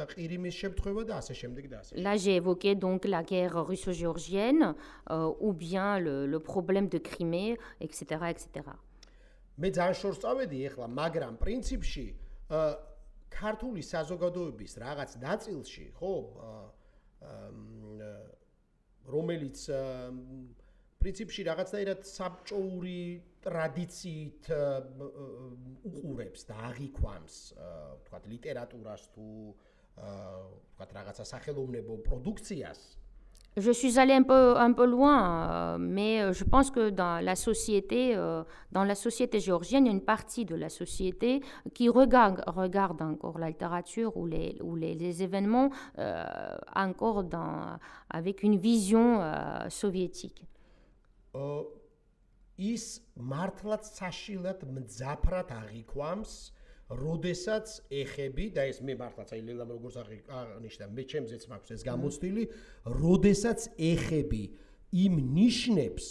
და ყირიმის შემთხვევა და ასე შემდეგ და ასე. La j'évoquais donc la guerre russo-géorgienne euh, ou bien le le problème de Crimée etc etc. მე ძალიან შორს წავედი ეხლა, მაგრამ პრინციპში ქართული საზოგადოების რაღაც ნაწილში, ხო, რომელიც პრინციპში რაღაცნაირად საბჭოური Je suis allée un peu, un peu loin, mais je pense que dans la société, dans la société géorgienne, il y a une partie de la société qui regarde, regarde encore la littérature ou les, ou les, événements euh, encore dans, avec une vision euh, soviétique. ის მართლაც საშილად მძაფრად აღიქوامს, როდესაც ეხები და ეს მე მართლაც აი ლელამ როგორც აღნიშნა, მე ჩემზეც მაქვს ეს გამოცდილი, როდესაც ეხები იმ ნიშნებს,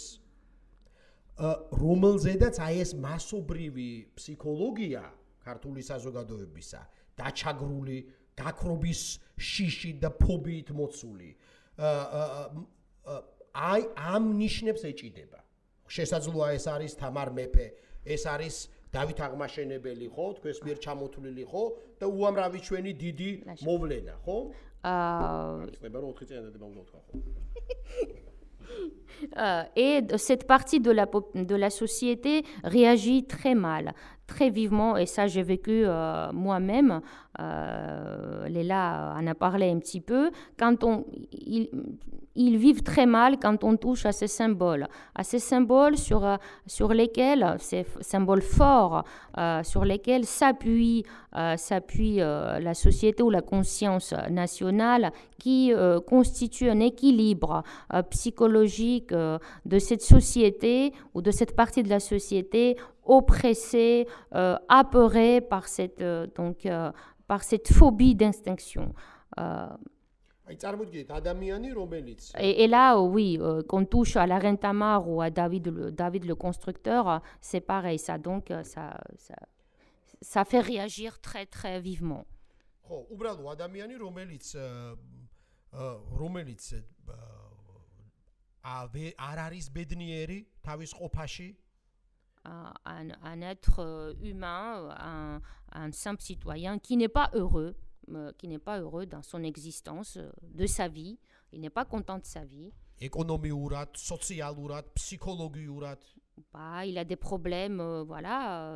რომელზედაც აი ეს მასობრივი ფსიქოლოგია ქართული საზოგადოებისა დაჩაგრული დაქრობის შიში და ფობიით მოცული აი ამ ნიშნებს ეჭიდება შესაძლოა ეს არის თამარ მეფე, ეს არის დავით აღმაშენებელი, ხო? თქვენს მიერ ჩამოთვლილი, ხო? და უამრავი ჩვენი დიდი მოვლენა, ხო? აა ხება რომ 4 წელიწადი დაბავშვა თქვა, ხო? Euh, et cette partie de la, de la société réagit très mal. très vivement, et ça j'ai vécu euh, moi-même, euh, Léla en a parlé un petit peu, quand on, ils, vivent très mal quand on touche à ces symboles, à ces symboles sur, euh, sur lesquels, ces symboles forts, sur lesquels s'appuie s'appuie la société ou la conscience nationale qui constitue un équilibre psychologique de cette société ou de cette partie de la société oppressé, euh, apeuré par cette, euh, donc, euh, par cette phobie d'instinction Et, là, oui, qu'on touche à la reine ou à David le, David le constructeur, c'est pareil, ça, donc, ça, ça, fait réagir très, très vivement un, être euh, humain, euh, un, simple citoyen qui n'est pas heureux, euh, qui n'est pas heureux dans son existence, de sa vie, il n'est pas content de sa vie. Bah, il a des problèmes voilà,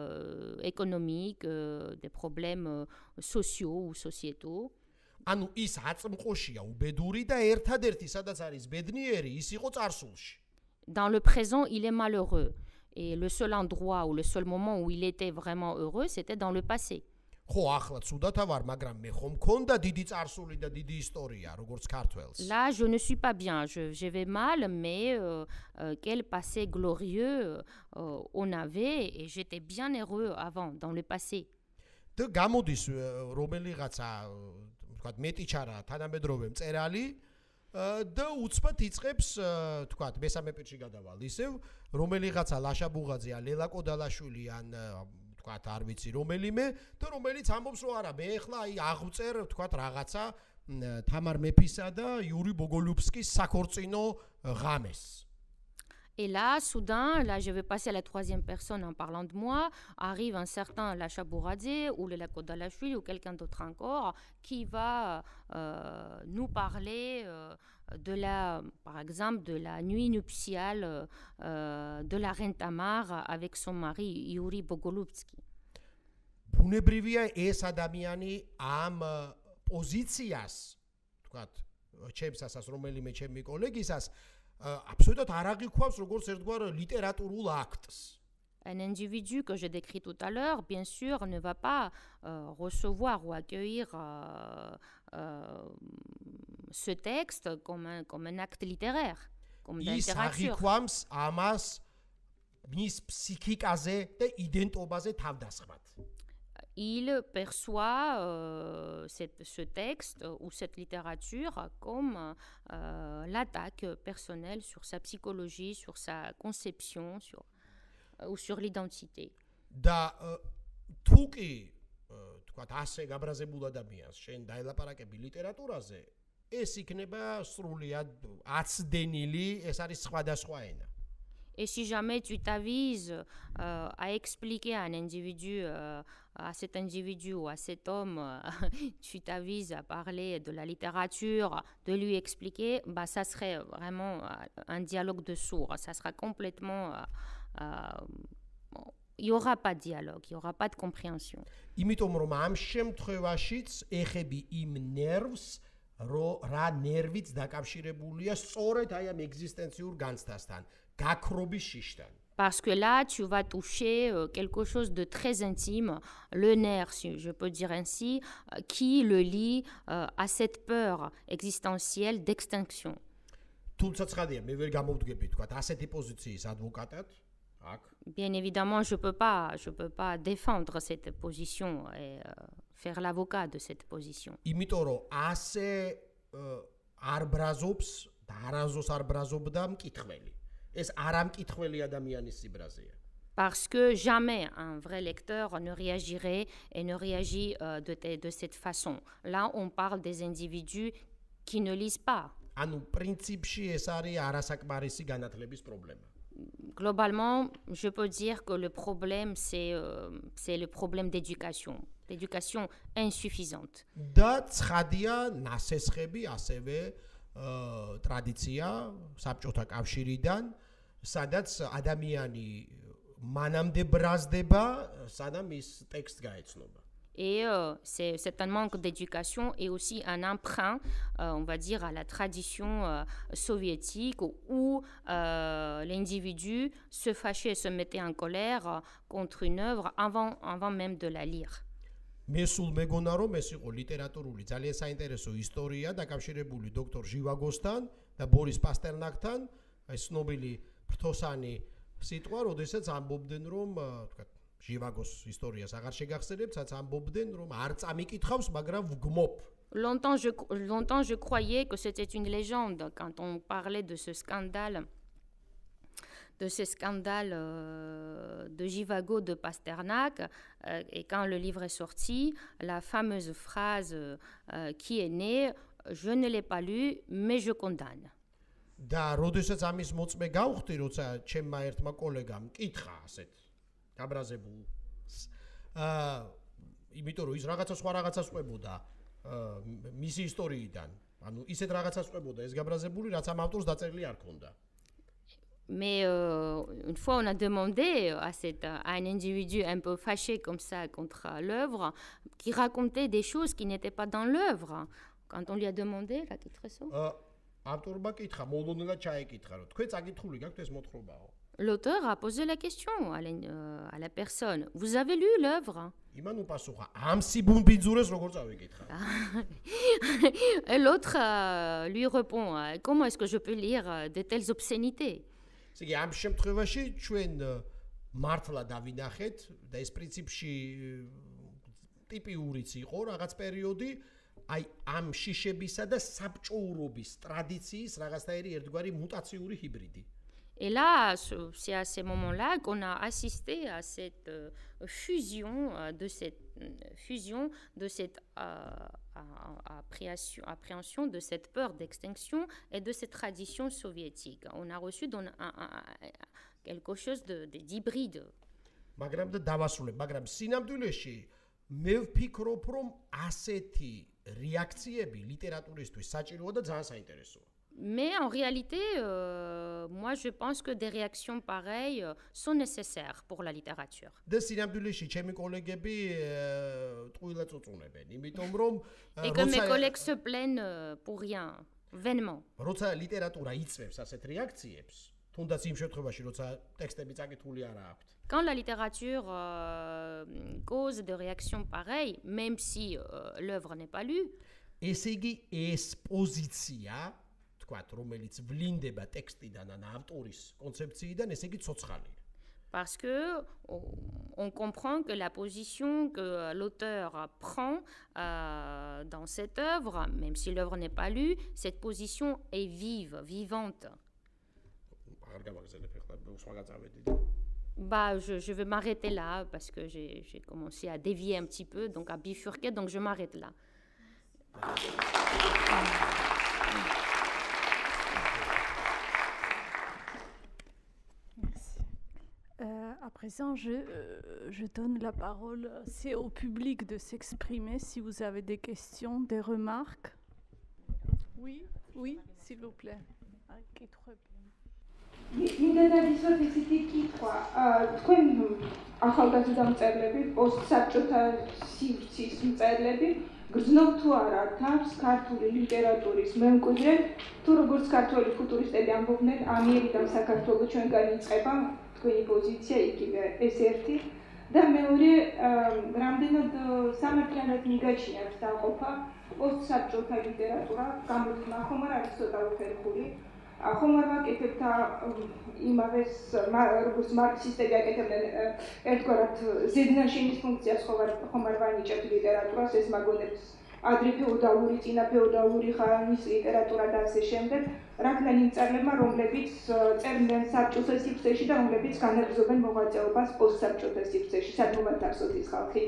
économiques, des problèmes sociaux ou sociétaux. Dans le présent, il est malheureux. et le seul endroit ou le seul moment où il était vraiment heureux c'était dans le passé. ხო ახლა ცუდათა ვარ, მაგრამ მე ხომ მქონდა დიდი წარსული და დიდი ისტორია, როგორც ქართველს. Là, je ne suis pas bien, je j'avais mal, mais euh, euh quel passé glorieux euh, on avait et j'étais bien heureux avant dans le passé. Tu გამოდის რომელიღაცა, თქვა მეტი ჩარა თანამედროვე მწერალი და უცბად იწებს, თქვა მესამე პირში გადავალ. ისევ რომელიღაცა ლაშაბუღაძე ან ლელა კოდალაშვილი ან ვთქვათ არ ვიცი რომელიმე და რომელიც ამბობს რომ არა მე ახლა აი აღვწერ ვთქვათ რაღაცა თამარ მეფისა და იური ბოგოლუბსკის საქორწინო ღამეს Et là, soudain, là, je vais passer à la troisième personne en parlant de moi. Arrive un certain Lacha Bouradze ou le Lakodalachui ou quelqu'un d'autre encore qui va euh, nous parler. Euh de la, par exemple, de la nuit nuptiale euh, de la reine Tamar avec son mari Yuri Bogolubski. Bunebrivia es adamiani am pozicias, uh, tukat, uh, chemsas as romeli me chemmi kolegisas, uh, absolutat araki kuaps rogor serdgvar literaturul aktes. Un individu que j'ai décrit tout à l'heure, bien sûr, ne va pas recevoir ou accueillir euh, ce texte comme un, comme un acte littéraire, comme ის აღიქვამს ამას მის ფსიქიკაზე და იდენტობაზე თავდასხმად. Il perçoit euh, cette, ce texte ou cette littérature comme euh, l'attaque personnelle sur sa psychologie, sur sa conception sur, euh, ou sur l'identité. Da, და თუ კი თქვა ასე გაბრაზებულ ადამიანს შენ დაელაპარაკები ლიტერატურაზე, et si jamais tu t'avises euh, à expliquer à un individu, euh, à cet individu ou à cet homme, euh, tu t'avises à parler de la littérature, de lui expliquer, bah, ça serait vraiment un dialogue de sourds. Ça sera complètement. il n'y aura pas de dialogue, il n'y aura pas de compréhension parce que là, tu vas toucher euh, quelque chose de très intime, le nerf, si je peux dire ainsi, euh, qui le lie euh, à cette peur existentielle d'extinction. Bien évidemment, je ne peux, pas, je peux pas défendre cette position. Et, faire l'avocat de cette position. Eh, parce que jamais un vrai lecteur ne réagirait et ne réagit euh, de, cette façon. Là, on parle des individus qui ne lisent pas. Globalement, je peux dire que le problème, c'est euh, le problème d'éducation l'éducation insuffisante. Euh, euh, et euh, c'est un manque d'éducation et aussi un emprunt, on va dire, à la tradition soviétique où l'individu se fâchait et se mettait en colère contre une œuvre avant, avant même de la lire. მე სულ მეგონა რომ ეს იყო ლიტერატურული ძალიან საინტერესო ისტორია დაკავშირებული დოქტორ ჟივაგოსთან და ბორის პასტერნაკთან ეს ცნობილი ფრთოსანი სიტყვა როდესაც ამბობდნენ რომ თქვა ჟივაგოს ისტორიას აღარ შეგახსენებთ სადაც ამბობდნენ რომ არ წამიკითხავს მაგრამ ვგმობ longtemps je longtemps je croyais que c'était une légende quand on parlait de ce scandale de ce scandale euh, de Givago de Pasternak. Euh, et quand le livre est sorti, la fameuse phrase euh, qui est née, je ne l'ai pas lu, mais je condamne. და როდესაც ამის მოწმე გავხდი, როცა ჩემმა ერთმა კოლეგამ მკითხა ასეთ გაბრაზებულ აა იმიტომ რომ ის რაღაცა სხვა რაღაცას ყვებოდა მისი ისტორიიდან, ანუ ისეთ რაღაცას ყვებოდა ეს გაბრაზებული, რაც ამ ავტორს დაწერილი არ ქონდა. აა Mais euh, une fois, on a demandé euh, à, à, un individu un peu fâché comme ça contre euh, l'œuvre, qui racontait des choses qui n'étaient pas dans l'œuvre. Quand on lui a demandé, la titre L'auteur a posé la question à la, à la personne. Vous avez lu l'œuvre Et l'autre lui répond, comment est-ce que je peux lire de telles obscénités ესე იგი ამ შემთხვევაში ჩვენ მართლა დავინახეთ და ეს პრინციპში ტიპიურიც იყო რაღაც პერიოდი აი ამ შიშებისა და საბჭოურობის ტრადიციის რაღაცნაირი ერთგვარი მუტაციური ჰიბრიდი. Et là, c'est à ces moments-là qu'on a assisté à cette euh, euh, euh, fusion de cette fusion de cette appréhension, de cette peur d'extinction et de cette tradition soviétique. On a reçu donc un, quelque chose d'hybride. Magram de დავასრულებ, magram სინამდვილეში მე ვფიქრობ, რომ ასეთი რეაქციები ლიტერატურისთვის საჭიროა და zhan mais en réalité, euh, moi, je pense que des réactions pareilles euh, sont nécessaires pour la littérature. Et que mes collègues se plaignent euh, pour rien, vainement. Quand la littérature cause des réactions pareilles, même si l'œuvre n'est pas lue, parce que on comprend que la position que l'auteur prend euh, dans cette œuvre, même si l'œuvre n'est pas lue, cette position est vive, vivante. Bah, je, je vais m'arrêter là parce que j'ai commencé à dévier un petit peu, donc à bifurquer, donc je m'arrête là. À présent, je donne la parole. C'est au public de s'exprimer. Si vous avez des questions, des remarques. Oui, oui, s'il vous plaît. Nous donnons des soins et c'était qui trois? Trois. À cause de ça, on peut postuler si si on peut être là-bas. გრძნობ თუ არა თავს ქართული ლიტერატურის მემკვიდრე თუ როგორც ქართული ფუტურისტები ამბობენ ამერიკა საქართველოს ჩვენგან იწება თქვენი პოზიცია იგივე ეს ერთი და მეორე რამდენად სამართლიანად მიგაჩნიათ დაყოფა პოსტსაბჭოთა ლიტერატურა გამოთქმა ხომ არის ცოტა უფერხული ახომარმა კეთებდა იმავეს როგორც მარქსისტები აკეთებდნენ ერთგვარად ზედნაშინის ფუნქციას ხომარმა ნიჭებდა ლიტერატურას ეს მაგონებს ადრე ფეოდალური წინა ფეოდალური ხანის ლიტერატურა და ასე შემდეგ რაღაც იმ წერლებმა რომლებიც წერდნენ საბჭოს სიფსეში და რომლებიც განაგზობენ მოღვაწეობას პოსტსაბჭოს სიფსეში სადმო მათაცოთ ის ხალხი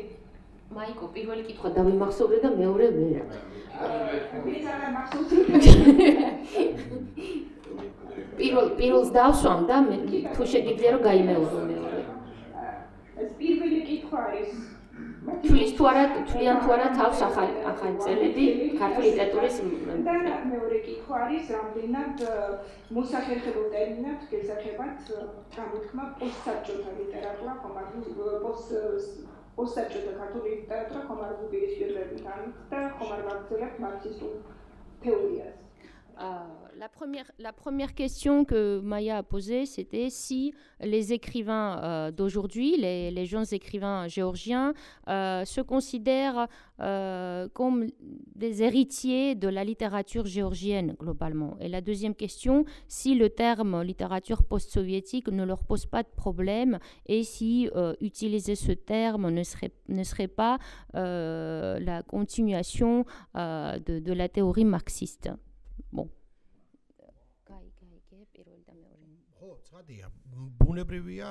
მაიკო პირველი კითხვა დავიმახსოვრე და მეორე ვერა. ვინც არა მახსოვს პირველ პირველს დავსვამ და მე თუ შეგიძლია რომ გაიმეორო მეორე. ეს პირველი კითხვა არის თulis თუ არა თulian თუ არა თავს ახალ ახალ წელები ქართული ლიტერატურის და მეორე კითხვა არის რამდენად მოსახერხებელ ტერმინად გეზახებათ გამოთქმა პოსტსაბჭოთა ლიტერატურა ხომ არ პოს პოსტსაბჭოთა ქართული ლიტერატურა ხომ არ გუბილის პირველი თან და ხომ არ გაგძლებთ მარქსისტულ თეორიას აა la première, la première question que Maya a posée, c'était si les écrivains euh, d'aujourd'hui, les, jeunes écrivains géorgiens, euh, se considèrent euh, comme des héritiers de la littérature géorgienne globalement. Et la deuxième question, si le terme littérature post-soviétique ne leur pose pas de problème et si utiliser ce terme ne serait, ne serait pas la continuation de, de la théorie marxiste. Bon, სტადია ბუნებრივია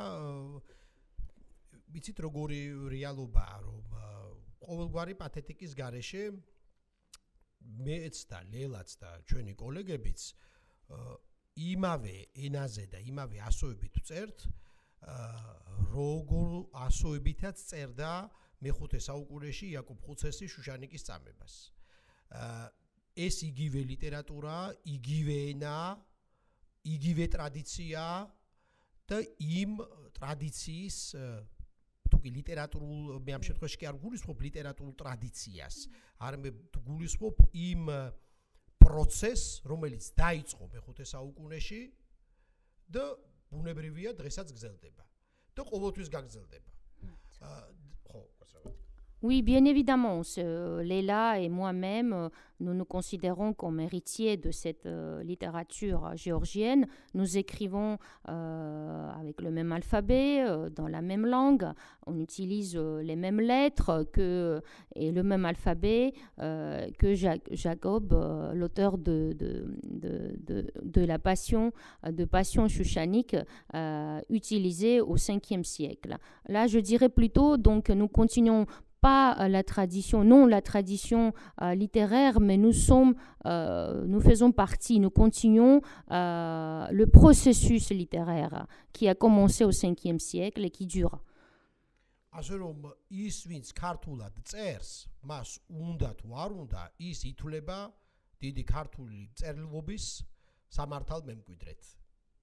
ვიცით როგორი რეალობაა რომ ყოველგვარი პათეტიკის გარეშე მეც და ლელაც და ჩვენი კოლეგებიც იმავე ენაზე და იმავე ასოებით წერთ როგორ ასოებითაც წერდა მეხუთე საუკუნეში იაკობ ხუცესი შუშანიკის წამებას ეს იგივე ლიტერატურა იგივე ენა იგივე ტრადიცია და იმ ტრადიციის თუკი ლიტერატურულ მე ამ შემთხვევაში კი არ გულისხმობ ლიტერატურულ ტრადიციას, არამედ გულისხმობ იმ პროცესს, რომელიც დაიწყო მე-5 საუკუნეში და ბუნებრივია დღესაც გრძელდება და ყოველთვის გაგრძელდება. Oui, bien évidemment. Ce, euh, Léla et moi-même, euh, nous nous considérons comme héritiers de cette euh, littérature géorgienne. Nous écrivons avec le même alphabet, dans la même langue. On utilise les mêmes lettres que, et le même alphabet que Jacob, l'auteur de de, de, de, la Passion, de Passion chuchanique, utilisée au 5e siècle. Là, je dirais plutôt, donc, nous continuons pas euh, la tradition, non la tradition euh, littéraire, mais euh, nous faisons partie, nous continuons le processus littéraire qui a commencé au 5e siècle et qui dure. de la ასე რომ ის ვინც ქართულად წერს, მას უნდა თუ არ la ის ითვლება დიდი ქართული de la მემკვიდრედ.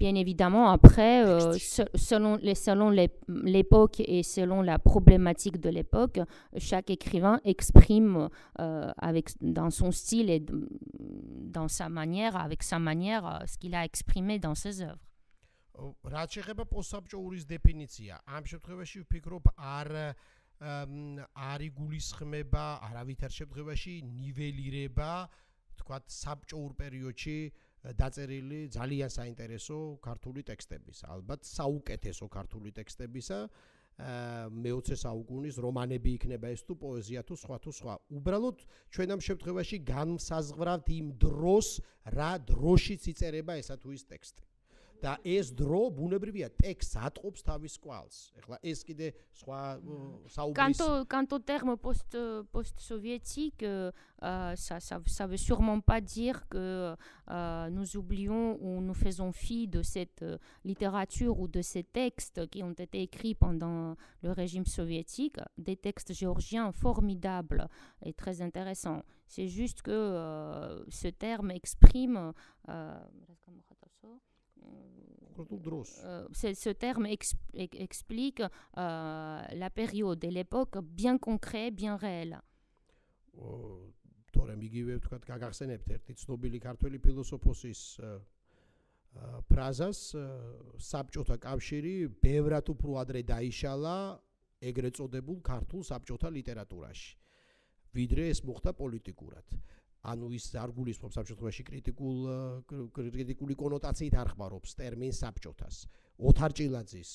Bien évidemment, après, euh, selon, les, selon l'époque et selon la problématique de l'époque, chaque écrivain exprime euh, avec, dans son style et dans sa manière, avec sa manière, euh, ce qu'il a exprimé dans ses œuvres. რაც შეეხება პოსტსაბჭოურის დეფინიცია, ამ შემთხვევაში ვფიქრობ არ არ იგულისხმება არავითარ შემთხვევაში ნიველირება, თქვა საბჭოურ პერიოდში დაწერილი ძალიან საინტერესო ქართული ტექსტების, ალბათ საუკეთესო ქართული ტექსტებისა. მეოცე საუკუნის რომანები იქნება ეს თუ პოეზია თუ სხვა თუ სხვა. უბრალოდ ჩვენ ამ შემთხვევაში განსაზღვრავთ იმ დროს, რა დროშიც იწერება ესა თუ ის ტექსტი. quant au terme post post-soviétique euh, euh, ça ça ça veut sûrement pas dire que euh, nous oublions ou nous faisons fi de cette littérature ou de ces textes qui ont été écrits pendant le régime soviétique, des textes géorgiens formidables et très intéressants. C'est juste que ce terme exprime Euh, ce, ce terme exp, explique euh, la période et l'époque bien concrète, bien réelle. Torem igive vtkat gagaxsenebt ertit snobili kartveli filosofosis frazas sabchota kavshiri bevrat upro adre daishala egre tsodebul kartul sabchota literaturashi. ვიდრე ეს მოხდა პოლიტიკურად. ანუ ის არ გულისხმობს ამ შემთხვევაში კრიტიკულ კრიტიკული კონოტაციით არ ხმარობს ტერმინ საბჭოთას. ოთარ ჭილაძის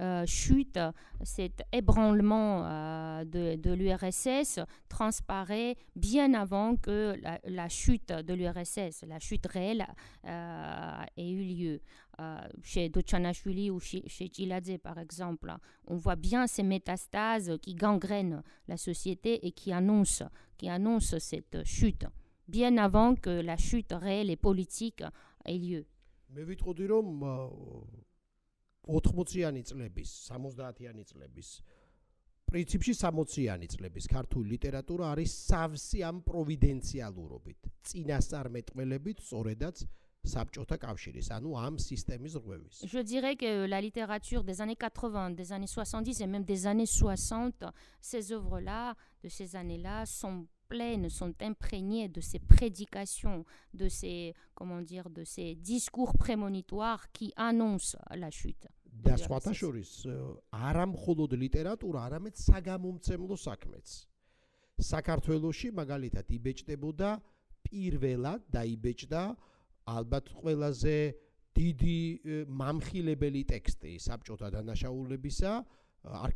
Euh, chute, cet ébranlement euh, de, l'URSS transparaît bien avant que la, chute de l'URSS, la chute réelle, euh, ait eu lieu chez Dochanachuli ou chez, Chiladze, par exemple. On voit bien ces métastases qui gangrènent la société et qui annoncent, qui annoncent cette chute, bien avant que la chute réelle et politique ait lieu. Mais 80-იანი წლების, 70-იანი წლების პრინციპში 60-იანი წლების ქართული ლიტერატურა არის სავსი ამ პროვიდენციალურობით, წინასწარმეტყველებით, სწორედაც საბჭოთა კავშირის, ანუ ამ სისტემის რღვევის. Je dirais que euh, la littérature des années 80, des années 70 et même des années 60, ces œuvres-là de ces années-là sont pleines, sont imprégnées de ces prédications, de ces, comment dire, de ces discours prémonitoires qui annoncent la chute. და სხვათა შორის არა მხოლოდ ლიტერატურა, არამედ საგამომცემლო საქმეც. საქართველოში მაგალითად იბეჭდებოდა პირველად და იბეჭდა ალბათ ყველაზე დიდი მამხილებელი ტექსტი საბჭოთა დანაშაულებისა, Et là,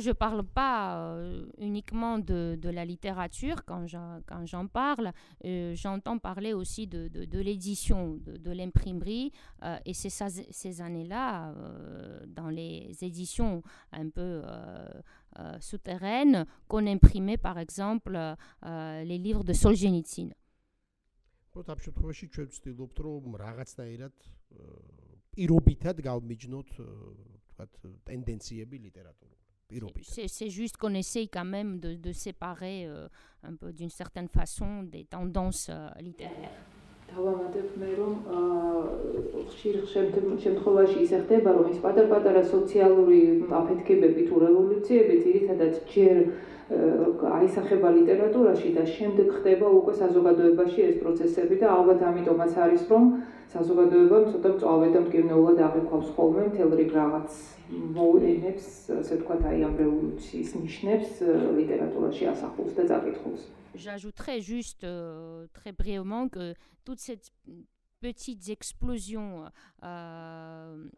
je ne parle pas euh, uniquement de, la littérature quand j'en parle, euh, j'entends parler aussi de, l'édition, de, l'imprimerie. Euh, et c'est ces années-là, dans les éditions un peu euh, souterraines qu'on imprimait par exemple euh, euh, les livres de Solzhenitsyn. C'est juste qu'on essaye quand même de, séparer d'une certaine façon des tendances littéraires. დავამატებ მე რომ ხშირ შემთხვევაში ისე ხდება რომ ის პატარ-პატარა სოციალური აფეთქებები თუ რევოლუციები ძირითადად ჯერ აისახება ლიტერატურაში და შემდეგ ხდება უკვე საზოგადოებაში ეს პროცესები და ალბათ ამიტომაც არის რომ საზოგადოებამ ცოტა წავედ და მკერნეულად აღიქვას ხოლმე მთელ რიგ რაღაც მოვლენებს, ასე თქვა აი ამ რევოლუციის ნიშნებს ლიტერატურაში ასახულს და წაკითხულს. J'ajouterais juste euh, très brièvement que toutes ces petites explosions euh,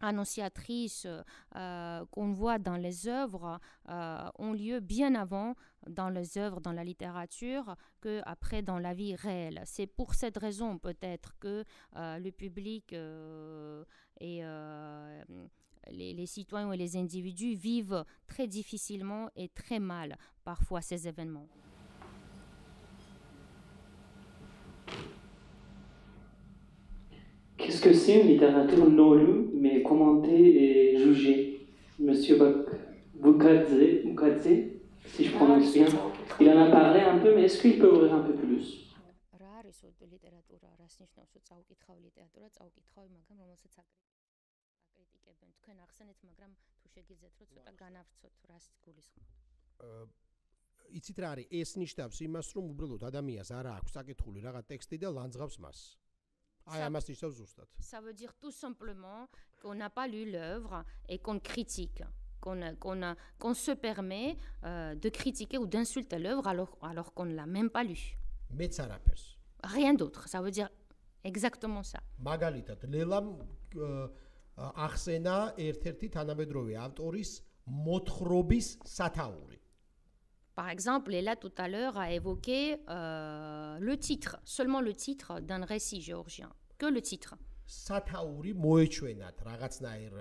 annonciatrices euh, qu'on voit dans les œuvres ont lieu bien avant dans les œuvres, dans la littérature, que après dans la vie réelle. C'est pour cette raison peut-être que le public et les, citoyens et les individus vivent très difficilement et très mal parfois ces événements. Qu'est-ce que c'est une littérature non lue, mais commentée et euh, jugée Monsieur Boukadze, si je prononce bien, il en a parlé un peu, mais est-ce qu'il peut ouvrir un peu plus ნიშნავს რომ წაუკითხავ ლიტერატურა, წაუკითხავი, მაგრამ რომელსაც აკრიტიკებენ თქვენ ახსენეთ, მაგრამ თუ შეგიძლიათ რომ ცოტა განავრცოთ, რას გულისხმობთ. აა იცით რა არის? ეს ნიშნავს იმას, რომ უბრალოდ ადამიანს არა აქვს საკითხული რაღაც ტექსტი და ლანძღავს მას. აა Ah, ça, veut dire tout simplement qu'on n'a pas lu l'œuvre et qu'on critique, qu'on se permet euh, de critiquer ou d'insulter l'œuvre alors, alors qu'on ne l'a même pas lu. Rien d'autre, ça veut dire exactement ça. Par exemple, Ella tout à l'heure a évoqué euh, le titre, seulement le titre d'un récit géorgien. Que le titre სათაური მოეჩვენათ რაღაცნაირ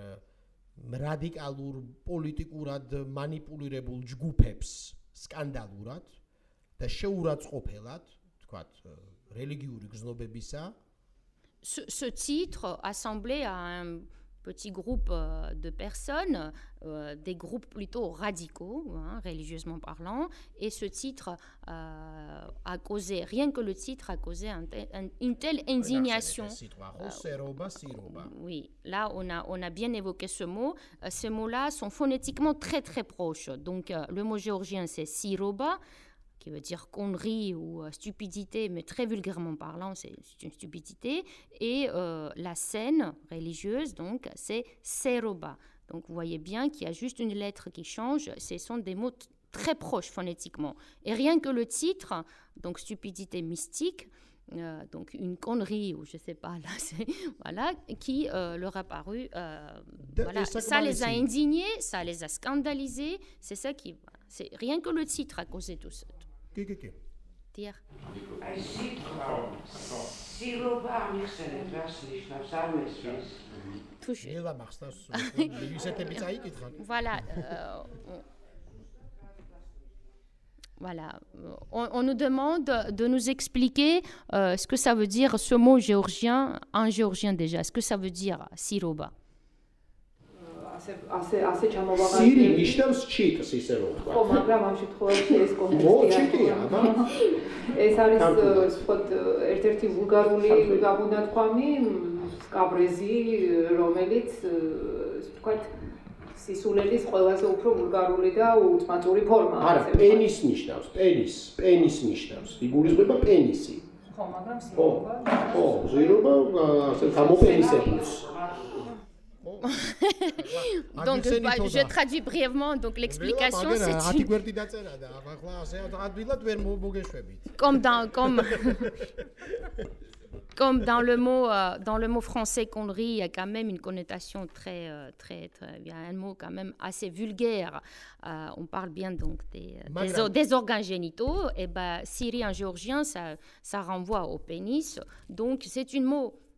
რადიკალურ პოლიტიკურად манипуლირებულ ჯგუფებს სკანდალურად და შეურაცხყოფელად თქვა რელიგიური გზნობებისა ce titre a semblé à un petit groupe euh, de personnes, euh, des groupes plutôt radicaux, hein, religieusement parlant, et ce titre euh, a causé, rien que le titre a causé une telle indignation. Hein. oui, là on a, on a bien évoqué ce mot. Ces mots-là sont phonétiquement très très proches. Donc le mot géorgien c'est siroba qui veut dire connerie ou euh, stupidité, mais très vulgairement parlant, c'est une stupidité. Et euh, la scène religieuse, donc, c'est seroba. Donc, vous voyez bien qu'il y a juste une lettre qui change. Ce sont des mots très proches phonétiquement. Et rien que le titre, donc stupidité mystique, euh, donc une connerie ou je sais pas là c'est voilà qui leur a paru voilà. ça, les a indignés ça les a scandalisés c'est ça qui c'est rien que le titre a causé tout ça Voilà. Euh, voilà, on, nous demande de nous expliquer euh, ce que ça veut dire ce mot géorgien en géorgien déjà. Ce que ça veut dire, siroba. ასე ასე ასე ჩამოვაღარ სირი ნიშნავს ჩიტს ისე რომ ვთქვა ხო მაგრამ ამ შემთხვევაში ეს კონტექსტია ო ჩიტია აბა ეს არის სხვათ ერთ-ერთი ბულგარული გაგუნათქვამი სკაბრეზი რომელიც ვთქვათ სისულელის ყველაზე უფრო ბულგარული და უცმაწური ფორმაა არა პენის ნიშნავს პენის პენის ნიშნავს იგულისხმება პენისი ხო მაგრამ სიმბოლო ხო ზირობა ასე გამოპენისებს donc, je traduis brièvement. Donc, l'explication, c'est comme dans comme comme dans le mot dans le mot français connerie, il y a quand même une connotation très très très un mot quand même assez vulgaire. on parle bien donc des, des, organes génitaux et ben syrien géorgien ça ça renvoie au pénis. Donc c'est une mot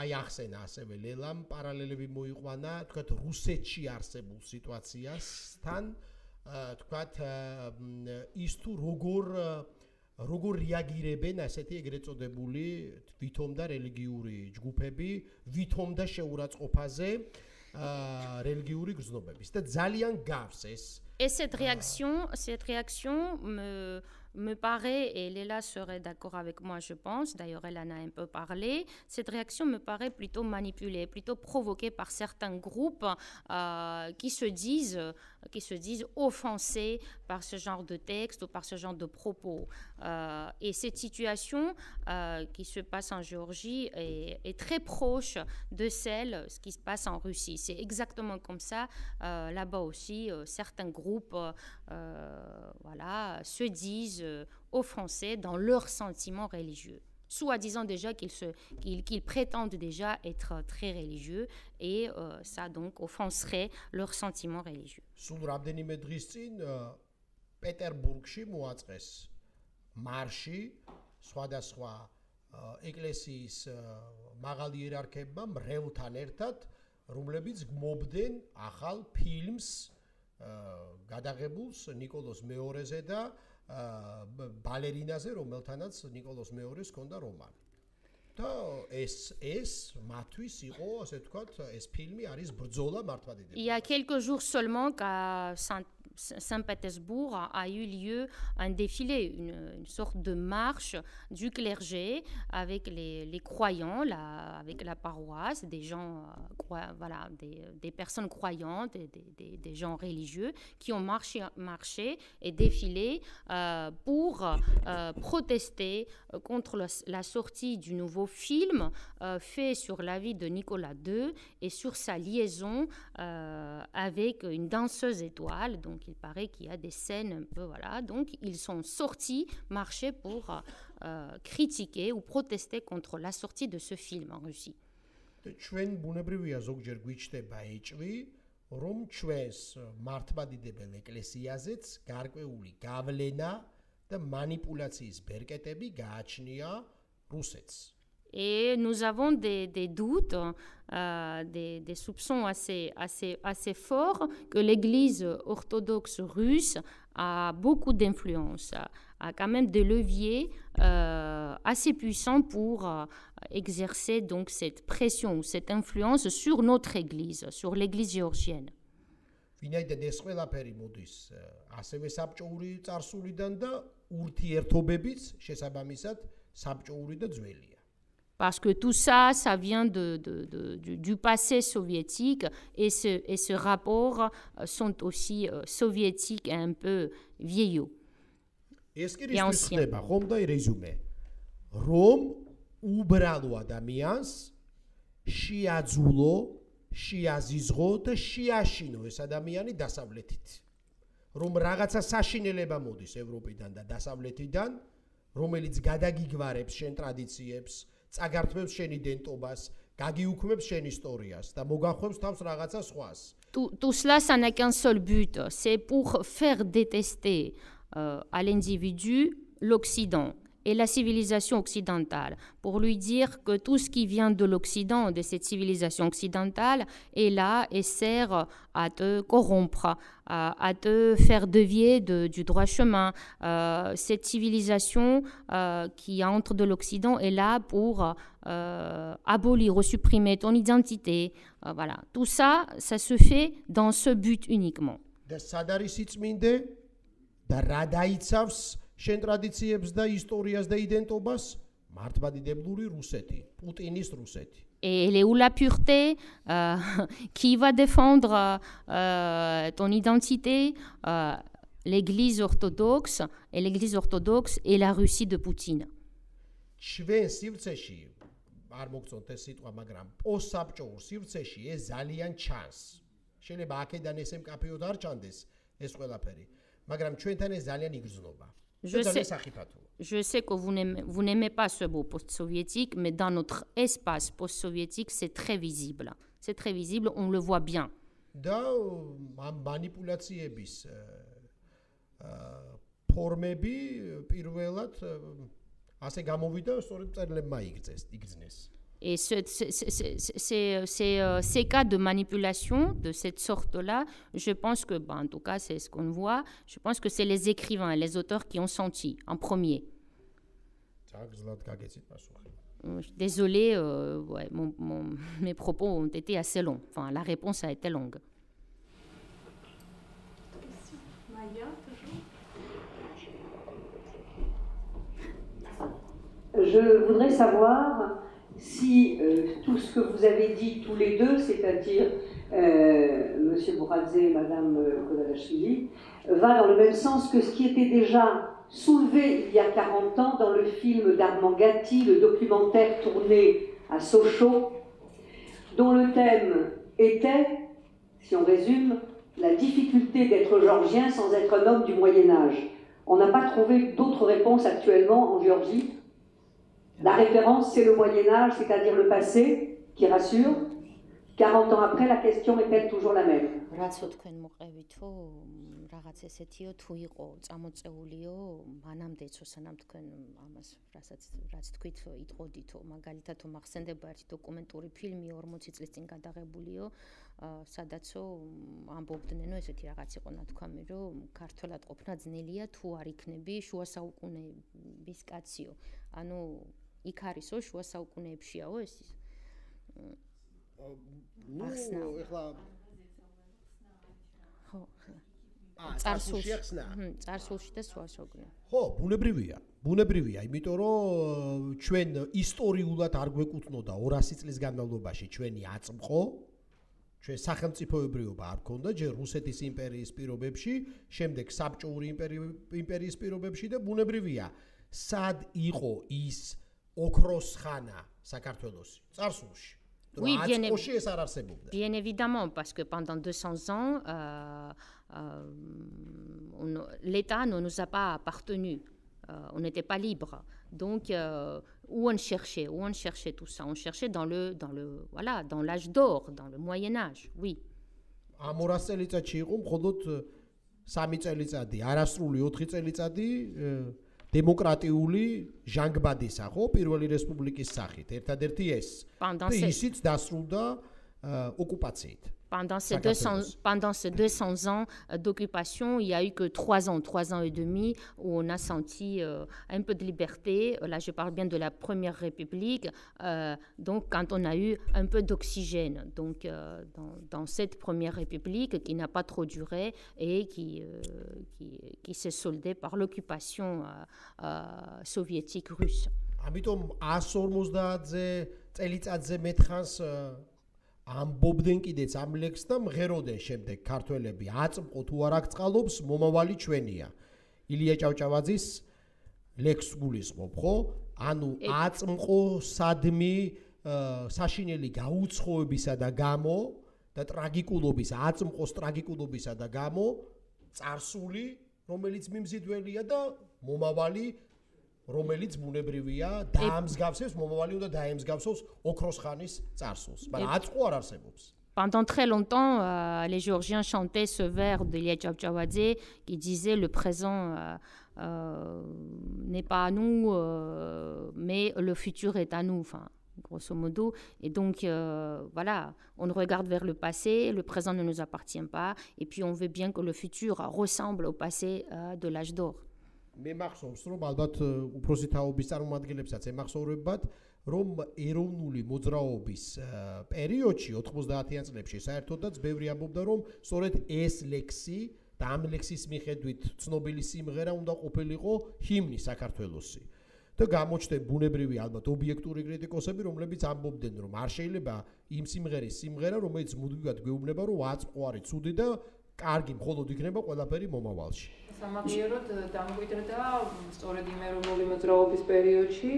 აი ახსენა ასევე ლელამ პარალელები მოიყვანა თქვათ რუსეთში არსებულ სიტუაციასთან თქვათ ის თუ როგორ როგორ რეაგირებენ ასეთი ეგრეთ წოდებული თვითონ და რელიგიური ჯგუფები თვითონ და შეურაცხყოფაზე რელიგიური გრძნობების და ძალიან გავს ეს ეს რეაქციონ ეს რეაქციონ me paraît, et Léla serait d'accord avec moi, je pense, d'ailleurs elle en a un peu parlé, cette réaction me paraît plutôt manipulée, plutôt provoquée par certains groupes euh, qui se disent qui se disent offensés par ce genre de texte ou par ce genre de propos. Euh, et cette situation euh, qui se passe en Géorgie est, très proche de celle ce qui se passe en Russie. C'est exactement comme ça euh, là-bas aussi. certains groupes, voilà, se disent offensés dans leurs sentiments religieux. soi-disant déjà qu'il se qu'il qu prétende déjà être euh, très religieux et euh, ça donc offenserait leur sentiment religieux. Sul Rabdenime Drisin Peterburgში მოაწეს მარში სხვადასხვა euh, ეკლესიის euh, მაღალ იერარქებმა მრევლთან ერთად რომლებიც გმობდნენ ახალ ფილმს გადაღებულს نيكოლოს მეორეზე და აა ბალერინაზე, რომელთანაც نيكოლოს მეორეს ჰქონდა რომანი. და ეს ეს მათვის იყო ასე თქვა ეს ფილმი არის ბრძოლა მართლა დიდი. Il y a quelques jours seulement qu'à Saint Saint-Pétersbourg a, eu lieu un défilé, une, sorte de marche du clergé avec les, croyants, avec la paroisse, des gens, euh, voilà, des, personnes croyantes, et des, gens religieux qui ont marché, marché et défilé euh, pour euh, protester contre la, sortie du nouveau film fait sur la vie de Nicolas II et sur sa liaison avec une danseuse étoile. donc il paraît qu'il y a des scènes un peu voilà donc ils sont sortis marcher pour euh, euh, critiquer ou protester contre la sortie de ce film en Russie. ჩვენ ბუნებრივია ზოგჯერ გვიჩდება ეჭვი რომ ჩვენს მართმადიდებელ ეკლესიაზეც გარკვეული გავლენა და манипуляციის ბერკეტები გააჩნია რუსეთს Et nous avons des, doutes, euh, des, soupçons assez, assez, assez forts que l'Église orthodoxe russe a beaucoup d'influence, a quand même des leviers euh, assez puissants pour euh, exercer donc cette pression, cette influence sur notre Église, sur l'Église géorgienne. parce que tout ça, ça vient de, de, de, du, du passé soviétique et ce, et ce rapport euh, sont aussi euh, soviétiques et un peu vieillots. Est-ce qu'il y a un débat résumé. Rome ouvre la Damiens, Chiazulo, Chiazizro, Chiachino et Sadamiani d'Assavletit. რომ რაღაცა საშინელება მოდის ევროპიდან და დასავლეთიდან რომელიც გადაგიგვარებს შენ ტრადიციებს, წაგართმევს შენ იდენტობას, გაგიუქმებს შენ ისტორიას და მოგახვევს თავს რაღაცა სხვას. Tu tu cela ça n'a qu'un seul but, c'est pour faire détester euh à l'individu l'Occident. et la civilisation occidentale, pour lui dire que tout ce qui vient de l'Occident, de cette civilisation occidentale, est là et sert à te corrompre, à, te faire dévier du droit chemin. Euh, cette civilisation euh, qui entre de l'Occident est là pour euh, abolir ou supprimer ton identité. voilà, tout ça, ça se fait dans ce but uniquement. შენ ტრადიციებს და ისტორიას და იდენტობას მართბადიდებლური რუსეთი, პუტინის რუსეთი. Et elle est où la pureté euh qui va défendre euh ton identité euh l'église orthodoxe et l'église orthodoxe et la Russie de Poutine. ჩვენ სივრცეში არ მოგწონთ ეს სიტყვა, მაგრამ პოსაბჭო სივრცეში ეს ძალიან ჩანს. შეიძლება აქედან ესემ კაფეოდ არ ჩანდეს ეს ყველაფერი, მაგრამ ჩვენთან ეს ძალიან იგრძნობა. Je sais Je sais que vous n'aimez vous n'aimez pas ce beau post-soviétique mais dans notre espace post-soviétique c'est très visible. C'est très visible, on le voit bien. Да манипуляციების ფორმები პირველად ასე გამოვიდა სწორედ წერილებმა იგზნეს. იგზნეს. Et euh, ces cas de manipulation de cette sorte-là, je pense que, ben, en tout cas, c'est ce qu'on voit, je pense que c'est les écrivains, les auteurs qui ont senti en premier. Euh, désolée, euh, mes propos ont été assez longs. Enfin, la réponse a été longue. Je voudrais savoir si euh, tout ce que vous avez dit tous les deux, c'est-à-dire euh, M. Bouradze et Mme Kodalashvili, euh, va dans le même sens que ce qui était déjà soulevé il y a 40 ans dans le film d'Armand Gatti, le documentaire tourné à Sochaux, dont le thème était, si on résume, la difficulté d'être géorgien sans être un homme du Moyen Âge. On n'a pas trouvé d'autres réponses actuellement en Géorgie La référence, c'est le Moyen Âge, c'est-à-dire le passé, qui rassure. 40 ans après, la question est-elle toujours la même რაცო თქვენ მოყევითო რაღაც ესეთიო თუ იყო წამოწეულიო მანამდეცო სანამ თქვენ ამას რასაც რაც თქვით იტყოდითო მაგალითად თუ მახსენდება ერთი დოკუმენტური ფილმი 40 წლის წინ გადაღებულიო სადაცო ამბობდნენო ესეთი რაღაც იყო ნათქვამი რომ ქართლად ყოფნა ძნელია თუ არ იქნები შუა საუკუნეების კაციო ანუ იქ არისო შუა საუკუნეებშიაო ეს ის ნუ ეხლა ხო წარსულში ახსნა წარსულში და სხვა საუკუნე ხო ბუნებრივია ბუნებრივია იმიტომ რომ ჩვენ ისტორიულად არ გვეკუთვნოდა 200 წლის განმავლობაში ჩვენი აწმყო ჩვენ სახელმწიფოებრიობა არ ქონდა ჯერ რუსეთის იმპერიის პირობებში, შემდეგ საბჭოური იმპერიის პირობებში და ბუნებრივია, სად იყო ის ოქროს ხანა საქართველოსი წარსულში oui, bien, bien évidemment, parce que pendant 200 ans, euh, euh, l'État ne nous a pas appartenu. Euh, on n'était pas libre. Donc, euh, où on cherchait Où on cherchait tout ça On cherchait dans le, dans le, voilà, dans l'âge d'or, dans le Moyen Âge, oui. დემოკრატიული ჟანგბადისა, ხო, პირველი რესპუბლიკის სახით, ერთადერთი ეს. და ისიც დასრულდა ოკუპაციით. Pendant ces, 200, pendant ces 200 ans euh, d'occupation, il n'y a eu que 3 ans, 3 ans et demi, où on a senti euh, un peu de liberté. Là, je parle bien de la Première République, euh, donc quand on a eu un peu d'oxygène. Donc, dans, dans, cette Première République qui n'a pas trop duré et qui, qui, qui s'est soldée par l'occupation soviétique russe. ამბობდნენ კიდეც ამ ლექს და მღეროდნენ შემდეგ ქართველები აწმყო თუ არ აღწყალობს მომავალი ჩვენია ილია ჭავჭავაძის ლექს გულისხმობ ხო ანუ აწმყო სადმი საშინელი გაუცხოებისა და გამო და ტრაგიკულობის აწმყოს ტრაგიკულობისა და გამო царსული რომელიც მიმზიდველია და მომავალი Pendant très longtemps, euh, les Géorgiens chantaient ce vers de Tchavtchavadze qui disait le présent euh, euh, n'est pas à nous, mais le futur est à nous. Enfin, grosso modo. Et donc, voilà, on regarde vers le passé, le présent ne nous appartient pas, et puis on veut bien que le futur ressemble au passé de l'âge d'or. მე მახსოვს რომ ალბათ უფროსი თაობის წარმომადგენლებსაც ემახსოვრებათ რომ ეროვნული მოძრაობის პერიოდში 90-იან წლებში საერთოდაც ბევრი ამბობდა რომ სწორედ ეს ლექსი და ამ ლექსის მიხედვით ცნობილი სიმღერა უნდა ყოფილიყო ჰიმნი საქართველოსი და გამოჩნდა ბუნებრივი ალბათ ობიექტური კრიტიკოსები რომლებიც ამბობდნენ რომ არ შეიძლება იმ სიმღერის სიმღერა რომელიც მუდმივად გვეუბნება რომ აწყვარი ცუდი და კარგი მხოლოდ იქნება ყველაფერი მომავალში. სამაგიეროდ დამკვიდრდა სწორედ იმერულული მოძრაობის პერიოდში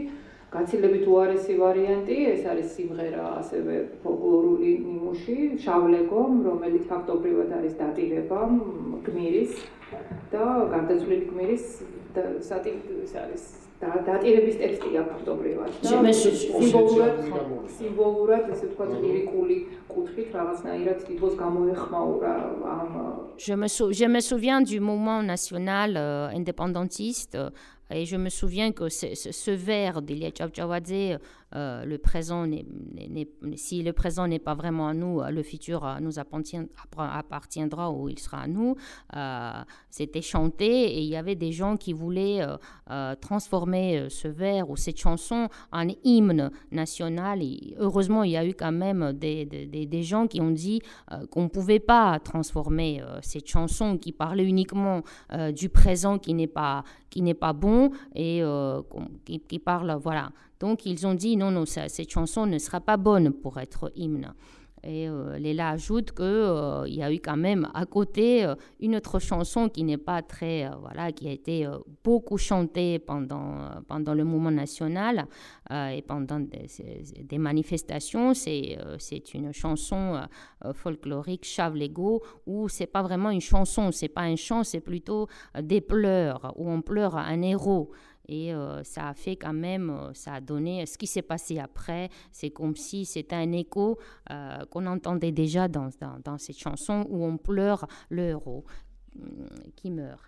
გაცილებით უარესი ვარიანტი, ეს არის სიმღერა ასევე პოპულარული ნიმუში, შავლეგომ, რომელიც ფაქტობრივად არის დატირება გმირის და გარდაცვლილი გმირის სატი ის არის Je me souviens du moment national euh, indépendantiste euh, et je me souviens que ce verre d'Iliad Javadze. Euh, le présent n'est, si le présent n'est pas vraiment à nous, euh, le futur euh, nous appartiendra ou il sera à nous. c'était chanté et il y avait des gens qui voulaient transformer ce vers ou cette chanson en hymne national. heureusement, il y a eu quand même des, gens qui ont dit qu'on ne pouvait pas transformer cette chanson qui parlait uniquement du présent qui n'est pas, bon et qui, qui parle voilà, donc ils ont dit non, non, cette chanson ne sera pas bonne pour être hymne. Et euh, Léla ajoute qu'il euh, y a eu quand même à côté euh, une autre chanson qui n'est pas très, euh, voilà, qui a été beaucoup chantée pendant, pendant le mouvement national et pendant des, manifestations. C'est, une chanson folklorique, Lego où c'est pas vraiment une chanson, c'est pas un chant, c'est plutôt des pleurs, où on pleure un héros. Et euh, ça a fait quand même, euh, ça a donné euh, ce qui s'est passé après. C'est comme si c'était un écho qu'on entendait déjà dans, dans, cette chanson où on pleure le héros mm, qui meurt.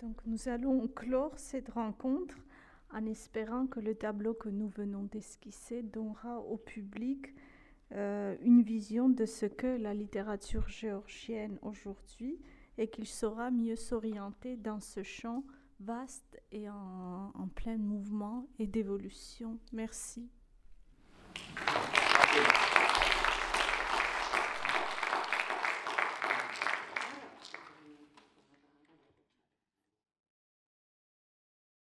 Donc nous allons clore cette rencontre en espérant que le tableau que nous venons d'esquisser donnera au public euh, une vision de ce que la littérature géorgienne aujourd'hui et qu'il saura mieux s'orienter dans ce champ vaste et en, plein mouvement et d'évolution. Merci.